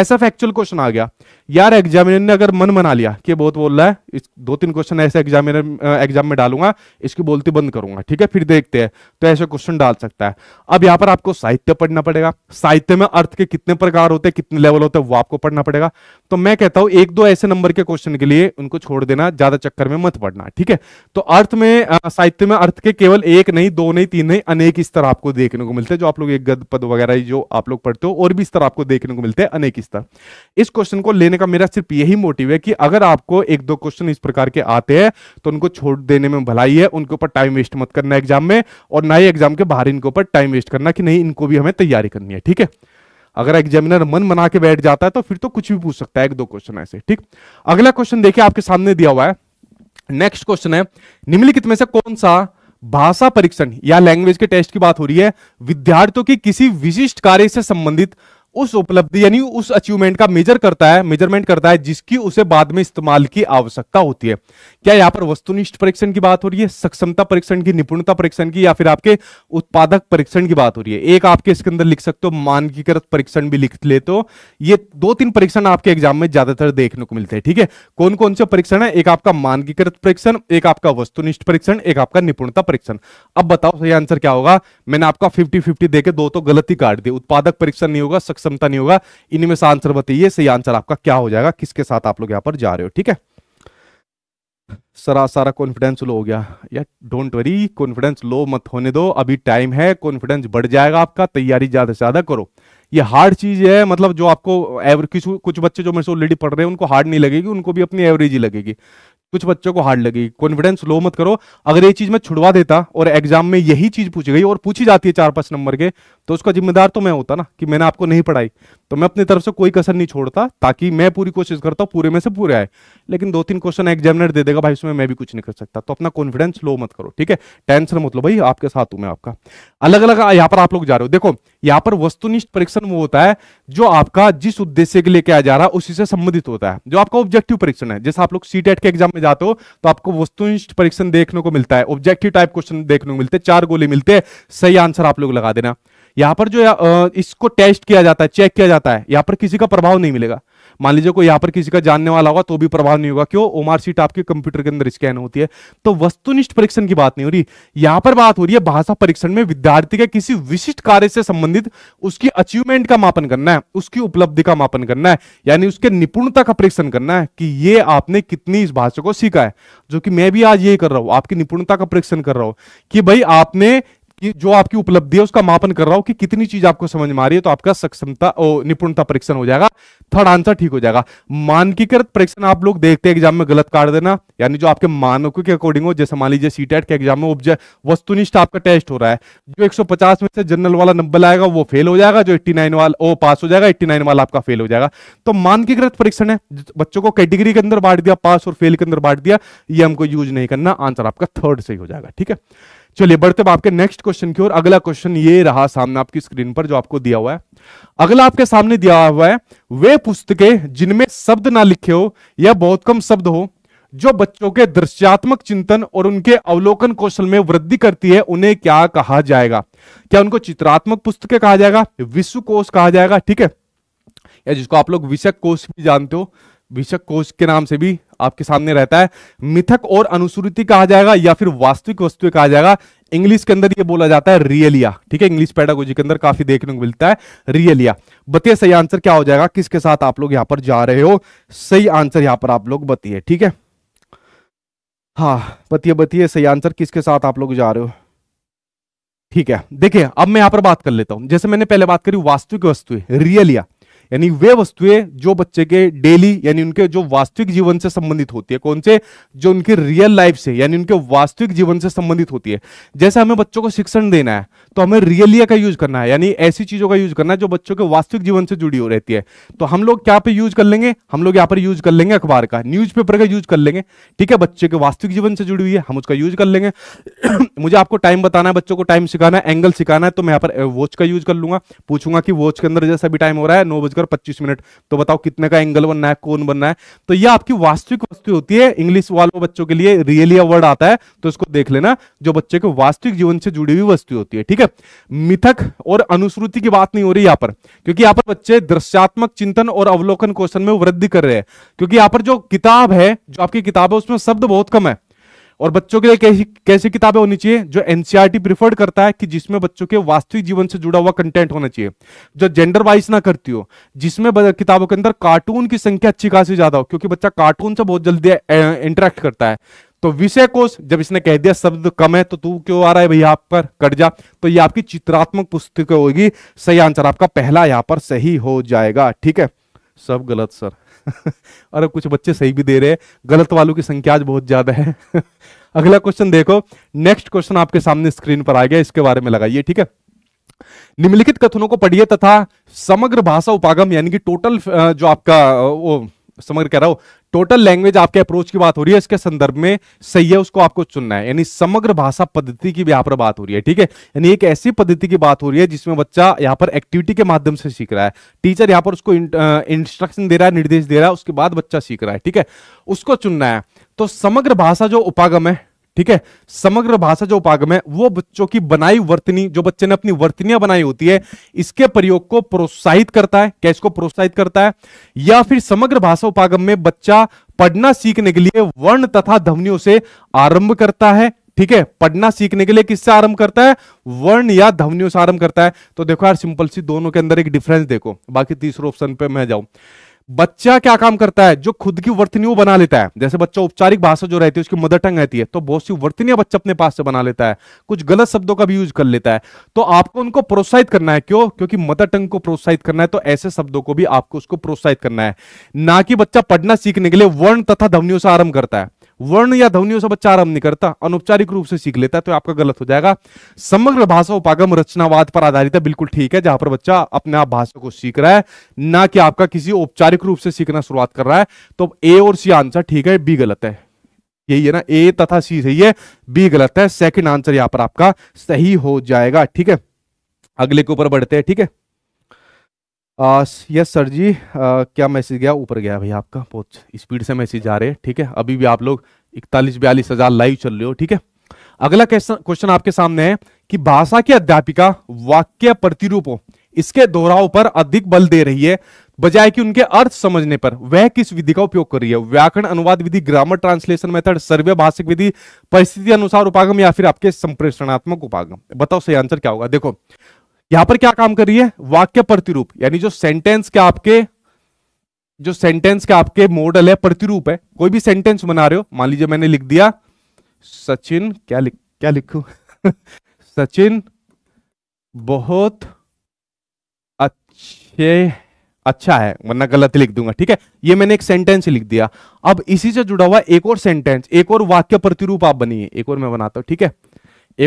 ऐसा फैक्चुअल क्वेश्चन आ गया यार एग्जामिनर ने अगर मन बना लिया कि बहुत बोल रहा है इस दो तीन क्वेश्चन ऐसे एग्जामिनर एग्जाम में डालूंगा इसकी बोलती बंद करूंगा ठीक है फिर देखते हैं तो ऐसे क्वेश्चन डाल सकता है अब यहाँ पर आपको साहित्य पढ़ना पड़ेगा साहित्य में अर्थ के कितने प्रकार होते हैं कितने लेवल होते हैं वो आपको पढ़ना पड़ेगा तो मैं कहता हूँ एक दो ऐसे नंबर के क्वेश्चन के लिए उनको छोड़ देना ज्यादा चक्कर में मत पढ़ना ठीक है है तो अर्थ में साहित्य में अर्थ के केवल एक नहीं दो नहीं तीन नहीं अनेक स्तर आपको देखने को मिलते हैं जो आप लोग एक गद पद वगैरह जो आप लोग पढ़ते हो और भी स्तर आपको देखने को मिलते हैं अनेक स्तर इस क्वेश्चन को लेने का मेरा सिर्फ यही मोटिव है कि अगर आपको एक दो क्वेश्चन इस प्रकार के आते हैं तो उनको छोड़ देने में भलाई है उनके ऊपर टाइम वेस्ट मत करना एग्जाम में और ना ही एग्जाम के बाहर इनके ऊपर टाइम वेस्ट करना कि नहीं इनको भी हमें तैयारी करनी है ठीक है अगर एग्जामिनर मन मना के बैठ जाता है तो फिर तो कुछ भी पूछ सकता है एक दो क्वेश्चन ऐसे ठीक अगला क्वेश्चन देखिए आपके सामने दिया हुआ है नेक्स्ट क्वेश्चन है निम्नलिखित में से कौन सा भाषा परीक्षण या लैंग्वेज के टेस्ट की बात हो रही है विद्यार्थियों की किसी विशिष्ट कार्य से संबंधित उस उपलब्धि यानी उस अचीवमेंट का मेजर करता है मेजरमेंट करता है जिसकी उसे बाद में इस्तेमाल की आवश्यकता होती है क्या यहाँ पर वस्तुनिष्ठ परीक्षण की बात हो रही है सक्षमता परीक्षण की निपुणता परीक्षण की या फिर आपके उत्पादक परीक्षण की बात हो रही है एक आपके इसके अंदर लिख सकते हो मानकीकृत परीक्षण भी लिख ले तो ये दो तीन परीक्षण आपके एग्जाम में ज्यादातर देखने को मिलते हैं ठीक है कौन कौन से परीक्षण है एक आपका मानकीकृत परीक्षण एक आपका वस्तुनिष्ठ परीक्षण एक आपका निपुणता परीक्षण अब बताओ सही आंसर क्या होगा मैंने आपका फिफ्टी फिफ्टी देकर दो तो गलती काट दी उत्पादक परीक्षण नहीं होगा सक्षमता नहीं होगा इनमें से आंसर बताइए सही आंसर आपका क्या हो जाएगा किसके साथ आप लोग यहाँ पर जा रहे हो ठीक है सरा सारा कॉन्फिडेंस लो हो गया यार डोंट वरी कॉन्फिडेंस लो मत होने दो अभी टाइम है कॉन्फिडेंस बढ़ जाएगा आपका तैयारी ज़्यादा से ज़्यादा करो ये हार्ड चीज़ है मतलब जो आपको एवरेज कुछ कुछ बच्चे जो मेरे से ऑलरेडी पढ़ रहे हैं उनको हार्ड नहीं लगेगी उनको भी अपनी एवरेज ही लगेगी कुछ बच्चों को हार्ड लगेगी कॉन्फिडेंस लो मत करो अगर ये चीज़ मैं छुड़वा देता और एग्जाम में यही चीज़ पूछी गई और पूछी जाती है चार पांच नंबर के तो उसका जिम्मेदार तो मैं होता ना कि मैंने आपको नहीं पढ़ाई तो मैं अपनी तरफ से कोई कसर नहीं छोड़ता ताकि मैं पूरी कोशिश करता हूँ पूरे में से पूरे आए लेकिन दो तीन क्वेश्चन एग्जामिनर दे देगा भाई उसमें मैं भी कुछ नहीं कर सकता तो अपना कॉन्फिडेंस लो मत करो ठीक है टेंशन मत लो भाई आपके साथ हूं मैं आपका अलग अलग यहाँ पर आप लोग जा रहे हो देखो यहाँ पर वस्तुनिष्ठ परीक्षण वो होता है जो आपका जिस उद्देश्य के लिए किया जा रहा है उसी से संबंधित होता है जो आपका ऑब्जेक्टिव परीक्षण है जैसे आप लोग सी e के एग्जाम में जाते हो तो आपको वस्तुनिष्ठ परीक्षण देखने को मिलता है ऑब्जेक्टिव टाइप क्वेश्चन देखने को मिलते हैं चार गोले मिलते हैं सही आंसर आप लोग लगा देना यहां पर जो इसको टेस्ट किया जाता है चेक किया जाता है यहां पर किसी का प्रभाव नहीं मिलेगा मान लीजिए कोई यहां पर किसी का जानने वाला होगा तो भी प्रभाव नहीं होगा क्यों ओमार सीट आपके कंप्यूटर के अंदर स्कैन होती है तो वस्तुनिष्ठ परीक्षण की बात नहीं हो रही यहां पर बात हो रही है भाषा परीक्षण में विद्यार्थी के किसी विशिष्ट कार्य से संबंधित उसकी अचीवमेंट का मापन करना है उसकी उपलब्धि का मापन करना है यानी उसके निपुणता का परीक्षण करना है कि ये आपने कितनी इस भाषा को सीखा है जो कि मैं भी आज यही कर रहा हूं आपकी निपुणता का परीक्षण कर रहा हूं कि भाई आपने कि जो आपकी उपलब्धि है उसका मापन कर रहा हूं कि कितनी चीज आपको समझ में आ रही है तो आपका सक्षमता निपुणता परीक्षण हो जाएगा थर्ड आंसर ठीक हो जाएगा मानकीकृत परीक्षण आप लोग देखते हैं एग्जाम में गलत काट देना यानी जो आपके मानकों के अकॉर्डिंग हो जैसे मान लीजिए सी e के एग्जाम में उपजय वस्तुनिष्ठ आपका टेस्ट हो रहा है जो एक में से जनरल वाला नंबर आएगा वो फेल हो जाएगा जो एट्टी वाला वो पास हो जाएगा एट्टी वाला आपका फेल हो जाएगा तो मानकीकृत परीक्षण है बच्चों को कैटेगरी के अंदर बांट दिया पास और फेल के अंदर बांट दिया ये हमको यूज नहीं करना आंसर आपका थर्ड से ही हो जाएगा ठीक है चलिए बढ़ते आपके नेक्स्ट क्वेश्चन की ओर अगला क्वेश्चन ये रहा सामने आपकी स्क्रीन पर जो आपको दिया हुआ है अगला आपके सामने दिया हुआ है वे पुस्तकें जिनमें शब्द ना लिखे हो या बहुत कम शब्द हो जो बच्चों के दृश्यात्मक चिंतन और उनके अवलोकन कौशल में वृद्धि करती है उन्हें क्या कहा जाएगा क्या उनको चित्रात्मक पुस्तकें कहा जाएगा विश्व कोश कहा जाएगा ठीक है या जिसको आप लोग विषक कोश भी जानते हो विषक कोश के नाम से भी आपके सामने रहता है मिथक और अनुसूति कहा जाएगा या फिर वास्तविक वस्तु कहा जाएगा इंग्लिश के अंदर ये बोला जाता है रियलिया ठीक है इंग्लिश पैडागोजी के अंदर काफी देखने को मिलता है रियलिया बताइए सही आंसर क्या हो जाएगा किसके साथ आप लोग यहां पर जा रहे हो सही आंसर यहां पर आप लोग बतिए ठीक है हाँ बतिए बतिए सही आंसर किसके साथ आप लोग जा रहे हो ठीक है देखिए अब मैं यहां पर बात कर लेता हूं जैसे मैंने पहले बात करी वास्तविक वस्तु रियलिया यानी वे वस्तुएं जो बच्चे के डेली यानी उनके जो वास्तविक जीवन से संबंधित होती है कौन से जो उनके रियल लाइफ से यानी उनके वास्तविक जीवन से संबंधित होती है जैसे हमें बच्चों को शिक्षण देना है तो हमें रियलिया का यूज करना है यानी ऐसी चीजों का यूज करना है जो बच्चों के वास्तविक जीवन से जुड़ी हो रहती है तो हम लोग क्या पे यूज कर लेंगे हम लोग यहाँ पर यूज कर लेंगे अखबार का न्यूज़पेपर का यूज कर लेंगे ठीक है बच्चे के वास्तविक जीवन से जुड़ी हुई है हम उसका यूज कर लेंगे मुझे आपको टाइम बताना है बच्चों को टाइम सिखाना है एंगल सिखाना है तो मैं यहाँ पर वॉच uh, का यूज कर लूंगा पूछूंगा कि वॉच के अंदर जैसा भी टाइम हो रहा है नौ बजकर और पच्चीस मिनट तो बताओ कितने का एंगल बनना है कौन बनना है तो यह आपकी वास्तविक वस्तु होती है इंग्लिश वालों बच्चों के लिए रियली अवर्ड आता है तो इसको देख लेना जो बच्चे के वास्तविक जीवन से जुड़ी हुई वस्तु होती है ठीक है मिथक और अनुश्रुति की बात नहीं हो रही यहाँ पर क्योंकि यहाँ पर बच्चे दृश्यात्मक चिंतन और अवलोकन क्वेश्चन में वृद्धि कर रहे हैं क्योंकि यहाँ पर जो किताब है जो आपकी किताब है उसमें शब्द बहुत कम है और बच्चों के लिए कैसी कैसी किताबें होनी चाहिए जो एनसीआरटी प्रिफर्ड e करता है कि जिसमें बच्चों के वास्तविक जीवन से जुड़ा हुआ कंटेंट होना चाहिए जो जेंडर वाइज ना करती हो जिसमें किताबों के अंदर कार्टून की संख्या अच्छी खासी ज्यादा हो क्योंकि बच्चा कार्टून से बहुत जल्दी इंटरेक्ट करता है तो विषय कोष जब इसने कह दिया शब्द कम है तो तू क्यों आ रहा है भैया आप पर कट जा तो ये आपकी चित्रात्मक पुस्तक होगी सही आंसर आपका पहला यहां पर सही हो जाएगा ठीक है सब गलत सर और कुछ बच्चे सही भी दे रहे हैं गलत वालों की संख्या आज बहुत ज्यादा है अगला क्वेश्चन देखो नेक्स्ट क्वेश्चन आपके सामने स्क्रीन पर आ गया इसके बारे में लगाइए ठीक है निम्नलिखित कथनों को पढ़िए तथा समग्र भाषा उपागम यानी कि टोटल जो आपका वो समग्र कह रहा हूं टोटल लैंग्वेज आपके अप्रोच की बात हो रही है इसके संदर्भ में सही है उसको आपको चुनना है यानी समग्र भाषा पद्धति की भी यहाँ पर बात हो रही है ठीक है यानी एक ऐसी पद्धति की बात हो रही है जिसमें बच्चा यहाँ पर एक्टिविटी के माध्यम से सीख रहा है टीचर यहाँ पर उसको इंस्ट्रक्शन दे रहा है निर्देश दे रहा है उसके बाद बच्चा सीख रहा है ठीक है उसको चुनना है तो समग्र भाषा जो उपागम है ठीक है समग्र भाषा जो उपागम है वो बच्चों की बनाई वर्तनी जो बच्चे ने अपनी वर्तनियां बनाई होती है इसके प्रयोग को प्रोत्साहित करता है क्या इसको प्रोत्साहित करता है या फिर समग्र भाषा उपागम में बच्चा पढ़ना सीखने के लिए वर्ण तथा ध्वनियों से आरंभ करता है ठीक है पढ़ना सीखने के लिए किससे आरंभ करता है वर्ण या ध्वनियों से आरंभ करता है तो देखो यार सिंपल सी दोनों के अंदर एक डिफरेंस देखो बाकी तीसरे ऑप्शन पर मैं जाऊं बच्चा क्या काम करता है जो खुद की वो बना लेता है जैसे बच्चा औपचारिक भाषा जो रहती है उसकी मदर टंग रहती है तो बहुत सी वर्तनियां बच्चा अपने पास से बना लेता है कुछ गलत शब्दों का भी यूज कर लेता है तो आपको उनको प्रोत्साहित करना है क्यों क्योंकि मदर टंग को प्रोत्साहित करना है तो ऐसे शब्दों को भी आपको उसको प्रोत्साहित करना है ना कि बच्चा पढ़ना सीखने के लिए वर्ण तथा ध्वनियों से आरंभ करता है वर्ण या ध्वनियों से बच्चा आरंभ नहीं करता अनौपचारिक रूप से सीख लेता है तो आपका गलत हो जाएगा समग्र भाषा उपागम रचनावाद पर आधारित है बिल्कुल ठीक है जहां पर बच्चा अपने आप भाषा को सीख रहा है ना कि आपका किसी औपचारिक रूप से सीखना शुरुआत कर रहा है तो ए और सी आंसर ठीक है बी गलत है यही है ना ए तथा सी सही है बी गलत है सेकंड आंसर यहां पर आपका सही हो जाएगा ठीक है अगले के ऊपर बढ़ते हैं ठीक है यस सर जी आ, क्या मैसेज गया ऊपर गया भाई आपका बहुत स्पीड से मैसेज आ रहे हैं ठीक है अभी भी आप लोग इकतालीस बयालीस हजार लाइव चल रहे हो ठीक है अगला क्वेश्चन आपके सामने है कि भाषा की अध्यापिका वाक्य प्रतिरूपों इसके दोहराव पर अधिक बल दे रही है बजाय कि उनके अर्थ समझने पर वह किस विधि का उपयोग कर रही है व्याकरण अनुवाद विधि ग्रामर ट्रांसलेशन मेथड सर्वे भाषिक विधि परिस्थिति अनुसार उपागम या फिर आपके संप्रेषणात्मक उपागम बताओ सही आंसर क्या होगा देखो यहां पर क्या काम कर रही है वाक्य प्रतिरूप यानी जो सेंटेंस के आपके जो सेंटेंस के आपके मॉडल है प्रतिरूप है कोई भी सेंटेंस बना रहे हो मान लीजिए मैंने लिख दिया सचिन क्या लिख क्या लिखू सचिन बहुत अच्छे अच्छा है वरना गलत लिख दूंगा ठीक है ये मैंने एक सेंटेंस लिख दिया अब इसी से जुड़ा हुआ एक और सेंटेंस एक और वाक्य प्रतिरूप आप बनिए एक और मैं बनाता हूं ठीक है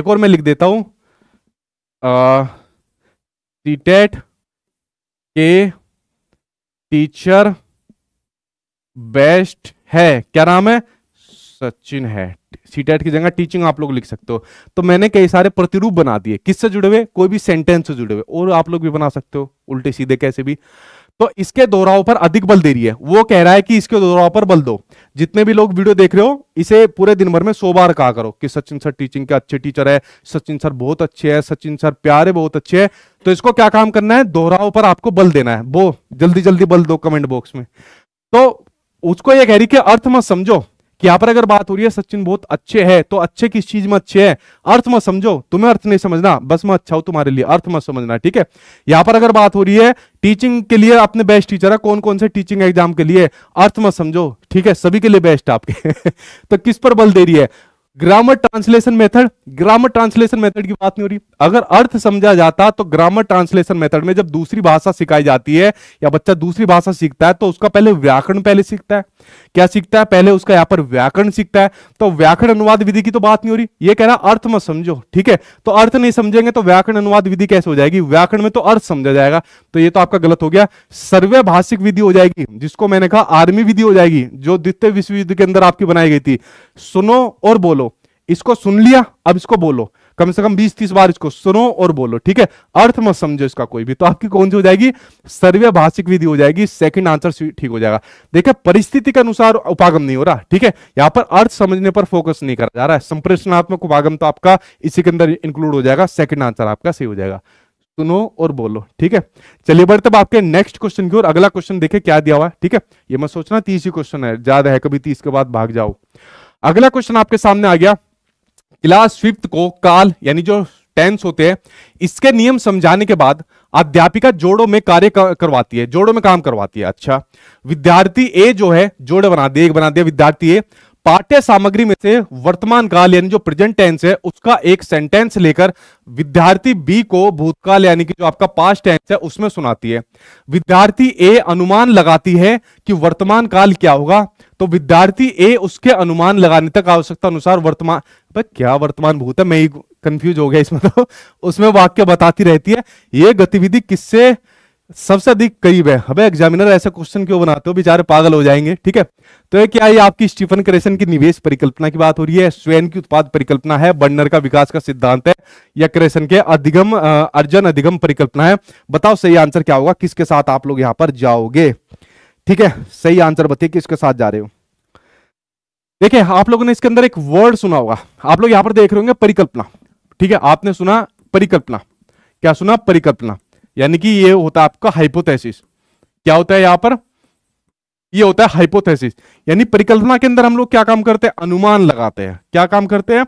एक और मैं लिख देता हूं सीटेट के टीचर बेस्ट है क्या नाम है सचिन है सीटेट की जगह टीचिंग आप लोग लिख सकते हो तो मैंने कई सारे प्रतिरूप बना दिए किससे जुड़े हुए कोई भी सेंटेंस से जुड़े हुए और आप लोग भी बना सकते हो उल्टे सीधे कैसे भी तो इसके दोहराव पर अधिक बल दे रही है वो कह रहा है कि इसके दोहराव पर बल दो जितने भी लोग वीडियो देख रहे हो इसे पूरे दिन भर में सो बार कहा करो कि सचिन सर टीचिंग के अच्छे टीचर है सचिन सर बहुत अच्छे है सचिन सर प्यारे बहुत अच्छे हैं, तो इसको क्या काम करना है दोहराव पर आपको बल देना है वो जल्दी जल्दी बल दो कमेंट बॉक्स में तो उसको ये कह रही कि अर्थ मत समझो कि यहां पर अगर बात हो रही है सचिन बहुत अच्छे है तो अच्छे किस चीज में अच्छे है अर्थ मत समझो तुम्हें अर्थ नहीं समझना बस मैं अच्छा हूं तुम्हारे लिए अर्थ मत समझना ठीक है यहां पर अगर बात हो रही है टीचिंग के लिए आपने बेस्ट टीचर है कौन कौन से टीचिंग एग्जाम के लिए अर्थ मत समझो ठीक है सभी के लिए बेस्ट आपके तो किस पर बल दे रही है grammar translation method grammar translation method की बात नहीं हो रही अगर अर्थ समझा जाता तो ग्रामर ट्रांसलेशन मेथड में जब दूसरी भाषा सिखाई जाती है या बच्चा दूसरी भाषा सीखता है तो उसका पहले व्याकरण पहले सीखता है क्या सीखता है पहले उसका यहां पर व्याकरण सीखता है तो व्याकरण अनुवाद विधि की तो बात नहीं हो रही ये कह रहा अर्थ मत समझो ठीक है तो अर्थ नहीं समझेंगे तो व्याकरण अनुवाद विधि कैसे हो जाएगी व्याकरण में तो अर्थ समझा जाएगा तो ये तो आपका गलत हो गया सर्वे भाषिक विधि हो जाएगी जिसको मैंने कहा आर्मी विधि हो जाएगी जो द्वितीय विश्व युद्ध के अंदर आपकी बनाई गई थी सुनो और बोलो इसको सुन लिया अब इसको बोलो कम से कम 20-30 बार इसको सुनो और बोलो ठीक है अर्थ मत समझो इसका कोई भी तो आपकी कौन सी हो जाएगी सर्वे भाषिक विधि हो जाएगी सेकंड आंसर ठीक हो जाएगा देखिए परिस्थिति के अनुसार उपागम नहीं हो रहा ठीक है यहां पर अर्थ समझने पर फोकस नहीं करा जा रहा है संप्रेषणात्मक उपागम तो आपका इसी के अंदर इंक्लूड हो जाएगा सेकंड आंसर आपका सही हो जाएगा सुनो और बोलो ठीक है चलिए बढ़ते अब आपके नेक्स्ट क्वेश्चन की ओर अगला क्वेश्चन देखे क्या दिया हुआ है ठीक है ये मैं सोचना तीस ही क्वेश्चन है ज्यादा है कभी तीस के बाद भाग जाओ अगला क्वेश्चन आपके सामने आ गया क्लास फिफ्थ को काल यानी जो टेंस होते हैं इसके नियम समझाने के बाद अध्यापिका जोड़ों में कार्य करवाती है जोड़ों में काम करवाती है अच्छा विद्यार्थी ए जो है जोड़े बना दिए एक बना दिया विद्यार्थी ए पाठ्य सामग्री में से वर्तमान काल यानी जो प्रेजेंट टेंस है उसका एक सेंटेंस लेकर विद्यार्थी बी को भूतकाल यानी कि जो आपका पास्ट टेंस है उसमें सुनाती है विद्यार्थी ए अनुमान लगाती है कि वर्तमान काल क्या होगा तो विद्यार्थी ए उसके अनुमान लगाने तक आवश्यकता अनुसार वर्तमान पर क्या वर्तमान भूत है मैं ही कंफ्यूज हो गया इसमें तो उसमें वाक्य बताती रहती है ये गतिविधि किससे सबसे अधिक करीब है हमें एग्जामिनर ऐसा क्वेश्चन क्यों बनाते हो बेचारे पागल हो जाएंगे ठीक है तो ये क्या ये आपकी स्टीफन क्रेशन की निवेश परिकल्पना की बात हो रही है स्वयं की उत्पाद परिकल्पना है बर्नर का विकास का सिद्धांत है या क्रेशन के अधिगम अर्जन अधिगम परिकल्पना है बताओ सही आंसर क्या होगा किसके साथ आप लोग यहां पर जाओगे ठीक है सही आंसर बताइए किसके साथ जा रहे हो देखिए आप लोगों ने इसके अंदर एक वर्ड सुना होगा आप लोग यहां पर देख रहे होंगे परिकल्पना ठीक है आपने सुना परिकल्पना क्या सुना परिकल्पना यानी कि ये होता है आपका हाइपोथेसिस क्या होता है यहां पर ये होता है हाइपोथेसिस यानी परिकल्पना के अंदर हम लोग क्या काम करते हैं अनुमान लगाते हैं क्या काम करते हैं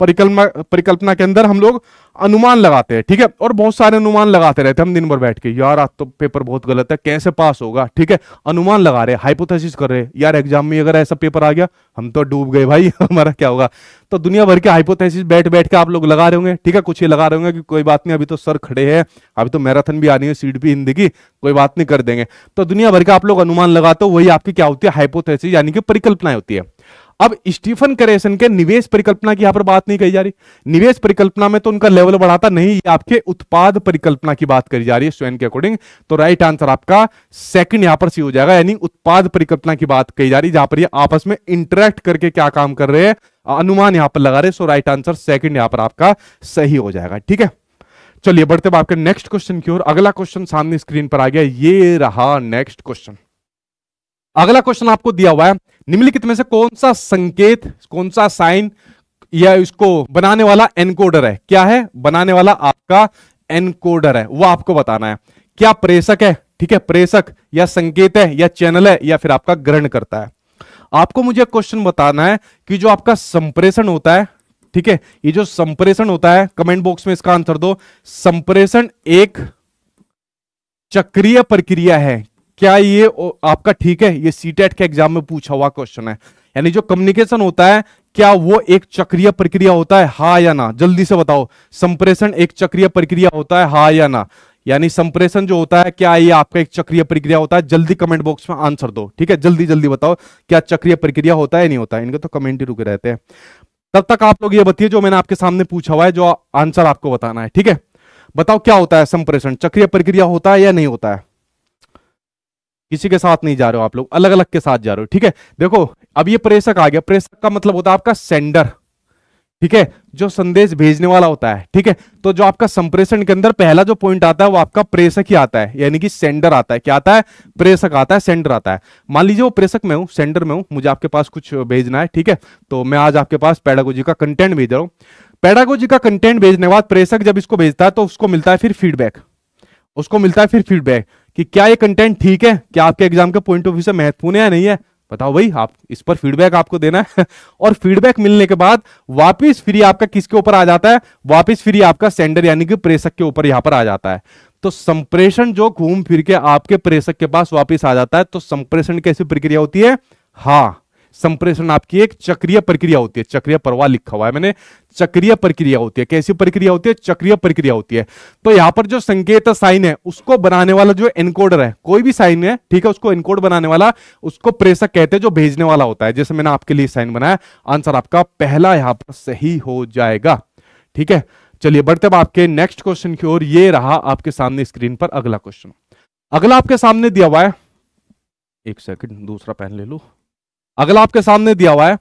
परिकल्पना परिकल्पना के अंदर हम लोग अनुमान लगाते हैं ठीक है और बहुत सारे अनुमान लगाते रहते हैं हम दिन भर बैठ के यार आज तो पेपर बहुत गलत है कैसे पास होगा ठीक है अनुमान लगा रहे हाइपोथेसिस कर रहे यार एग्जाम में अगर ऐसा पेपर आ गया हम तो डूब गए भाई हमारा क्या होगा तो दुनिया भर के हाइपोथेसिस बैठ बैठ के आप लोग लगा रहे होंगे ठीक है कुछ ये लगा रहे होंगे कि कोई बात नहीं अभी तो सर खड़े हैं अभी तो मैराथन भी आनी है सीट भी हिंदी की कोई बात नहीं कर देंगे तो दुनिया भर के आप लोग अनुमान लगाते हो वही आपकी क्या होती है हाइपोथेसिस यानी कि परिकल्पनाएं होती है अब स्टीफन करेसन के निवेश परिकल्पना की यहां पर बात नहीं कही जा रही निवेश परिकल्पना में तो उनका लेवल बढ़ाता नहीं आपके उत्पाद परिकल्पना की बात करी जा रही है स्वयं के अकॉर्डिंग तो राइट आंसर आपका सेकंड यहां पर सी हो जाएगा यानी उत्पाद परिकल्पना की बात कही जा रही है जहां पर ये आपस में इंटरेक्ट करके क्या काम कर रहे हैं अनुमान यहां पर लगा रहे सो राइट आंसर सेकंड यहां पर आपका सही हो जाएगा ठीक है चलिए बढ़ते आपके नेक्स्ट क्वेश्चन की ओर अगला क्वेश्चन सामने स्क्रीन पर आ गया ये रहा नेक्स्ट क्वेश्चन अगला क्वेश्चन आपको दिया हुआ है निम्नलिखित में से कौन सा संकेत कौन सा साइन या इसको बनाने वाला एनकोडर है क्या है बनाने वाला आपका एनकोडर है वो आपको बताना है क्या प्रेषक है ठीक है प्रेषक या संकेत है या चैनल है या फिर आपका ग्रहण करता है आपको मुझे क्वेश्चन बताना है कि जो आपका संप्रेषण होता है ठीक है ये जो संप्रेषण होता है कमेंट बॉक्स में इसका आंसर दो संप्रेषण एक चक्रीय प्रक्रिया है क्या ये आपका ठीक है ये सी e के एग्जाम में पूछा हुआ क्वेश्चन है यानी जो कम्युनिकेशन होता है क्या वो एक चक्रीय प्रक्रिया होता है हा या ना जल्दी से बताओ संप्रेषण एक चक्रीय प्रक्रिया होता है हा या ना यानी संप्रेषण जो होता है क्या ये आपका एक चक्रीय प्रक्रिया होता है जल्दी कमेंट बॉक्स में आंसर दो ठीक है जल्दी जल्दी बताओ क्या चक्रीय प्रक्रिया होता है नहीं होता है इनके तो कमेंट ही रुके रहते हैं तब तक आप लोग ये बताइए जो मैंने आपके सामने पूछा हुआ है जो आंसर आपको बताना है ठीक है बताओ क्या होता है संप्रेषण चक्रीय प्रक्रिया होता है या नहीं होता है किसी के साथ नहीं जा रहे हो आप लोग अलग अलग के साथ जा रहे हो ठीक है देखो अब ये प्रेषक आ गया प्रेषक का मतलब होता है आपका सेंडर ठीक है जो संदेश भेजने वाला होता है ठीक है तो जो आपका संप्रेषण के अंदर पहला जो पॉइंट आता है वो आपका प्रेषक ही आता है यानी कि सेंडर आता है क्या आता है प्रेषक आता है सेंडर आता है मान लीजिए वो प्रेषक में हूँ सेंडर में हूँ मुझे आपके पास कुछ भेजना है ठीक है तो मैं आज आपके पास पैडागोजी का कंटेंट भेज रहा हूँ पैडागोजी का कंटेंट भेजने के बाद प्रेषक जब इसको भेजता है तो उसको मिलता है फिर फीडबैक उसको मिलता है फिर फीडबैक कि क्या ये कंटेंट ठीक है क्या आपके एग्जाम के पॉइंट ऑफ व्यू से महत्वपूर्ण है या नहीं है बताओ भाई आप इस पर फीडबैक आपको देना है और फीडबैक मिलने के बाद वापस फ्री आपका किसके ऊपर आ जाता है वापस फ्री आपका सेंडर यानी कि प्रेषक के ऊपर यहां पर आ जाता है तो संप्रेषण जो घूम फिर के आपके प्रेषक के पास वापस आ जाता है तो संप्रेषण कैसी प्रक्रिया होती है हाँ संप्रेषण आपकी एक चक्रीय प्रक्रिया होती है चक्रीय प्रवाह लिखा हुआ है मैंने चक्रीय प्रक्रिया होती है कैसी प्रक्रिया होती है चक्रीय प्रक्रिया होती है तो यहां पर जो संकेत साइन है उसको बनाने वाला जो एनकोडर है कोई भी साइन है ठीक है उसको एनकोड बनाने वाला उसको प्रेषक कहते हैं जो भेजने वाला होता है जैसे मैंने आपके लिए साइन बनाया आंसर आपका पहला यहां पर सही हो जाएगा ठीक है चलिए बढ़ते अब आपके नेक्स्ट क्वेश्चन की ओर ये रहा आपके सामने स्क्रीन पर अगला क्वेश्चन अगला आपके सामने दिया हुआ है एक सेकंड दूसरा पेन ले लू अगला आपके सामने दिया हुआ है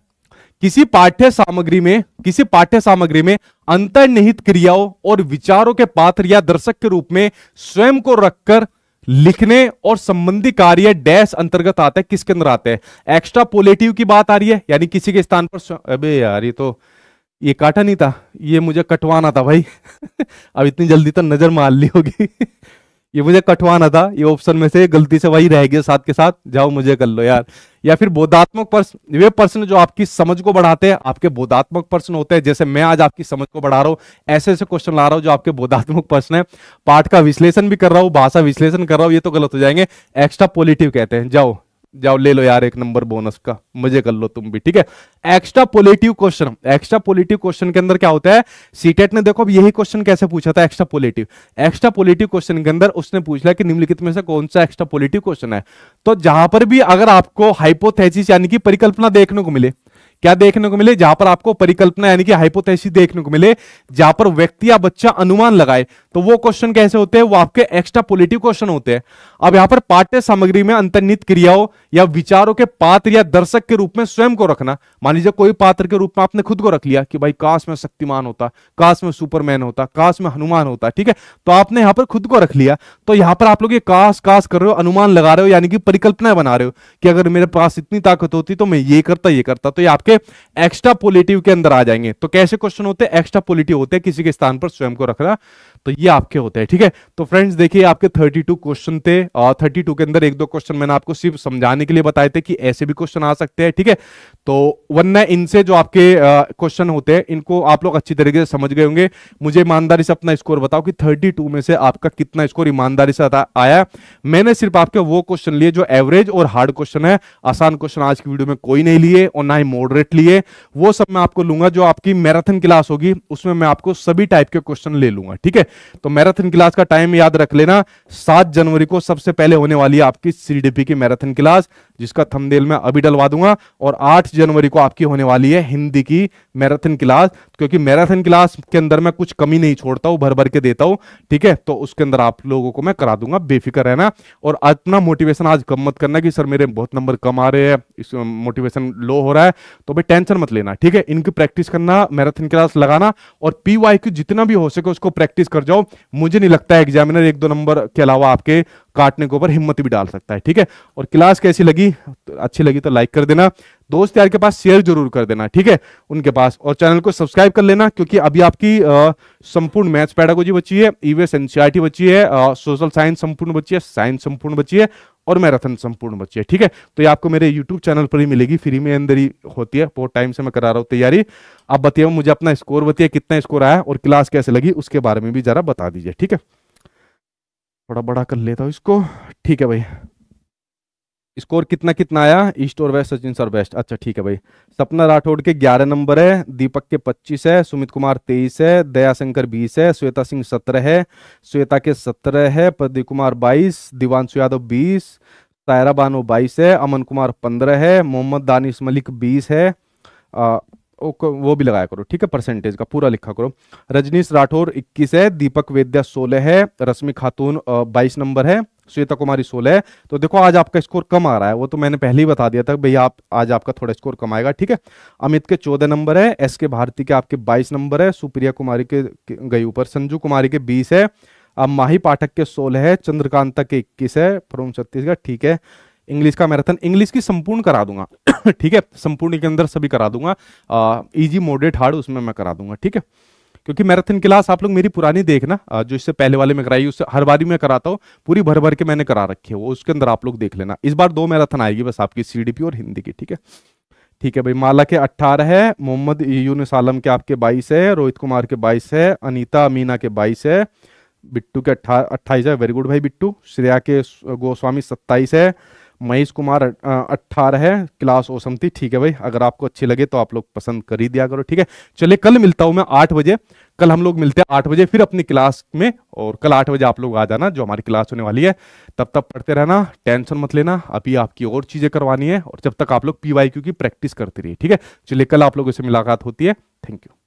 किसी पाठ्य सामग्री में किसी पाठ्य सामग्री में अंतर्निहित क्रियाओं और विचारों के पात्र या दर्शक के रूप में स्वयं को रखकर लिखने और संबंधी कार्य डैश अंतर्गत आते हैं किसके अंदर आते हैं एक्स्ट्रा पोलेटिव की बात आ रही है यानी किसी के स्थान पर अबे यार ये तो ये काटा नहीं था ये मुझे कटवाना था भाई अब इतनी जल्दी तो नजर मार ली होगी ये मुझे कटवाना था ये ऑप्शन में से गलती से वही रह गया साथ के साथ जाओ मुझे कर लो यार या फिर बोधात्मक प्रश्न वे प्रश्न जो आपकी समझ को बढ़ाते हैं आपके बोधात्मक प्रश्न होते हैं जैसे मैं आज आपकी समझ को बढ़ा रहा हूँ ऐसे ऐसे क्वेश्चन ला रहा हूँ जो आपके बोधात्मक प्रश्न है पाठ का विश्लेषण भी कर रहा हूँ भाषा विश्लेषण कर रहा हूँ ये तो गलत हो जाएंगे एक्स्ट्रा पॉलिटिव कहते हैं जाओ जाओ ले लो यार एक नंबर बोनस का मजे कर लो तुम भी ठीक है extrapolative question extrapolative question के अंदर क्या होता है सीटेट e ने देखो अब यही क्वेश्चन कैसे पूछा था extrapolative extrapolative question के अंदर उसने पूछ लिया कि निम्नलिखित में से कौन सा एक्स्ट्रा पोलिटिव क्वेश्चन है तो जहां पर भी अगर आपको हाइपोथेसिस यानी कि परिकल्पना देखने को मिले क्या देखने को मिले जहां पर आपको परिकल्पना यानी कि हाइपोथेसिस देखने को मिले जहां पर व्यक्ति या बच्चा अनुमान लगाए तो वो क्वेश्चन कैसे होते हैं वो आपके एक्स्ट्रा पॉलिटिव क्वेश्चन होते हैं अब यहां पर पाठ्य सामग्री में अंतर्निहित क्रियाओं या विचारों के पात्र या दर्शक के रूप में स्वयं को रखना मान लीजिए कोई पात्र के रूप में आपने खुद को रख लिया कि भाई काश में शक्तिमान होता काश में सुपरमैन होता काश में हनुमान होता ठीक है तो आपने यहां पर खुद को रख लिया तो यहां पर आप लोग ये काश काश कर रहे हो अनुमान लगा रहे हो यानी कि परिकल्पना बना रहे हो कि अगर मेरे पास इतनी ताकत होती तो मैं ये करता ये करता तो ये आपके आपके एक्स्ट्रा पोलिटिव के अंदर आ जाएंगे तो कैसे क्वेश्चन होते हैं एक्स्ट्रा पोलिटिव होते हैं किसी के स्थान पर स्वयं को रखना तो ये आपके होते हैं ठीक है तो फ्रेंड्स देखिए आपके 32 क्वेश्चन थे और 32 के अंदर एक दो क्वेश्चन मैंने आपको सिर्फ समझाने के लिए बताए थे कि ऐसे भी क्वेश्चन आ सकते हैं ठीक है तो वरना इनसे जो आपके क्वेश्चन होते हैं इनको आप लोग अच्छी तरीके से समझ गए होंगे मुझे ईमानदारी से अपना स्कोर बताओ कि थर्टी में से आपका कितना स्कोर ईमानदारी से आया मैंने सिर्फ आपके वो क्वेश्चन लिए जो एवरेज और हार्ड क्वेश्चन है आसान क्वेश्चन आज की वीडियो में कोई नहीं लिए और ना ही मॉडरेट लिए वो सब मैं आपको लूंगा जो आपकी मैराथन क्लास होगी उसमें मैं आपको सभी टाइप के क्वेश्चन ले लूंगा ठीक है तो मैराथन क्लास का टाइम याद रख लेना सात जनवरी को सबसे पहले होने वाली है आपकी सीडीपी की मैराथन क्लास जिसका थमदेल मैं अभी डलवा दूंगा और आठ जनवरी को आपकी होने वाली है हिंदी की मैराथन क्लास क्योंकि मैराथन क्लास के अंदर मैं कुछ कमी नहीं छोड़ता हूँ भर भर के देता हूँ ठीक है तो उसके अंदर आप लोगों को मैं करा दूंगा बेफिक्र रहना और अपना मोटिवेशन आज कम मत करना कि सर मेरे बहुत नंबर कम आ रहे हैं इस मोटिवेशन लो हो रहा है तो भाई टेंशन मत लेना ठीक है इनकी प्रैक्टिस करना मैराथन क्लास लगाना और पी जितना भी हो सके उसको प्रैक्टिस करना कर जाओ मुझे नहीं लगता एग्जामिनर एक दो नंबर के अलावा आपके काटने के ऊपर हिम्मत भी डाल सकता है ठीक है और क्लास कैसी लगी तो अच्छी लगी तो लाइक कर देना दोस्त यार के पास शेयर जरूर कर देना ठीक है उनके पास और चैनल को सब्सक्राइब कर लेना क्योंकि अभी आपकी संपूर्ण मैथ्स पैडागोजी बची है ईवीएस e एनसीआरटी e बची है सोशल साइंस संपूर्ण बची है साइंस संपूर्ण बची है और मैराथन संपूर्ण बची है ठीक है तो ये आपको मेरे यूट्यूब चैनल पर ही मिलेगी फ्री में अंदर ही होती है बहुत टाइम से मैं करा रहा हूँ तैयारी आप बताइए मुझे अपना स्कोर बताइए कितना स्कोर आया और क्लास कैसे लगी उसके बारे में भी जरा बता दीजिए ठीक है थोड़ा बड़ा कर लेता हूँ इसको ठीक है भाई स्कोर कितना कितना आया ईस्ट और वेस्ट सचिन सर बेस्ट अच्छा ठीक है भाई सपना राठौड़ के 11 नंबर है दीपक के 25 है सुमित कुमार 23 है दयाशंकर 20 है श्वेता सिंह 17 है श्वेता के 17 है प्रदीप कुमार 22 दीवानशु यादव 20 सायरा बानो 22 है अमन कुमार 15 है मोहम्मद दानिश मलिक 20 है वो भी लगाया करो ठीक है परसेंटेज का पूरा लिखा करो रजनीश राठौर 21 है दीपक वेद्या 16 है रश्मि खातून 22 नंबर है श्वेता कुमारी 16 है तो देखो आज आपका स्कोर कम आ रहा है वो तो मैंने पहले ही बता दिया था भैया आप आज आपका थोड़ा स्कोर कम आएगा ठीक है अमित के 14 नंबर है एस के भारती के आपके बाईस नंबर है सुप्रिया कुमारी के गई ऊपर संजू कुमारी के बीस है अब माही पाठक के सोलह है चंद्रकांता के इक्कीस है फ्रॉम छत्तीसगढ़ ठीक है इंग्लिश का मैराथन इंग्लिश की संपूर्ण करा दूंगा ठीक है संपूर्ण के अंदर सभी करा दूंगा ईजी मोडेड हार्ड उसमें मैं करा दूंगा ठीक है क्योंकि मैराथन क्लास आप लोग मेरी पुरानी देखना जो इससे पहले वाले में कराई उससे हर बारी मैं कराता हूँ पूरी भर भर के मैंने करा रखी है वो उसके अंदर आप लोग देख लेना इस बार दो मैराथन आएगी बस आपकी सी और हिंदी की ठीक है ठीक है भाई माला के 18 है मोहम्मद यूनिस आलम के आपके 22 है रोहित कुमार के 22 है अनीता अमीना के 22 है बिट्टू के अट्ठा अट्ठाईस है वेरी गुड भाई बिट्टू श्रेया के गोस्वामी सत्ताईस है महेश कुमार अट्ठारह है क्लास ओसम थी ठीक है भाई अगर आपको अच्छी लगे तो आप लोग पसंद कर ही दिया करो ठीक है चलिए कल मिलता हूँ मैं आठ बजे कल हम लोग मिलते हैं आठ बजे फिर अपनी क्लास में और कल आठ बजे आप लोग आ जाना जो हमारी क्लास होने वाली है तब तक पढ़ते रहना टेंशन मत लेना अभी आपकी और चीज़ें करवानी है और जब तक आप लोग पी की प्रैक्टिस करते रहिए ठीक है चलिए कल आप लोगों से मुलाकात होती है थैंक यू